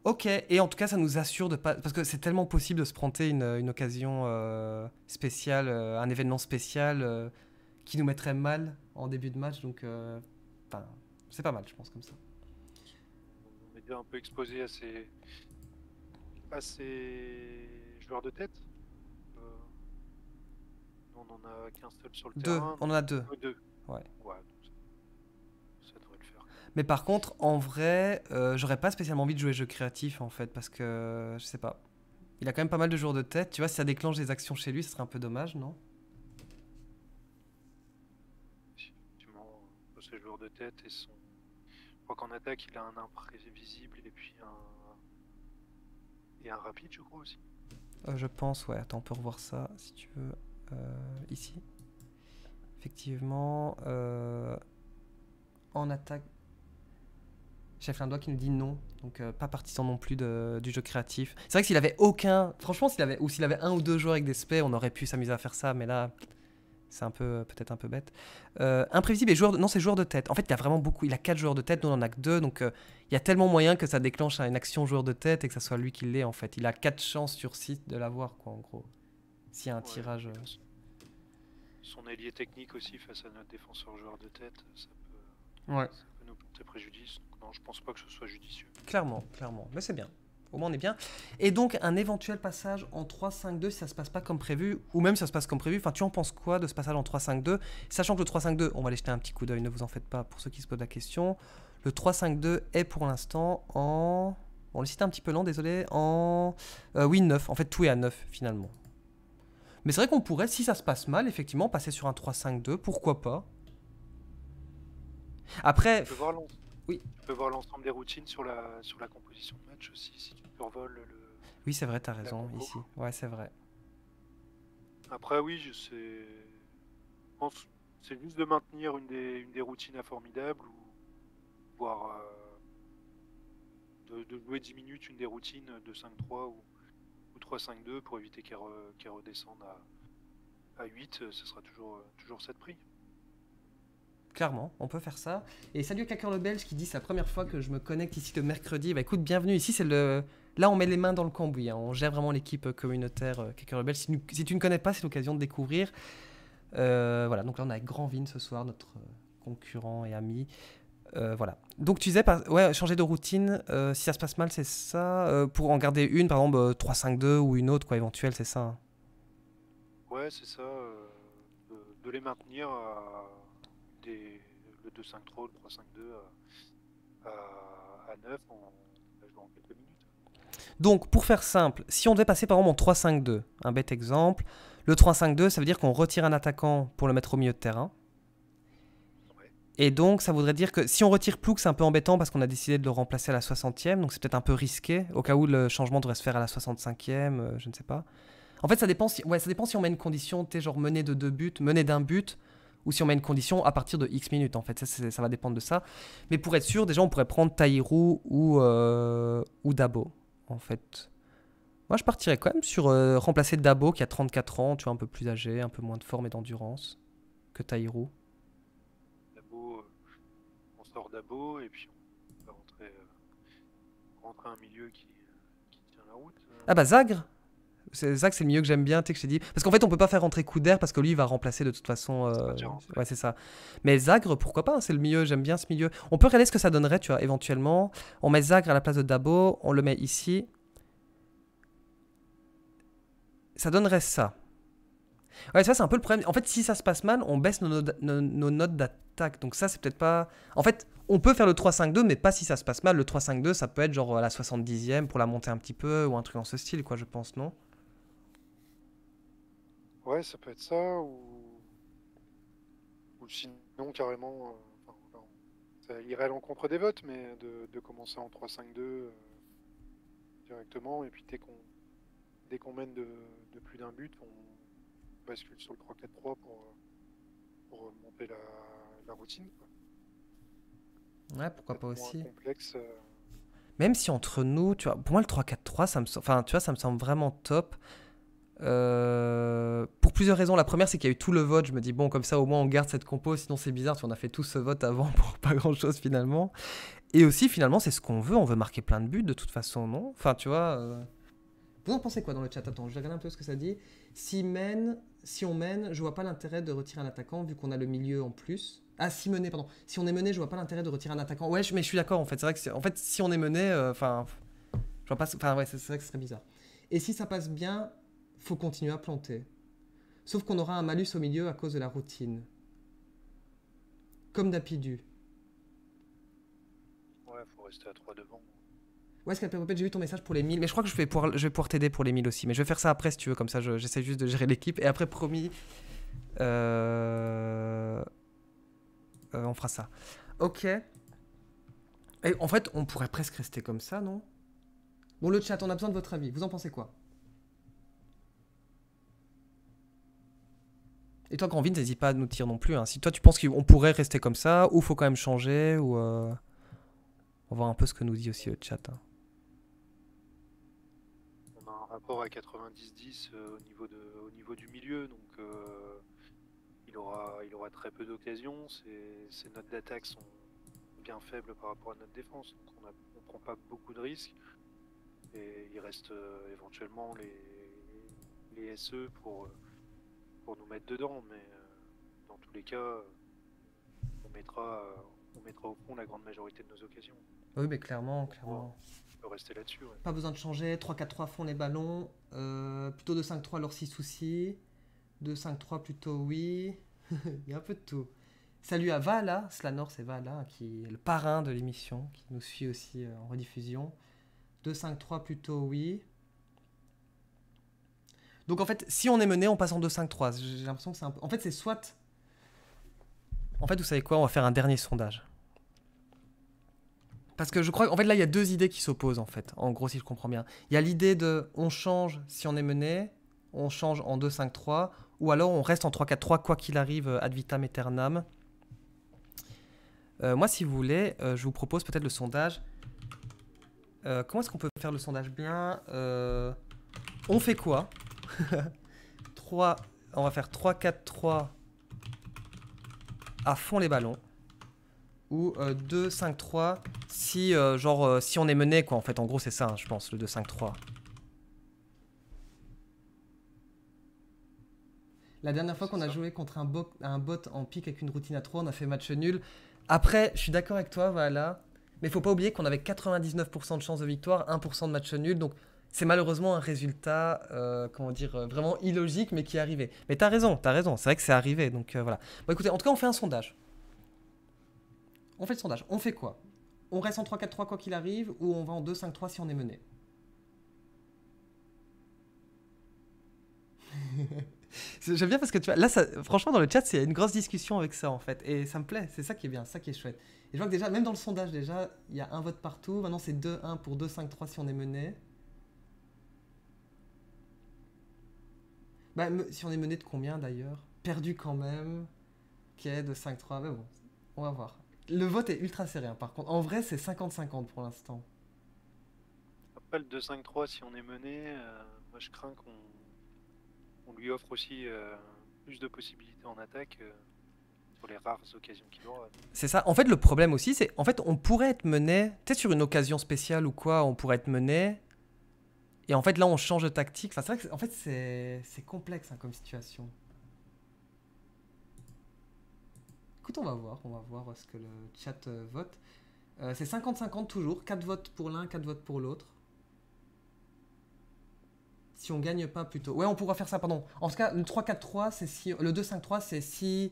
Ok, et en tout cas, ça nous assure de pas. Parce que c'est tellement possible de se pronter une, occasion euh, spéciale, euh, un événement spécial qui nous mettrait mal en début de match, donc. c'est pas mal, je pense, comme ça. On est un peu exposé à ces, à joueurs de tête euh, On en a qu'un seul sur le deux. terrain. On en a deux. deux. Ouais. faire. Mais par contre, en vrai, euh, j'aurais pas spécialement envie de jouer jeu créatif en fait, parce que je sais pas. Il a quand même pas mal de joueurs de tête. Tu vois, si ça déclenche des actions chez lui, ce serait un peu dommage, non Effectivement, ses euh, joueurs de tête et son. Je crois qu'en attaque, il a un imprévisible et puis un et un rapide, je crois aussi. Euh, je pense, ouais. Attends, on peut revoir ça si tu veux. Euh, ici. Effectivement, euh, en attaque. Chef doigt qui nous dit non, donc pas partisan non plus du jeu créatif. C'est vrai que s'il avait aucun, franchement, s'il avait ou s'il avait un ou deux joueurs avec des spés, on aurait pu s'amuser à faire ça, mais là, c'est un peu euh, peut-être un peu bête. Euh, imprévisible et joueur de... non c'est joueur de tête. En fait il y a vraiment beaucoup. Il a quatre joueurs de tête, nous on en a que deux, donc euh, il y a tellement moyen que ça déclenche une action joueur de tête et que ça soit lui qui l'est en fait. Il a quatre chances sur site de l'avoir quoi en gros. S'il y a un tirage. Son ailier technique aussi face à notre défenseur joueur de tête, ça peut, nous porter préjudice. non je pense pas que ce soit judicieux. Clairement, clairement, mais c'est bien. Au moins, on est bien. Et donc, un éventuel passage en 3-5-2, si ça se passe pas comme prévu, ou même si ça se passe comme prévu, enfin, tu en penses quoi de ce passage en 3-5-2 Sachant que le 3-5-2, on va aller jeter un petit coup d'œil, ne vous en faites pas pour ceux qui se posent la question. Le 3-5-2 est pour l'instant en. On le site un petit peu lent, désolé. En. Euh, oui, 9. En fait, tout est à 9 finalement. Mais c'est vrai qu'on pourrait, si ça se passe mal, effectivement, passer sur un 3-5-2, pourquoi pas. Après. Oui. Tu peux voir l'ensemble des routines sur la, sur la composition de match aussi, si tu survoles le. Oui, c'est vrai, tu as raison, ici. Ouais, c'est vrai. Après, oui, je sais. pense c'est juste de maintenir une des, routines à routines ou voire euh, de, louer 10 minutes une des routines de 5-3 ou, ou 3-5-2 pour éviter qu'elle qu redescende à, 8, ce sera toujours, toujours 7 prix. Clairement, on peut faire ça. Et salut à Claqueur le Belge qui dit c'est la première fois que je me connecte ici le mercredi. Bah écoute, bienvenue ici, c'est le. Là, on met les mains dans le cambouis, hein. on gère vraiment l'équipe euh, communautaire Kakerlebel euh, le Si, tu ne connais pas, c'est l'occasion de découvrir. Euh, voilà, donc là, on a Vin ce soir, notre concurrent et ami. voilà. Donc tu disais, ouais, changer de routine, si ça se passe mal, c'est ça. pour en garder une, par exemple, 3-5-2 ou une autre, quoi, éventuelle, c'est ça. Hein ouais, c'est ça. De, les maintenir à, le 2-5 le 3-5-2 euh, à, 9, on, va quelques minutes. Donc, pour faire simple, si on devait passer par exemple en 3-5-2, un bête exemple, le 3-5-2, ça veut dire qu'on retire un attaquant pour le mettre au milieu de terrain. Et donc, ça voudrait dire que si on retire plus, c'est un peu embêtant parce qu'on a décidé de le remplacer à la 60e, donc c'est peut-être un peu risqué, au cas où le changement devrait se faire à la 65e, euh, je ne sais pas. En fait, ça dépend si, ouais, ça dépend si on met une condition, tu genre mené de deux buts, mené d'un but, ou si on met une condition à partir de X minutes en fait. Ça, va dépendre de ça. Mais pour être sûr, déjà on pourrait prendre Taïrou ou, euh, ou Dabo en fait. Moi je partirais quand même sur euh, remplacer Dabo qui a 34 ans, tu vois, un peu plus âgé, un peu moins de forme et d'endurance que Taïrou. Dabo, euh, on sort Dabo et puis on va rentrer, un milieu qui tient la route. Ah bah Zagre c'est c'est le milieu que j'aime bien, tu sais, que je dit. Parce qu'en fait, on peut pas faire rentrer coup d'air parce que lui, il va remplacer de toute façon. Euh, ouais, c'est ça. Mais Zagre, pourquoi pas hein, C'est le milieu, j'aime bien ce milieu. On peut regarder ce que ça donnerait, tu vois, éventuellement. On met Zagre à la place de Dabo, on le met ici. Ça donnerait ça. Ouais, ça, c'est un peu le problème. En fait, si ça se passe mal, on baisse nos, notes, nos, d'attaque. Donc ça, c'est peut-être pas... En fait, on peut faire le 3-5-2, mais pas si ça se passe mal. Le 3-5-2, ça peut être genre à euh, la 70e pour la monter un petit peu, ou un truc dans ce style, quoi, je pense, non Ouais, ça peut être ça, ou, ou sinon carrément, euh, ça irait à l'encontre des votes, mais de, commencer en 3-5-2 euh, directement, et puis dès qu'on dès mène de, plus d'un but, on bascule sur le 3-4-3 pour, pour monter la, routine. Quoi. Ouais, pourquoi pas aussi. Complexe, euh. Même si entre nous, tu vois, pour moi le 3-4-3, ça me, ça me semble vraiment top. Euh, pour plusieurs raisons. La première, c'est qu'il y a eu tout le vote. Je me dis, bon, comme ça, au moins, on garde cette compo. Sinon, c'est bizarre si on a fait tout ce vote avant pour pas grand chose finalement. Et aussi, finalement, c'est ce qu'on veut. On veut marquer plein de buts de toute façon, non Enfin, tu vois. Euh, vous en pensez quoi dans le chat Attends, je regarde un peu ce que ça dit. Si, mène, si on mène, je vois pas l'intérêt de retirer un attaquant vu qu'on a le milieu en plus. Ah, si mené, pardon. Si on est mené, je vois pas l'intérêt de retirer un attaquant. Ouais, mais je suis d'accord en fait. C'est vrai que en fait, si on est mené, euh, enfin. enfin, ouais, c'est vrai que ce serait bizarre. Et si ça passe bien, faut continuer à planter. Sauf qu'on aura un malus au milieu à cause de la routine. Comme Dapidu. Ouais, faut rester à 3 devant. Ouais, Scalpel j'ai vu ton message pour les 1000, mais je crois que je vais pouvoir, je vais t'aider pour les 1000 aussi. Mais je vais faire ça après si tu veux, comme ça j'essaie juste de gérer l'équipe. Et après, promis, euh, euh, on fera ça. Ok. en fait, on pourrait presque rester comme ça, non Bon, le chat, on a besoin de votre avis. Vous en pensez quoi Et toi, Vin, n'hésite pas à nous tirer non plus. Hein. Si toi, tu penses qu'on pourrait rester comme ça, ou faut quand même changer, ou. Euh, on va voir un peu ce que nous dit aussi le chat. Hein. On a un rapport à 90-10 euh, au, niveau du milieu, donc euh, il, aura, aura très peu d'occasions. Ses notes d'attaque sont bien faibles par rapport à notre défense, donc on ne prend pas beaucoup de risques. Et il reste éventuellement les, les SE pour pour nous mettre dedans, mais euh, dans tous les cas, on mettra, on mettra au fond la grande majorité de nos occasions. Oui, mais clairement, clairement. On peut rester là-dessus. Pas besoin de changer. 3-4-3 font les ballons. Euh, plutôt 2-5-3 leur 6 soucis. 2-5-3 plutôt oui. Il y a un peu de tout. Salut à Vala, Slanor c'est Vala qui est le parrain de l'émission, qui nous suit aussi euh, en rediffusion. 2-5-3 plutôt oui. Donc en fait, si on est mené, on passe en 2-5-3. J'ai l'impression que c'est un peu... En fait, c'est soit... En fait, vous savez quoi On va faire un dernier sondage. Parce que je crois En fait, là, il y a deux idées qui s'opposent, en fait. En gros, si je comprends bien. Il y a l'idée de on change si on est mené, on change en 2-5-3, ou alors on reste en 3-4-3, quoi qu'il arrive, euh, ad vitam aeternam. Euh, moi, si vous voulez, euh, je vous propose peut-être le sondage. comment est-ce qu'on peut faire le sondage bien On fait quoi 3, on va faire 3, 4, 3 à fond les ballons. Ou 2, 5, 3 si, euh, genre, euh, si on est mené, quoi. En fait, en gros, c'est ça, hein, je pense, le 2, 5, 3. La dernière fois qu'on a joué contre un, un bot en pique avec une routine à 3, on a fait match nul. Après, je suis d'accord avec toi, voilà. Mais faut pas oublier qu'on avait 99% de chance de victoire, 1% de match nul. Donc c'est malheureusement un résultat, euh, comment dire, euh, vraiment illogique, mais qui est arrivé. Mais t'as raison, t'as raison, c'est vrai que c'est arrivé, donc euh, voilà. Bon écoutez, en tout cas, on fait un sondage. On fait le sondage, on fait quoi On reste en 3-4-3 quoi qu'il arrive, ou on va en 2-5-3 si on est mené J'aime bien parce que tu vois, là, franchement, dans le chat, il y a une grosse discussion avec ça, en fait. Et ça me plaît, c'est ça qui est bien, ça qui est chouette. Et je vois que déjà, même dans le sondage, déjà, il y a un vote partout. Maintenant, c'est 2-1 pour 2-5-3 si on est mené. Bah, si on est mené de combien d'ailleurs Perdu quand même, qui est de 5-3, mais bon, on va voir. Le vote est ultra serré, hein, par contre. En vrai, c'est 50-50 pour l'instant. Après, le 2-5-3, si on est mené, euh, moi je crains qu'on lui offre aussi euh, plus de possibilités en attaque. sur euh, pour les rares occasions qu'il aura. C'est ça. En fait, le problème aussi, c'est en fait, on pourrait être mené, peut-être sur une occasion spéciale ou quoi, on pourrait être mené, et en fait, là, on change de tactique. Enfin, c'est vrai que en fait, c'est complexe hein, comme situation. Écoute, on va voir. On va voir ce que le chat euh, vote. Euh, c'est 50-50 toujours. 4 votes pour l'un, 4 votes pour l'autre. Si on gagne pas plutôt. Ouais, on pourra faire ça, pardon. En tout cas, le 3-4-3, c'est si. Le 2-5-3, c'est si.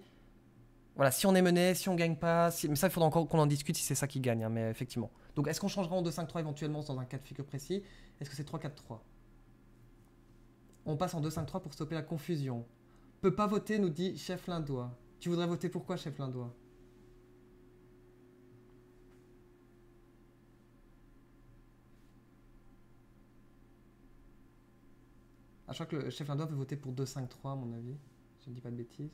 Voilà, si on est mené, si on gagne pas. Mais ça, il faudra encore qu'on en discute si c'est ça qui gagne. Hein, mais effectivement. Donc est-ce qu'on changera en 2-5-3 éventuellement dans un cas de figure précis Est-ce que c'est 3-4-3 On passe en 2-5-3 pour stopper la confusion. Peut pas voter, nous dit chef Lindois. Tu voudrais voter pourquoi, chef Lindois Ah, je crois que le chef Lindois peut voter pour 2-5-3 à mon avis, je ne dis pas de bêtises.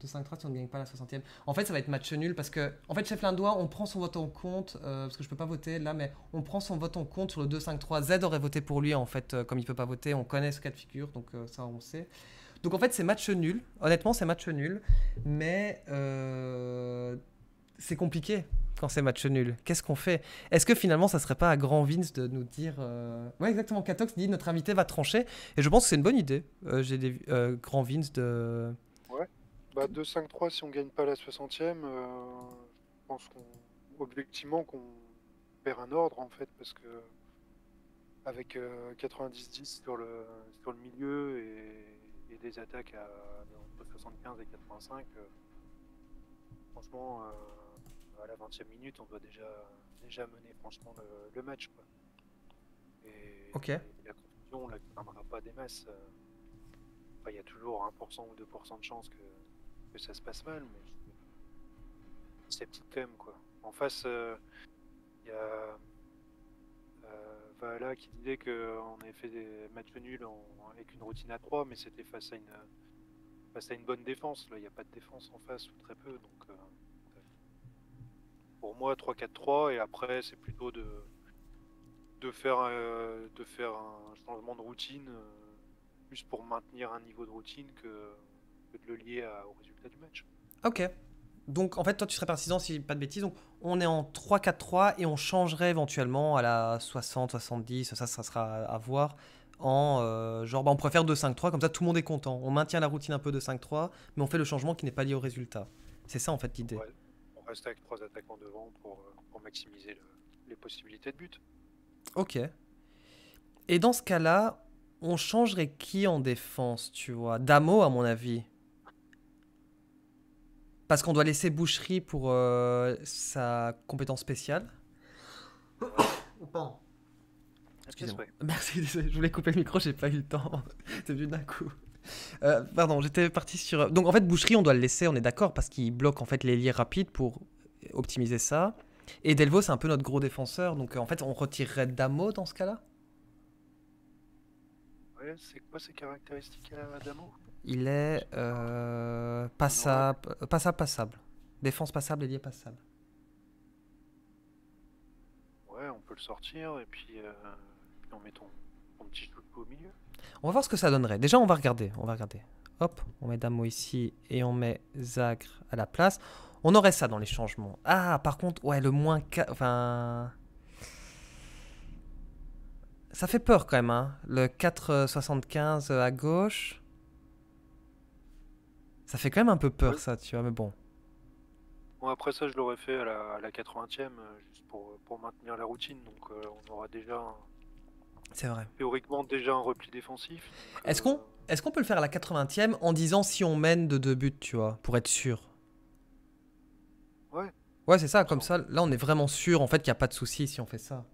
de 5 3 si on ne gagne pas la 60e. En fait, ça va être match nul parce que, en fait, chef Lindois, on prend son vote en compte, euh, parce que je peux pas voter là, mais on prend son vote en compte sur le 2-5-3. Z aurait voté pour lui, en fait, euh, comme il peut pas voter, on connaît ce cas de figure, donc euh, ça, on sait. Donc, en fait, c'est match nul. Honnêtement, c'est match nul, mais c'est compliqué quand c'est match nul. Qu'est-ce qu'on fait Est-ce que finalement, ça serait pas à grand Vince de nous dire Oui, Ouais, exactement. Katox dit notre invité va trancher, et je pense que c'est une bonne idée. J'ai des grand Vince de bah 2-5-3 si on gagne pas la 60e, euh, je pense qu'on objectivement qu'on perd un ordre en fait parce que avec 90-10 euh, sur le sur le milieu et, des attaques à entre 75 et 85, euh, franchement à la 20e minute on doit déjà déjà mener franchement le, match quoi. Et, ok. la confusion on la pas des masses. Il y a toujours 1% ou 2% de chance que ça se passe mal, mais c'est petit thème quoi. En face, euh, il y a euh, qui disait qu'on euh, avait fait des matchs nuls avec une routine à 3, mais c'était face à une face à une bonne défense. Là, il n'y a pas de défense en face ou très peu, donc euh, pour moi 3-4-3 et après c'est plutôt de de faire de faire un changement de routine juste pour maintenir un niveau de routine que de le lier au résultat du match. Ok. Donc en fait, toi, tu serais persistant si pas de bêtises, donc on est en 3-4-3 et on changerait éventuellement à la 60, 70, ça, ça sera à voir. En euh, genre, bah, on on préfère 2-5-3, comme ça tout le monde est content. On maintient la routine un peu de 5-3, mais on fait le changement qui n'est pas lié au résultat. C'est ça en fait l'idée. on reste avec attaques attaquants devant pour, euh, maximiser les possibilités de but. Ok. Et dans ce cas-là, on changerait qui en défense, tu vois Damo, à mon avis. Parce qu'on doit laisser boucherie pour euh, sa compétence spéciale. Pardon. Excusez-moi. Merci, je voulais couper le micro, j'ai pas eu le temps. C'est venu d'un coup. Euh, pardon, j'étais parti sur. Euh, donc en fait, boucherie, on doit le laisser, on est d'accord, parce qu'il bloque en fait les liens rapides pour optimiser ça. Et Delvaux, c'est un peu notre gros défenseur, donc en fait, on retirerait Damo dans ce cas-là Ouais, c'est quoi ses caractéristiques à Damo il est passable, euh, passable, euh, passable. Défense passable, et passable. Ouais, on peut le sortir et puis, euh, on met ton, petit coup au milieu. On va voir ce que ça donnerait. Déjà, on va regarder. On va regarder. Hop, on met Damo ici et on met Zagre à la place. On aurait ça dans les changements. Ah, par contre, ouais, le moins... Enfin... Ça fait peur quand même, hein. Le 4,75 à gauche. Ça fait quand même un peu peur, ça, tu vois, mais bon. Bon, après ça, je l'aurais fait à la, 80e, euh, juste pour, euh, pour, maintenir la routine. Donc, euh, on aura déjà. C'est vrai. Théoriquement, déjà un repli défensif. Est-ce qu'on est qu'on peut le faire à la 80e en disant si on mène de deux buts, tu vois, pour être sûr Ouais. Ouais, c'est ça, comme ça, là, on est vraiment sûr, en fait, qu'il n'y a pas de souci si on fait ça.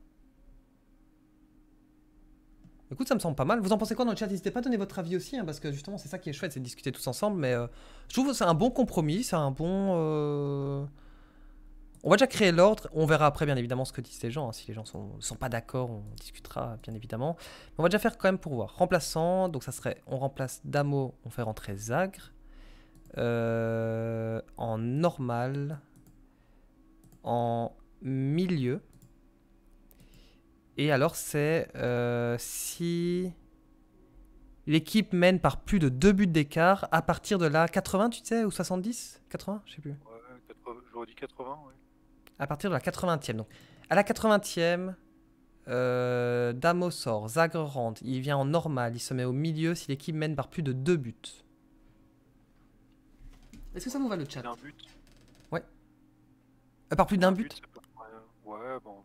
Écoute, ça me semble pas mal. Vous en pensez quoi dans le chat N'hésitez pas à donner votre avis aussi, hein, parce que justement, c'est ça qui est chouette, c'est de discuter tous ensemble. Mais euh, je trouve que c'est un bon compromis, c'est un bon. Euh, on va déjà créer l'ordre. On verra après, bien évidemment, ce que disent les gens. Hein. Si les gens sont, sont pas d'accord, on discutera, bien évidemment. on va déjà faire quand même pour voir. Remplaçant, donc ça serait. On remplace Damo, on fait rentrer Zagre. Euh, en normal. En milieu. Et alors, c'est euh, si l'équipe mène par plus de deux buts d'écart à partir de la 80, tu sais, ou 70 80, je sais plus. Ouais, j'aurais dit 80, ouais À partir de la 80e. Donc, à la 80e, euh, Damosor Zagre il vient en normal, il se met au milieu si l'équipe mène par plus de deux buts. Est-ce que ça vous va le chat d'un but Ouais. Euh, par plus d'un but Ouais, bon,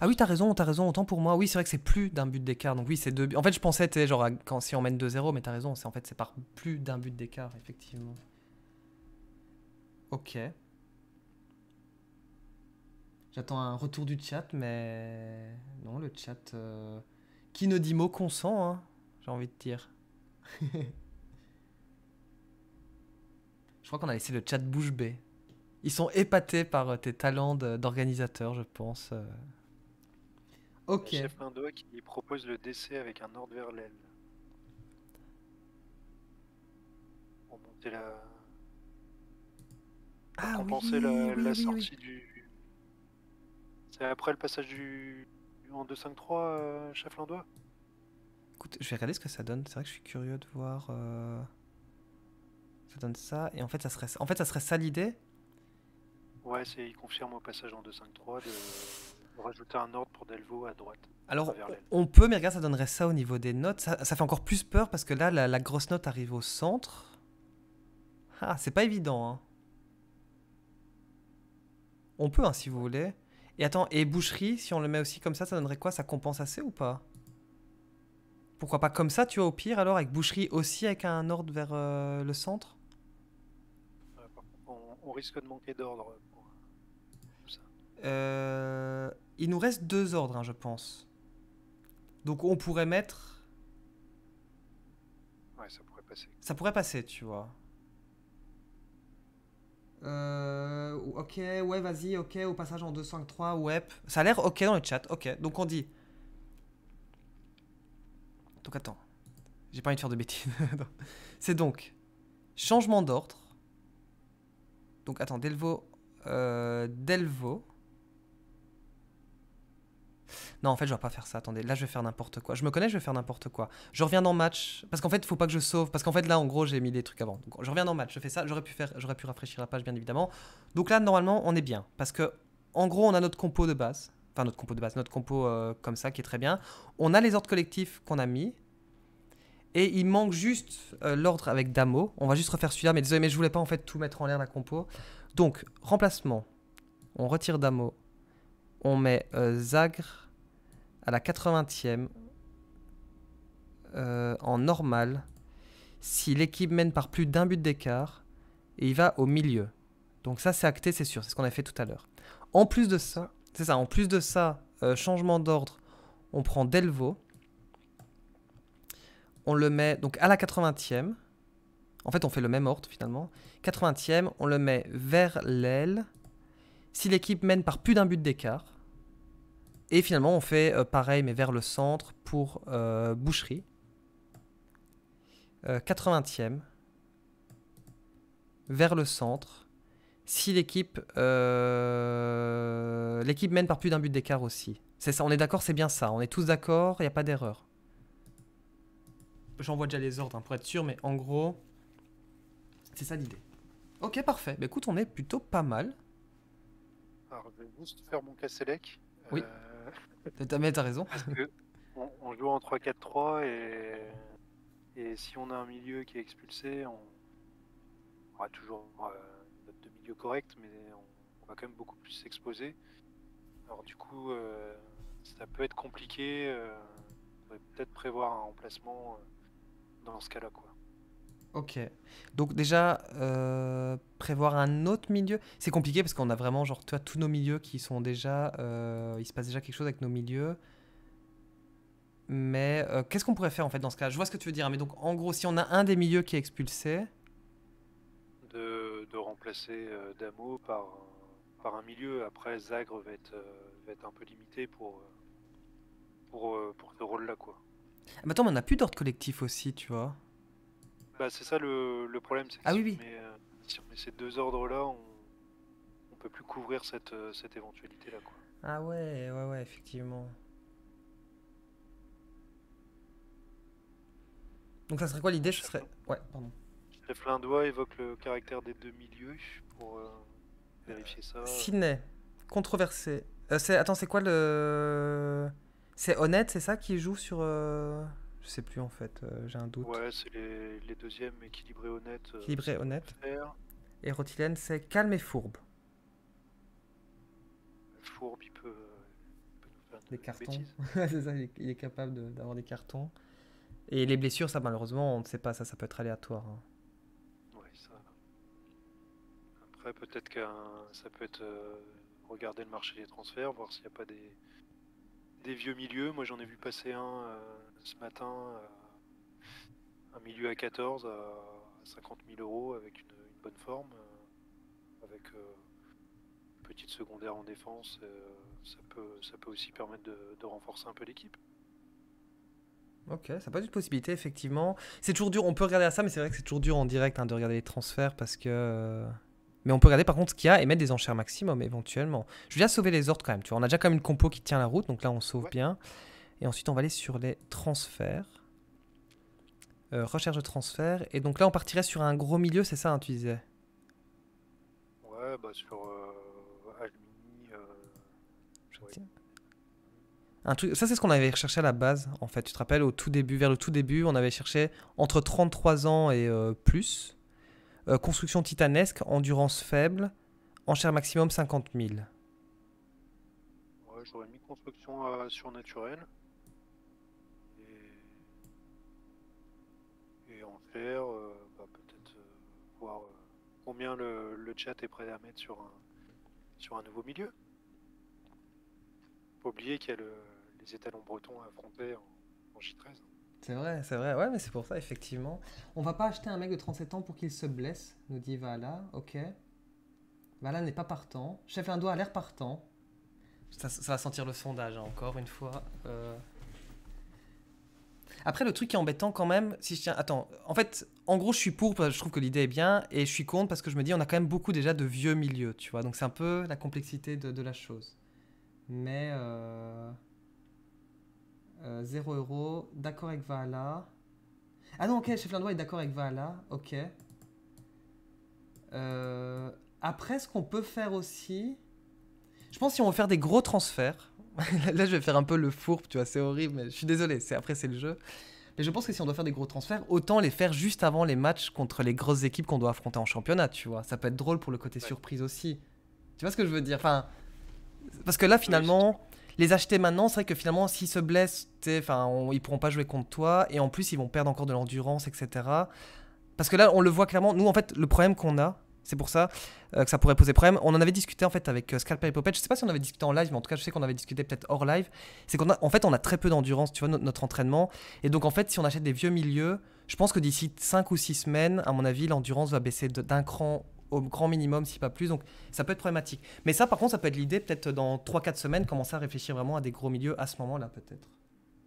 ah oui, t'as raison, t'as raison, autant pour moi. Oui, c'est vrai que c'est plus d'un but d'écart. Donc oui, c'est deux. En fait, je pensais, tu genre, si on mène 2-0, mais t'as raison, c'est en fait, c'est par plus d'un but d'écart, effectivement. Ok. J'attends un retour du chat, mais. Non, le chat. Euh, qui ne dit mot consent, hein, j'ai envie de dire. je crois qu'on a laissé le chat bouche bée. Ils sont épatés par euh, tes talents d'organisateur, je pense. Euh. Ok. Le chef qui propose le décès avec un ordre vers l'aile. Pour monter la. Ah, compenser la, sortie du. C'est après le passage du. En 2-5-3, euh, chef Landois Écoute, je vais regarder ce que ça donne. C'est vrai que je suis curieux de voir. Euh, ça donne ça. Et en fait, ça serait, en fait, ça, serait ça l'idée Ouais, il confirme au passage en 2-5-3 de rajouter un ordre pour Delvaux à droite. Alors, on peut, mais regarde, ça donnerait ça au niveau des notes. Ça, fait encore plus peur parce que là, la, grosse note arrive au centre. Ah, c'est pas évident. Hein. On peut, hein, si vous voulez. Et attends, et boucherie, si on le met aussi comme ça, ça donnerait quoi Ça compense assez ou pas Pourquoi pas comme ça, tu vois, au pire, alors, avec boucherie aussi, avec un ordre vers euh, le centre on risque de manquer d'ordre euh, euh, il nous reste deux ordres, hein, je pense. Donc on pourrait mettre... Ouais, ça pourrait passer. Ça pourrait passer, tu vois. Euh, ok, ouais, vas-y, ok, au passage en 253, ouais. Ça a l'air ok dans le chat, ok. Donc on dit... Donc attends, j'ai pas envie de faire de bêtises. C'est donc changement d'ordre. Donc attends, Delvo... Euh, Delvo. Non, en fait, je vais pas faire ça. Attendez, là, je vais faire n'importe quoi. Je me connais, je vais faire n'importe quoi. Je reviens dans match parce qu'en fait, faut pas que je sauve parce qu'en fait, là, en gros, j'ai mis des trucs avant. Donc, je reviens dans match. Je fais ça. J'aurais pu faire, j'aurais pu rafraîchir la page, bien évidemment. Donc là, normalement, on est bien parce que en gros, on a notre compo de base. Enfin, notre compo de base, notre compo euh, comme ça qui est très bien. On a les ordres collectifs qu'on a mis. Et il manque juste euh, l'ordre avec Damo. On va juste refaire celui-là, mais désolé, mais je voulais pas en fait tout mettre en l'air la compo. Donc, remplacement. On retire Damo. On met euh, Zagre à la 80e euh, en normal. Si l'équipe mène par plus d'un but d'écart, et il va au milieu. Donc ça, c'est acté, c'est sûr. C'est ce qu'on a fait tout à l'heure. En plus de ça, c'est ça. En plus de ça, euh, changement d'ordre, on prend Delvaux. On le met donc à la 80e. En fait, on fait le même ordre finalement. 80e, on le met vers l'aile si l'équipe mène par plus d'un but d'écart. Et finalement, on fait euh, pareil, mais vers le centre pour euh, Boucherie. 80e. Euh, vers le centre. Si l'équipe l'équipe mène par plus d'un but d'écart aussi. C'est ça, on est d'accord, c'est bien ça. On est tous d'accord, il n'y a pas d'erreur. J'envoie déjà les ordres hein, pour être sûr, mais en gros, c'est ça l'idée. Ok, parfait. Mais bah, écoute, on est plutôt pas mal. Alors, je vais juste faire mon cas Oui. Euh, t'as, t'as raison. Parce que on, joue en 3-4-3 et, et si on a un milieu qui est expulsé, on, aura toujours euh, notre de milieu correct, mais on, va quand même beaucoup plus s'exposer. Alors du coup, euh, ça peut être compliqué. on pourrait peut-être prévoir un remplacement dans ce cas-là. Ok. Donc déjà, euh, prévoir un autre milieu, c'est compliqué parce qu'on a vraiment genre toi, tous nos milieux qui sont déjà... Euh, il se passe déjà quelque chose avec nos milieux. Mais euh, qu'est-ce qu'on pourrait faire en fait dans ce cas Je vois ce que tu veux dire, hein, mais donc en gros, si on a un des milieux qui est expulsé... De, remplacer Damo par, un- par un milieu. Après, Zagre va être, va être un peu limité pour, pour, pour ce rôle-là, quoi. Ah, attends, mais on n'a plus d'ordre collectif aussi, tu vois. Bah, c'est ça le, le problème. Que ah euh, si on met ces deux ordres-là, on ne peut plus couvrir cette, euh, éventualité-là. Ah ouais, ouais, ouais, effectivement. Donc ça serait quoi l'idée Je serais... Ouais, pardon. de doigt évoque le caractère des deux milieux pour euh, vérifier ça. Ciné, controversé. c'est attends, c'est quoi le... C'est Honnête, c'est ça qui joue sur... Je sais plus en fait, euh, j'ai un doute. Ouais, c'est les, deuxièmes, équilibré honnête. Euh, équilibré honnête. Et Rotilène, c'est calme et fourbe. Fourbe, il peut, nous faire des cartons. c'est ça, il est, capable d'avoir des cartons. Et les blessures, ça malheureusement, on ne sait pas, ça, ça peut être aléatoire. Hein. Ouais, ça. Après, peut-être que ça peut être euh, regarder le marché des transferts, voir s'il n'y a pas des, des vieux milieux. Moi, j'en ai vu passer un euh, ce matin, euh, un milieu à 14 à 50 000 euros avec une, bonne forme, euh, avec une petite secondaire en défense. ça, peut, ça peut aussi permettre de, renforcer un peu l'équipe. Ok, ça pas pas une possibilité, effectivement. C'est toujours dur, on peut regarder à ça, mais c'est vrai que c'est toujours dur en direct hein, de regarder les transferts parce que mais on peut regarder par contre ce qu'il y a et mettre des enchères maximum éventuellement. Je vais sauver les ordres quand même. Tu vois, on a déjà quand même une compo qui tient la route, donc là on sauve bien. Et ensuite on va aller sur les transferts. Euh, recherche de transfert. Et donc là on partirait sur un gros milieu, c'est ça hein, tu disais Ouais, bah sur euh, euh ça c'est ce qu'on avait recherché à la base en fait. Tu te rappelles au tout début, vers le tout début, on avait cherché entre 33 ans et euh, plus. Euh, construction titanesque, endurance faible, enchère maximum 50 000. j'aurais mis construction euh, surnaturelle. Et, en enchère, euh, bah, peut-être voir combien le, chat est prêt à mettre sur un, sur un nouveau milieu. Faut oublier qu'il y a les étalons bretons à affronter en, en J13. C'est vrai, c'est vrai. Ouais, mais c'est pour ça, effectivement. On va pas acheter un mec de 37 ans pour qu'il se blesse, nous dit Vala. Ok. Vala n'est pas partant. Chef Lindo a l'air partant. Ça, va sentir le sondage, hein, encore une fois. Euh. Après, le truc qui est embêtant quand même, si je tiens. Attends, en fait, en gros, je suis pour, parce que je trouve que l'idée est bien, et je suis contre parce que je me dis, on a quand même beaucoup déjà de vieux milieux, tu vois. Donc, c'est un peu la complexité de, la chose. Mais. Euh, euh, euros. D'accord avec Vala Ah non, ok, chef l'endroit est d'accord avec Vala Ok. Euh, après, ce qu'on peut faire aussi. Je pense si on veut faire des gros transferts. Là, je vais faire un peu le fourbe, tu vois, c'est horrible, mais je suis désolé, c'est après, c'est le jeu. Mais je pense que si on doit faire des gros transferts, autant les faire juste avant les matchs contre les grosses équipes qu'on doit affronter en championnat, tu vois. Ça peut être drôle pour le côté surprise aussi. Tu vois ce que je veux dire Enfin, parce que là, finalement, les acheter maintenant, c'est vrai que finalement, s'ils se blessent, enfin, ils pourront pas jouer contre toi. Et en plus, ils vont perdre encore de l'endurance, etc. Parce que là, on le voit clairement. Nous, en fait, le problème qu'on a, c'est pour ça euh, que ça pourrait poser problème. On en avait discuté en fait avec euh, Scalper et Popet. Je sais pas si on avait discuté en live, mais en tout cas, je sais qu'on avait discuté peut-être hors live. C'est qu'on fait, on a très peu d'endurance, tu vois, notre entraînement. Et donc, en fait, si on achète des vieux milieux, je pense que d'ici 5 ou 6 semaines, à mon avis, l'endurance va baisser d'un cran au grand minimum, si pas plus. Donc ça peut être problématique. Mais ça, par contre, ça peut être l'idée, peut-être dans 3-4 semaines, commencer à réfléchir vraiment à des gros milieux à ce moment-là, peut-être.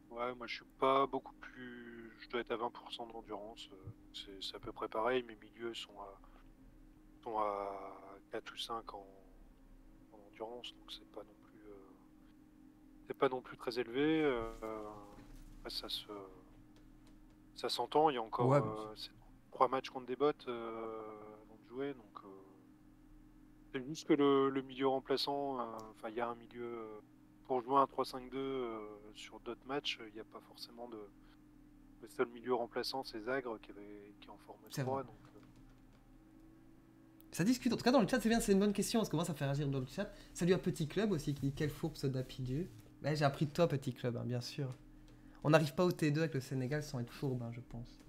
Ouais, moi je suis pas beaucoup plus. Je dois être à 20% d'endurance. Euh, c'est à peu près pareil. Mes milieux sont à, 4 ou 5 en, endurance, donc c'est pas non plus. Euh, c'est pas non plus très élevé. Euh, ça se. Ça s'entend, il y a encore trois 3 matchs contre des bots. Donc, euh, c'est juste que le, milieu remplaçant, euh, enfin, il y a un milieu euh, pour jouer un 3-5-2 sur d'autres matchs, il n'y a pas forcément de. Le seul milieu remplaçant, c'est Zagre qui, en forme 3. ça discute. En tout cas, dans le chat, c'est bien, c'est une bonne question, parce que commence ça fait réagir dans le chat. Salut à Petit Club aussi, qui dit Quel fourbe ce Dapidu mais bah, J'ai appris de toi, Petit Club, hein, bien sûr. On n'arrive pas au T2 avec le Sénégal sans être fourbe, hein, je pense.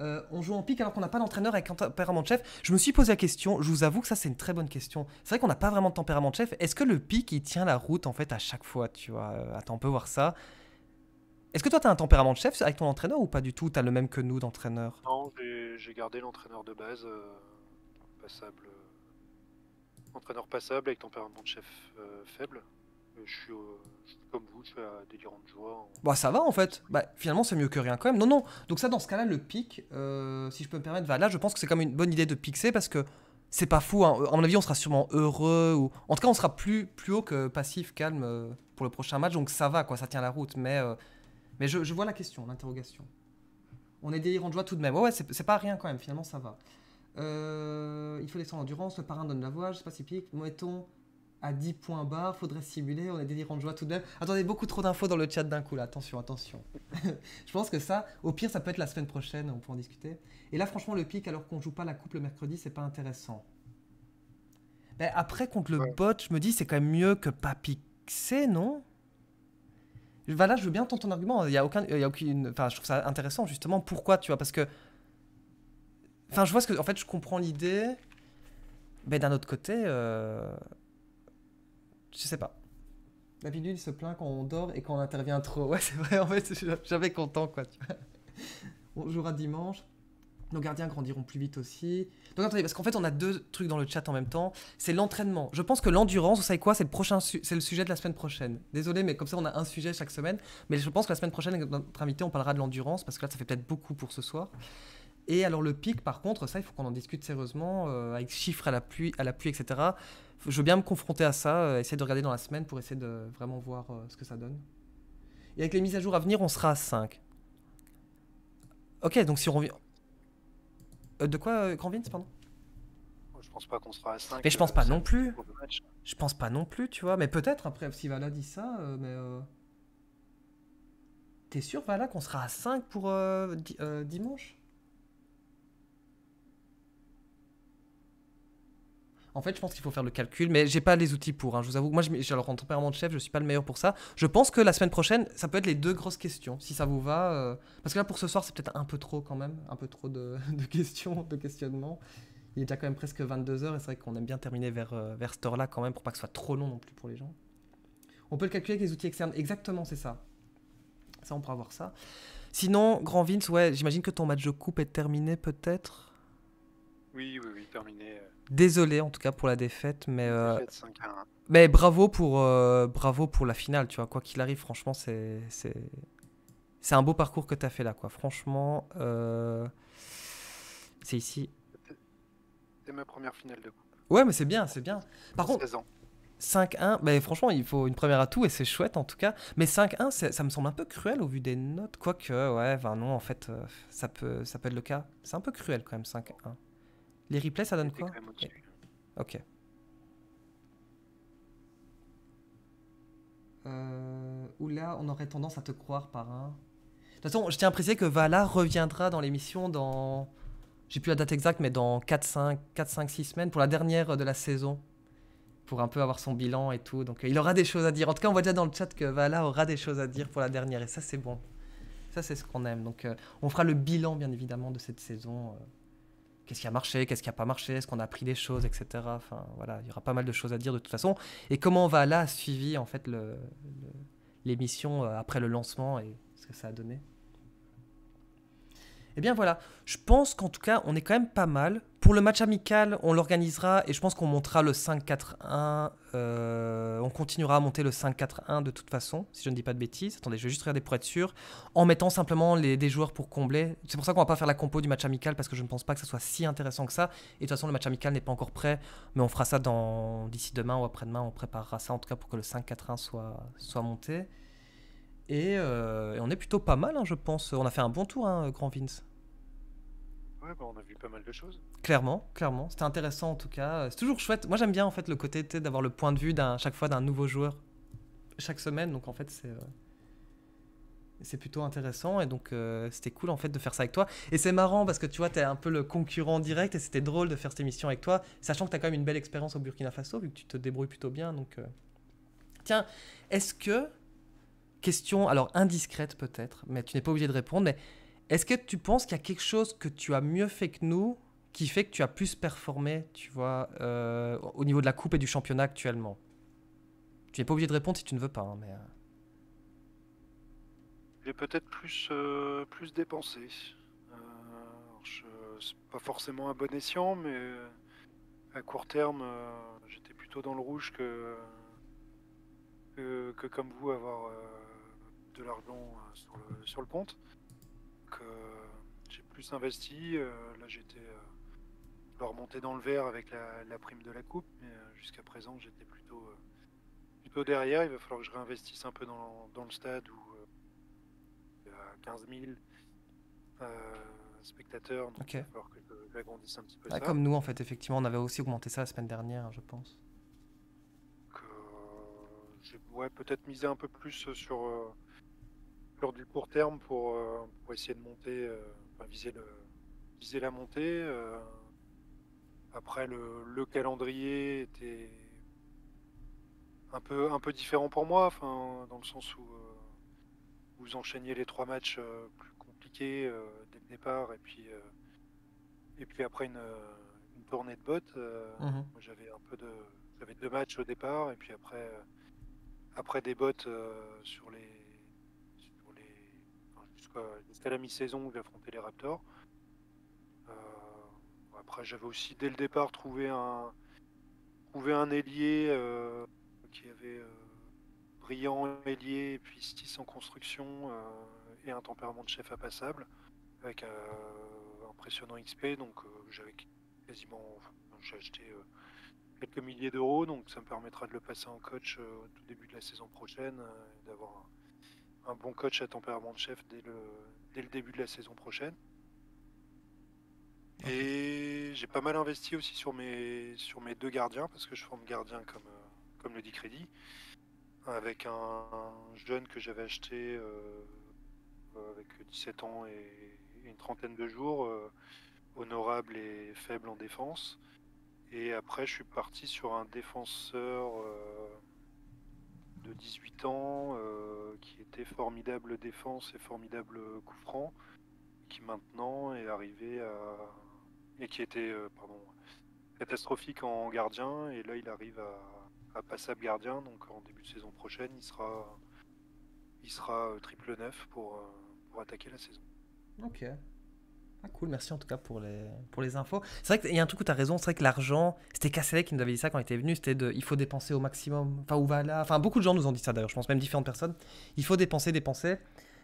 Euh, on joue en pique alors qu'on n'a pas d'entraîneur avec un tempérament de chef. Je me suis posé la question, je vous avoue que ça c'est une très bonne question. C'est vrai qu'on n'a pas vraiment de tempérament de chef. Est-ce que le pique il tient la route en fait à chaque fois, tu vois euh, Attends, on peut voir ça. Est-ce que toi t'as un tempérament de chef avec ton entraîneur ou pas du tout t'as le même que nous d'entraîneur Non, j'ai gardé l'entraîneur de base euh, passable. Entraîneur passable avec tempérament de chef faible. Euh, je suis, comme vous, je suis délirant de joie. Hein. Bah ça va en fait. Bah, finalement c'est mieux que rien quand même. Non non. Donc ça dans ce cas-là le pic, euh, si je peux me permettre, va là je pense que c'est quand même une bonne idée de pixer parce que c'est pas fou. en hein. mon avis on sera sûrement heureux ou en tout cas on sera plus plus haut que passif calme euh, pour le prochain match. Donc ça va quoi, ça tient la route. Mais mais je, vois la question, l'interrogation. On est délirant de joie tout de même. Ouais, c'est pas rien quand même. Finalement ça va. il faut descendre endurance. le parrain donne la voix, je sais pas si pique, mettons à 10 points bas, faudrait simuler, on est délirant de joie tout de même. Attendez, beaucoup trop d'infos dans le chat d'un coup là, attention, attention. je pense que ça, au pire, ça peut être la semaine prochaine, on peut en discuter. Et là, franchement, le pic, alors qu'on joue pas la coupe le mercredi, c'est pas intéressant. Ben, après, contre le bot, je me dis, c'est quand même mieux que pas pixer, non ben Là, je veux bien entendre ton argument, il y a aucun, il y a aucune, enfin, je trouve ça intéressant justement, pourquoi, tu vois, parce que. Enfin, je vois ce que. En fait, je comprends l'idée, mais d'un autre côté. Euh, je sais pas. La pilule se plaint quand on dort et quand on intervient trop. Ouais, c'est vrai, en fait, je content, quoi. On jouera dimanche. Nos gardiens grandiront plus vite aussi. Donc attendez, parce qu'en fait, on a deux trucs dans le chat en même temps. C'est l'entraînement. Je pense que l'endurance, vous savez quoi C'est le, prochain C'est le sujet de la semaine prochaine. Désolé, mais comme ça, on a un sujet chaque semaine. Mais je pense que la semaine prochaine, avec notre invité, on parlera de l'endurance, parce que là, ça fait peut-être beaucoup pour ce soir. Et alors le pic, par contre, ça, il faut qu'on en discute sérieusement, euh, avec chiffres à la pluie, à la pluie, etc. je veux bien me confronter à ça, euh, essayer de regarder dans la semaine pour essayer de vraiment voir euh, ce que ça donne. Et avec les mises à jour à venir, on sera à 5. Ok, donc si on revient... de quoi, Grand Vince, pardon Je pense pas qu'on sera à 5. Mais je pense pas non plus. Je pense pas non plus, tu vois. Mais peut-être, après, si Vala dit ça, mais... T'es sûr, Vala, qu'on sera à 5 pour dimanche En fait, je pense qu'il faut faire le calcul, mais j'ai pas les outils pour. Hein, je vous avoue, moi, je, alors en tempérament de chef, je suis pas le meilleur pour ça. Je pense que la semaine prochaine, ça peut être les deux grosses questions, si ça vous va. Euh. parce que là, pour ce soir, c'est peut-être un peu trop quand même, un peu trop de, questions, de questionnements. Il est déjà quand même presque 22h, et c'est vrai qu'on aime bien terminer vers, euh, vers cette heure-là quand même, pour pas que ce soit trop long non plus pour les gens. On peut le calculer avec les outils externes, exactement, c'est ça. Ça, on pourra voir ça. Sinon, Grand Vince, ouais, j'imagine que ton match de coupe est terminé peut-être Oui, oui, oui, terminé. Euh, Désolé en tout cas pour la défaite, mais, euh, mais bravo, pour, euh, bravo pour la finale, tu vois. Quoi qu'il arrive, franchement, c'est un beau parcours que tu as fait là, quoi. Franchement, euh, c'est ici. C'est ma première finale de coupe. Ouais, mais c'est bien, c'est bien. Par contre, 5-1, bah, franchement, il faut une première à tout et c'est chouette en tout cas. Mais 5-1, ça me semble un peu cruel au vu des notes. Quoique, ouais, enfin non, en fait, ça peut, ça peut être le cas. C'est un peu cruel quand même, 5-1. Les replays, ça donne quoi ok. Euh, Ou là, on aurait tendance à te croire par un. De toute façon, je tiens à préciser que Vala reviendra dans l'émission dans. J'ai plus la date exacte, mais dans 4, 5, 4, 5, 6 semaines pour la dernière de la saison. Pour un peu avoir son bilan et tout. Donc euh, il aura des choses à dire. En tout cas, on voit déjà dans le chat que Vala aura des choses à dire pour la dernière. Et ça, c'est bon. Ça, c'est ce qu'on aime. Donc euh, on fera le bilan, bien évidemment, de cette saison. Euh, qu'est-ce qui a marché, qu'est-ce qui n'a pas marché, est-ce qu'on a appris des choses, etc. Enfin, voilà, il y aura pas mal de choses à dire de toute façon. Et comment on va là suivi en fait l'émission euh, après le lancement et ce que ça a donné. Eh bien voilà, je pense qu'en tout cas, on est quand même pas mal. Pour le match amical, on l'organisera et je pense qu'on montera le 5-4-1. Euh, on continuera à monter le 5-4-1 de toute façon, si je ne dis pas de bêtises. Attendez, je vais juste regarder pour être sûr. En mettant simplement les, des joueurs pour combler. C'est pour ça qu'on va pas faire la compo du match amical parce que je ne pense pas que ça soit si intéressant que ça. Et de toute façon, le match amical n'est pas encore prêt, mais on fera ça d'ici demain ou après-demain. On préparera ça en tout cas pour que le 5-4-1 soit, soit monté. Euh, et, on est plutôt pas mal, hein, je pense. On a fait un bon tour, hein, Grand Vince. Ouais, bah, on a vu pas mal de choses. Clairement, clairement. C'était intéressant en tout cas. C'est toujours chouette. Moi j'aime bien en fait le côté d'avoir le point de vue d'un, chaque fois d'un nouveau joueur chaque semaine. Donc en fait c'est euh, c'est plutôt intéressant et donc euh, c'était cool en fait de faire ça avec toi. Et c'est marrant parce que tu vois t'es un peu le concurrent direct et c'était drôle de faire cette émission avec toi, sachant que t'as quand même une belle expérience au Burkina Faso vu que tu te débrouilles plutôt bien. Donc tiens, est-ce que question, alors indiscrète peut-être, mais tu n'es pas obligé de répondre, mais est-ce que tu penses qu'il y a quelque chose que tu as mieux fait que nous qui fait que tu as plus performé, tu vois, euh, au niveau de la coupe et du championnat actuellement Tu n'es pas obligé de répondre si tu ne veux pas, hein, mais... Euh. J'ai peut-être plus, euh, plus dépensé. Euh, je... pas forcément un bon escient, mais à court terme, j'étais plutôt dans le rouge que, que comme vous, avoir de l'argent euh, sur, le, sur le compte. Euh, j'ai plus investi. Euh, là, j'étais leur monter dans le verre avec la, prime de la coupe, mais jusqu'à présent, j'étais plutôt, plutôt derrière. Il va falloir que je réinvestisse un peu dans, le stade où il y a 15 000 spectateurs. Donc il va falloir que je un petit peu. Bah, comme nous, en fait, effectivement, on avait aussi augmenté ça la semaine dernière, je pense. ouais, peut-être misé un peu plus sur, du court terme pour, euh, essayer de monter, euh, viser, le, viser la montée. Euh. après, le, calendrier était un peu, un peu différent pour moi, enfin, dans le sens où vous enchaîniez les trois matchs plus compliqués dès le départ et puis, et puis après une, une tournée de bottes. Mm-hmm. J'avais un peu de. J'avais deux matchs au départ et puis après, après des bottes sur les c'était euh, la mi-saison où affronté les Raptors. Euh, après, j'avais aussi dès le départ trouvé un, trouvé un ailier euh, qui avait brillant ailier, puis 6 en construction et un tempérament de chef passable avec un impressionnant XP. Donc j'avais quasiment, j'ai acheté quelques milliers d'euros, donc ça me permettra de le passer en coach au début de la saison prochaine, d'avoir un un bon coach à tempérament de chef dès le, début de la saison prochaine. Et j'ai pas mal investi aussi sur mes, sur mes deux gardiens, parce que je forme gardien comme, comme le dit Crédit, avec un, jeune que j'avais acheté euh, avec 17 ans et, une trentaine de jours, euh, honorable et faible en défense. Et après, je suis parti sur un défenseur. Euh, de 18 ans euh, qui était formidable défense et formidable coup franc, qui maintenant est arrivé à. et qui était euh, pardon, catastrophique en gardien, et là il arrive à, passable gardien, donc en début de saison prochaine il sera, il sera euh, triple neuf pour, pour attaquer la saison. Ok, ah, cool, merci en tout cas pour les, pour les infos. C'est vrai qu'il y a un truc où tu as raison, c'est vrai que l'argent, c'était Casselet qui nous avait dit ça quand il était venu, c'était de il faut dépenser au maximum, enfin où va enfin beaucoup de gens nous ont dit ça d'ailleurs, je pense même différentes personnes, il faut dépenser, dépenser.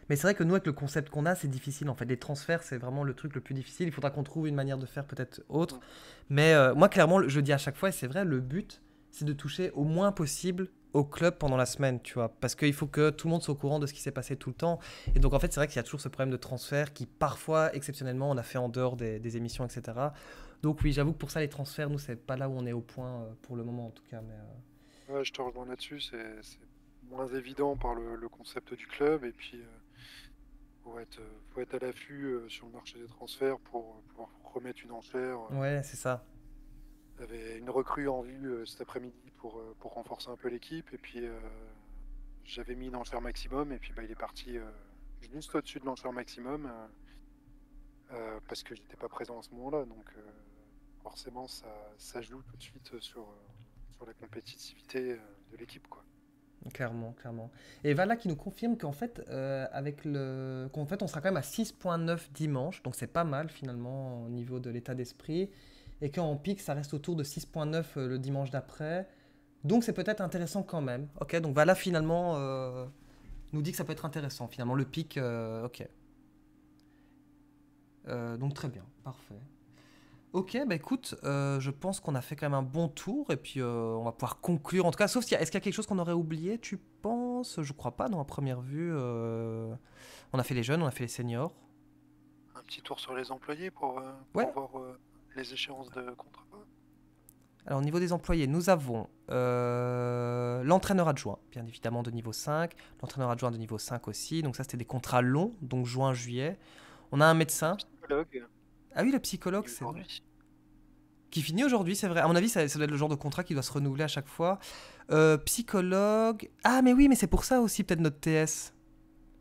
Mais c'est vrai que nous, avec le concept qu'on a, c'est difficile. En fait, les transferts, c'est vraiment le truc le plus difficile. Il faudra qu'on trouve une manière de faire peut-être autre. Mais euh, moi, clairement, je dis à chaque fois, et c'est vrai, le but, c'est de toucher au moins possible au club pendant la semaine, tu vois, parce qu'il faut que tout le monde soit au courant de ce qui s'est passé tout le temps. Et donc en fait, c'est vrai qu'il y a toujours ce problème de transfert qui parfois, exceptionnellement, on a fait en dehors des, émissions, etc. Donc oui, j'avoue que pour ça, les transferts, nous, c'est pas là où on est au point euh, pour le moment, en tout cas. Mais, euh. ouais, je te rejoins là-dessus, c'est moins évident par le, concept du club, et puis il euh, faut, être, être à l'affût sur le marché des transferts pour pouvoir remettre une enchère. Ouais, c'est ça. J'avais avait une recrue en vue euh, cet après-midi pour, euh, pour renforcer un peu l'équipe. Et puis euh, j'avais mis l'enfer maximum. Et puis bah, il est parti juste au-dessus de l'enfer maximum. parce que j'étais pas présent à ce moment-là. Donc forcément, ça, ça, joue tout de suite sur, sur la compétitivité de l'équipe. quoi. Clairement, clairement. Et voilà qui nous confirme qu'en fait, avec le... qu'en fait, on sera quand même à 6.9 dimanche, donc c'est pas mal finalement au niveau de l'état d'esprit et on pic, ça reste autour de 6,9 euh, le dimanche d'après. Donc c'est peut-être intéressant quand même. Ok, donc voilà finalement euh, nous dit que ça peut être intéressant. Finalement le pic, euh, ok. donc très bien, parfait. Ok, ben écoute, je pense qu'on a fait quand même un bon tour et puis on va pouvoir conclure. En tout cas, sauf si est-ce qu'il y a quelque chose qu'on aurait oublié, tu penses Je crois pas, dans à première vue. on a fait les jeunes, on a fait les seniors. Un petit tour sur les employés pour, pour les échéances de contrat alors au niveau des employés, nous avons euh, l'entraîneur adjoint, bien évidemment de niveau 5, l'entraîneur adjoint de niveau 5 aussi, donc ça c'était des contrats longs, donc juin, juillet. On a un médecin. Ah oui, le psychologue, Qui finit aujourd'hui, c'est vrai. À mon avis, ça, doit être le genre de contrat qui doit se renouveler à chaque fois. Euh, psychologue. Ah mais oui, mais c'est pour ça aussi peut-être notre TS.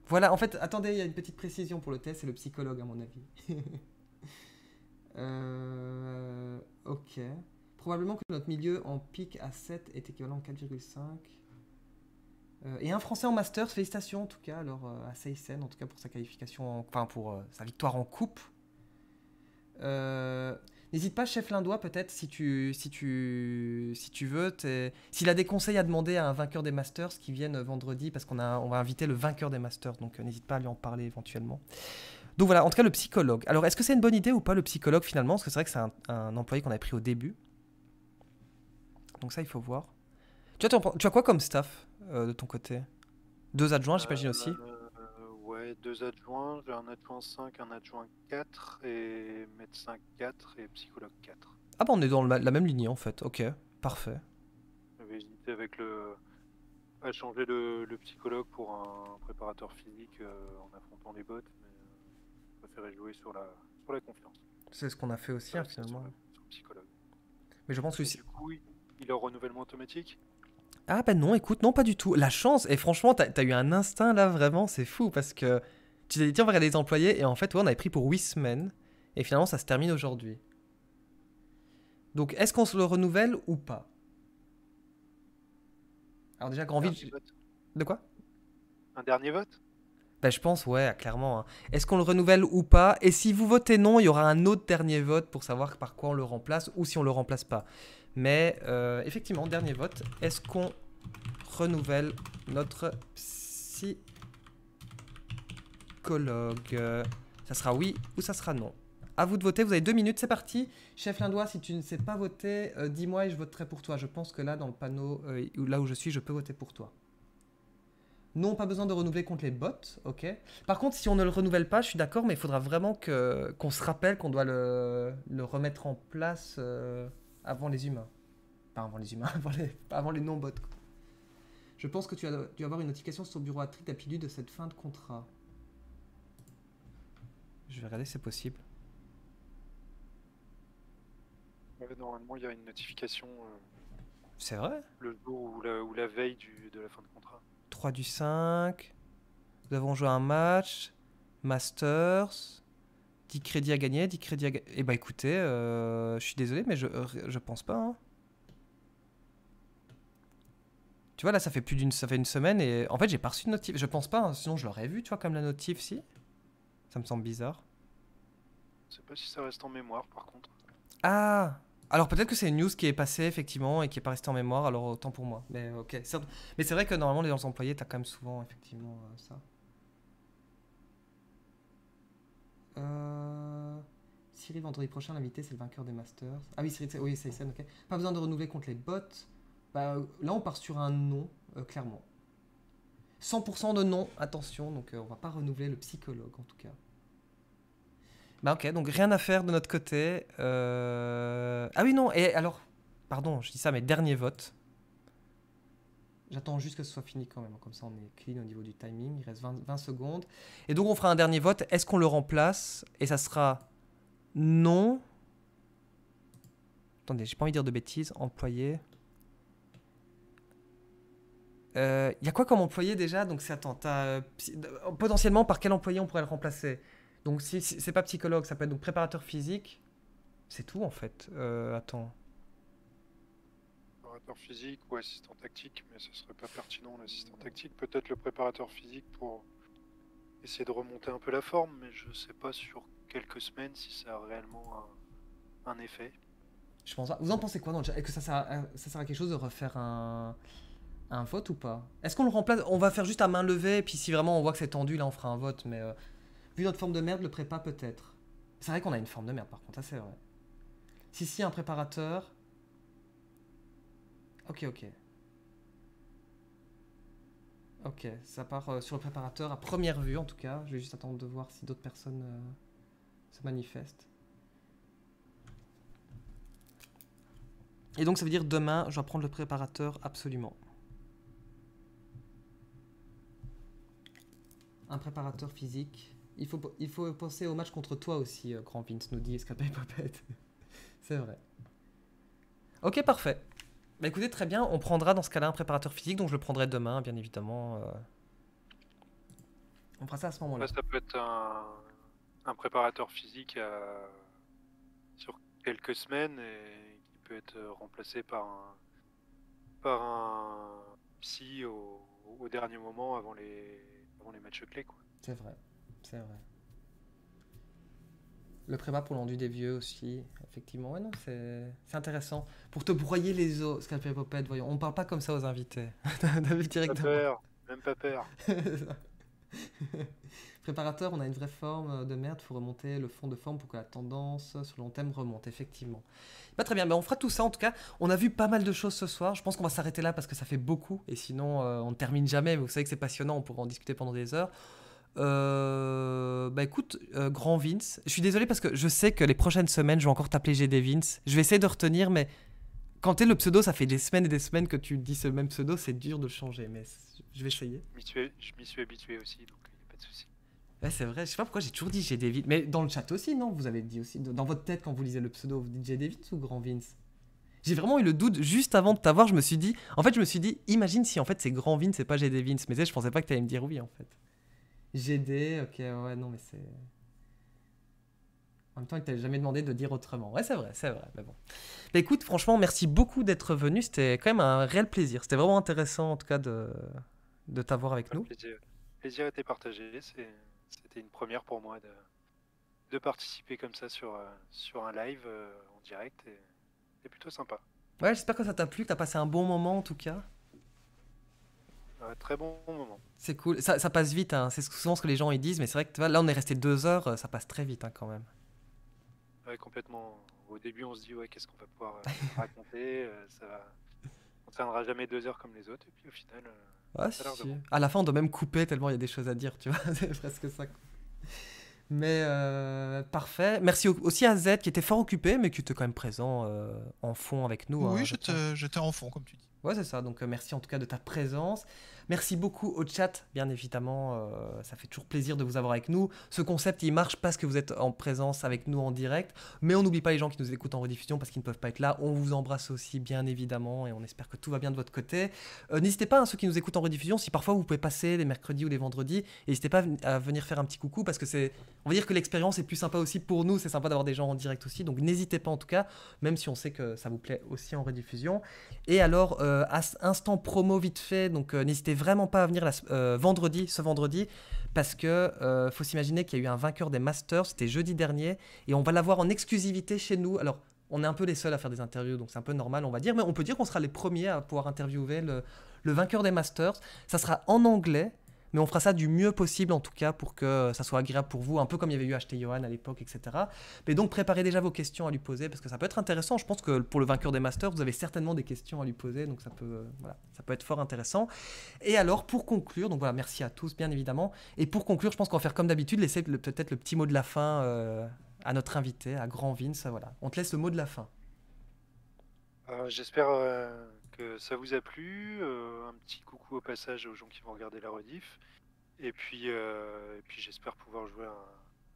Voilà, en fait, attendez, il y a une petite précision pour le TS, c'est le psychologue à mon avis. Euh, ok. Probablement que notre milieu en pic à 7 est équivalent à 4,5. Euh, et un Français en Masters, félicitations en tout cas alors, euh, à Seisen, en tout cas pour sa qualification, enfin pour sa victoire en coupe. N'hésite pas, chef Lindois, peut-être, si tu, si, tu, si tu veux. S'il a des conseils à demander à un vainqueur des Masters qui viennent vendredi, parce qu'on on va inviter le vainqueur des Masters, donc n'hésite pas à lui en parler éventuellement. Donc voilà, en tout cas, le psychologue. Alors, est-ce que c'est une bonne idée ou pas le psychologue finalement Parce que c'est vrai que c'est un, employé qu'on a pris au début. Donc ça, il faut voir. Tu as, tu quoi comme staff euh, de ton côté Deux adjoints, euh, j'imagine aussi euh, Ouais, deux adjoints. J'ai un adjoint 5, un adjoint 4, et médecin 4 et psychologue 4. Ah bah on est dans la même lignée en fait, ok, parfait. J'avais hésité avec le, à changer le, psychologue pour un préparateur physique en affrontant les bottes. C'est ce qu'on a fait aussi, hein, finalement. Mais je pense que... Du coup, il, renouvellement automatique Ah ben non, écoute, non, pas du tout. La chance, et franchement, t'as eu un instinct là, vraiment, c'est fou, parce que tu t'es dit, tiens, on va regarder les employés, et en fait, on avait pris pour 8 semaines, et finalement, ça se termine aujourd'hui. Donc, est-ce qu'on se le renouvelle ou pas Alors déjà, Grand Ville... De quoi Un dernier vote ben, je pense, ouais, clairement. Hein. Est-ce qu'on le renouvelle ou pas Et si vous votez non, il y aura un autre dernier vote pour savoir par quoi on le remplace ou si on le remplace pas. Mais euh, effectivement, dernier vote. Est-ce qu'on renouvelle notre psychologue Ça sera oui ou ça sera non à vous de voter, vous avez deux minutes, c'est parti. Chef Lindois, si tu ne sais pas voter, euh, dis-moi et je voterai pour toi. Je pense que là, dans le panneau, euh, là où je suis, je peux voter pour toi. Non, pas besoin de renouveler contre les bots, ok. Par contre, si on ne le renouvelle pas, je suis d'accord, mais il faudra vraiment qu'on se rappelle qu'on doit le, remettre en place euh, avant les humains. Pas avant les humains, avant les, avant les non-bots. Je pense que tu as dû avoir une notification sur ton bureau à Tritapidu de cette fin de contrat. Je vais regarder si c'est possible. normalement, il y a une notification. Euh, c'est vrai le jour ou la, veille de la fin de contrat. 3 du 5. Nous avons joué un match. Masters. 10 crédits à gagner, 10 crédits à Eh bah écoutez, euh, je suis désolé, mais je, euh, je pense pas. Hein. Tu vois, là, ça fait plus d'une ça fait une semaine et en fait, j'ai pas reçu de notif. Je pense pas, hein. sinon je l'aurais vu, tu vois, comme la notif, si. Ça me semble bizarre. Je sais pas si ça reste en mémoire, par contre. Ah alors peut-être que c'est une news qui est passée effectivement et qui est pas restée en mémoire, alors autant pour moi. Mais ok, Mais c'est vrai que normalement les employés, t'as quand même souvent effectivement euh, ça. Euh... Cyril, vendredi prochain, l'invité c'est le vainqueur des Masters. Ah oui, Siri, oui, c'est ok. Pas besoin de renouveler contre les bots. Bah, euh, là, on part sur un non, euh, clairement. 100% de non, attention, donc on va pas renouveler le psychologue en tout cas. Bah ok, donc rien à faire de notre côté. Euh, ah oui, non, et alors, pardon, je dis ça, mais dernier vote. J'attends juste que ce soit fini quand même, comme ça on est clean au niveau du timing, il reste 20, secondes. Et donc on fera un dernier vote, est-ce qu'on le remplace Et ça sera non. Attendez, j'ai pas envie de dire de bêtises, employé. Euh, il y a quoi comme employé déjà Donc c'est attends, euh, potentiellement par quel employé on pourrait le remplacer donc si, c'est pas psychologue, ça peut être donc préparateur physique. C'est tout en fait. Euh, attends. Préparateur physique ou assistant tactique, mais ça serait pas pertinent l'assistant tactique. Peut-être le préparateur physique pour essayer de remonter un peu la forme, mais je sais pas sur quelques semaines si ça a réellement un, effet. Je pense. À... Vous en pensez quoi dans le chat Est-ce que ça sert, à, ça sert quelque chose de refaire un, un vote ou pas Est-ce qu'on le remplace On va faire juste à main levée, et puis si vraiment on voit que c'est tendu, là on fera un vote, mais. Euh, Vu notre forme de merde, le prépa peut-être. C'est vrai qu'on a une forme de merde par contre, ça c'est vrai. Si, si, un préparateur. Ok, ok. Ok, ça part euh, sur le préparateur à première vue en tout cas. Je vais juste attendre de voir si d'autres personnes euh, se manifestent. Et donc ça veut dire demain, je vais prendre le préparateur absolument. Un préparateur physique il faut, il faut penser au match contre toi aussi, euh, Grand Vince, nous dit Escapé c'est vrai. Ok, parfait. Bah écoutez, très bien, on prendra dans ce cas-là un préparateur physique, donc je le prendrai demain, bien évidemment. Euh. On prend ça à ce moment-là. ça peut être un, préparateur physique euh, sur quelques semaines et qui peut être remplacé par un, par un psy au, au dernier moment avant les, avant les matchs clés. Quoi. C'est vrai. C'est vrai. Le prépa pour l'enduit des vieux aussi, effectivement. Ouais, non, c'est intéressant. Pour te broyer les os, Scalpel Popette, voyons. On parle pas comme ça aux invités. David directeur, peur, même pas peur. Préparateur, on a une vraie forme de merde, faut remonter le fond de forme pour que la tendance sur le long terme remonte, effectivement. Pas très bien, mais on fera tout ça en tout cas. On a vu pas mal de choses ce soir, je pense qu'on va s'arrêter là parce que ça fait beaucoup et sinon euh, on ne termine jamais, vous savez que c'est passionnant, on pourrait en discuter pendant des heures. Euh, bah écoute, euh, grand Vince, je suis désolé parce que je sais que les prochaines semaines, je vais encore t'appeler GD Vince. Je vais essayer de retenir, mais quand t'es le pseudo, ça fait des semaines et des semaines que tu dis ce même pseudo, c'est dur de le changer, mais je vais essayer. Je m'y suis habitué aussi, donc il euh, a pas de souci. Ouais, c'est vrai, je sais pas pourquoi j'ai toujours dit GD Vince. Mais dans le chat aussi, non Vous avez dit aussi, dans votre tête, quand vous lisez le pseudo, vous dites GD Vince ou grand Vince j'ai vraiment eu le doute juste avant de t'avoir. Je me suis dit, en fait, je me suis dit, imagine si en fait c'est Grand Vince, c'est pas GD Vince. Mais je pensais pas que t'allais me dire oui en fait. GD, ok, ouais, non, mais c'est. En même temps, il t'avait jamais demandé de dire autrement. Ouais, c'est vrai, c'est vrai. Mais bon. Mais bah, écoute, franchement, merci beaucoup d'être venu. C'était quand même un réel plaisir. C'était vraiment intéressant, en tout cas, de, de t'avoir avec nous. Plaisir, plaisir était partagé. C'était une première pour moi de, de participer comme ça sur, euh, sur un live euh, en direct. Et... plutôt sympa. Ouais, j'espère que ça t'a plu, que t'as passé un bon moment en tout cas très bon moment. C'est cool. Ça, passe vite. Hein. C'est souvent ce que les gens disent, mais c'est vrai que là, on est resté deux heures. Euh, ça passe très vite hein, quand même. Ouais, complètement. Au début, on se dit, ouais, qu'est-ce qu'on va pouvoir euh, raconter euh, ça On ne tiendra jamais deux heures comme les autres. Et puis au final. Ah, à la fin, on doit même couper tellement il y a des choses à dire, tu vois. c'est presque ça. Mais parfait. Merci aussi à Z qui était fort occupé, mais qui était quand même présent en fond avec nous. Oui, hein, j'étais en fond, comme tu dis. Ouais, c'est ça. Donc, euh, merci en tout cas de ta présence. Merci beaucoup au chat, bien évidemment. Euh, ça fait toujours plaisir de vous avoir avec nous. Ce concept, il marche parce que vous êtes en présence avec nous en direct. Mais on n'oublie pas les gens qui nous écoutent en rediffusion parce qu'ils ne peuvent pas être là. On vous embrasse aussi, bien évidemment, et on espère que tout va bien de votre côté. Euh, n'hésitez pas, à hein, ceux qui nous écoutent en rediffusion, si parfois vous pouvez passer les mercredis ou les vendredis, n'hésitez pas à venir faire un petit coucou parce que c'est, on va dire que l'expérience est plus sympa aussi pour nous. C'est sympa d'avoir des gens en direct aussi. Donc n'hésitez pas en tout cas, même si on sait que ça vous plaît aussi en rediffusion. Et alors, euh, instant promo vite fait, donc n'hésitez vraiment pas à venir euh, vendredi, ce vendredi, parce que euh, faut s'imaginer qu'il y a eu un vainqueur des Masters, c'était jeudi dernier, et on va l'avoir en exclusivité chez nous. Alors, on est un peu les seuls à faire des interviews, donc c'est un peu normal, on va dire, mais on peut dire qu'on sera les premiers à pouvoir interviewer le vainqueur des Masters. Ça sera en anglais. Mais on fera ça du mieux possible en tout cas pour que ça soit agréable pour vous, un peu comme il y avait eu acheté Johan à l'époque, etc. Mais donc préparez déjà vos questions à lui poser parce que ça peut être intéressant. Je pense que pour le vainqueur des masters, vous avez certainement des questions à lui poser, donc ça peut, euh, voilà, ça peut être fort intéressant. Et alors pour conclure, donc voilà, merci à tous bien évidemment. Et pour conclure, je pense qu'on va faire comme d'habitude, laisser peut-être le petit mot de la fin euh, à notre invité, à Grand Vince. Voilà, on te laisse le mot de la fin. Euh, j'espère ça vous a plu. Euh, un petit coucou au passage aux gens qui vont regarder la rediff. Et puis, euh, puis j'espère pouvoir jouer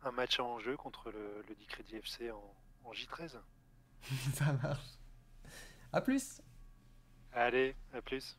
un, match en jeu contre le, le FC en, en J13. ça marche. À plus. Allez, à plus.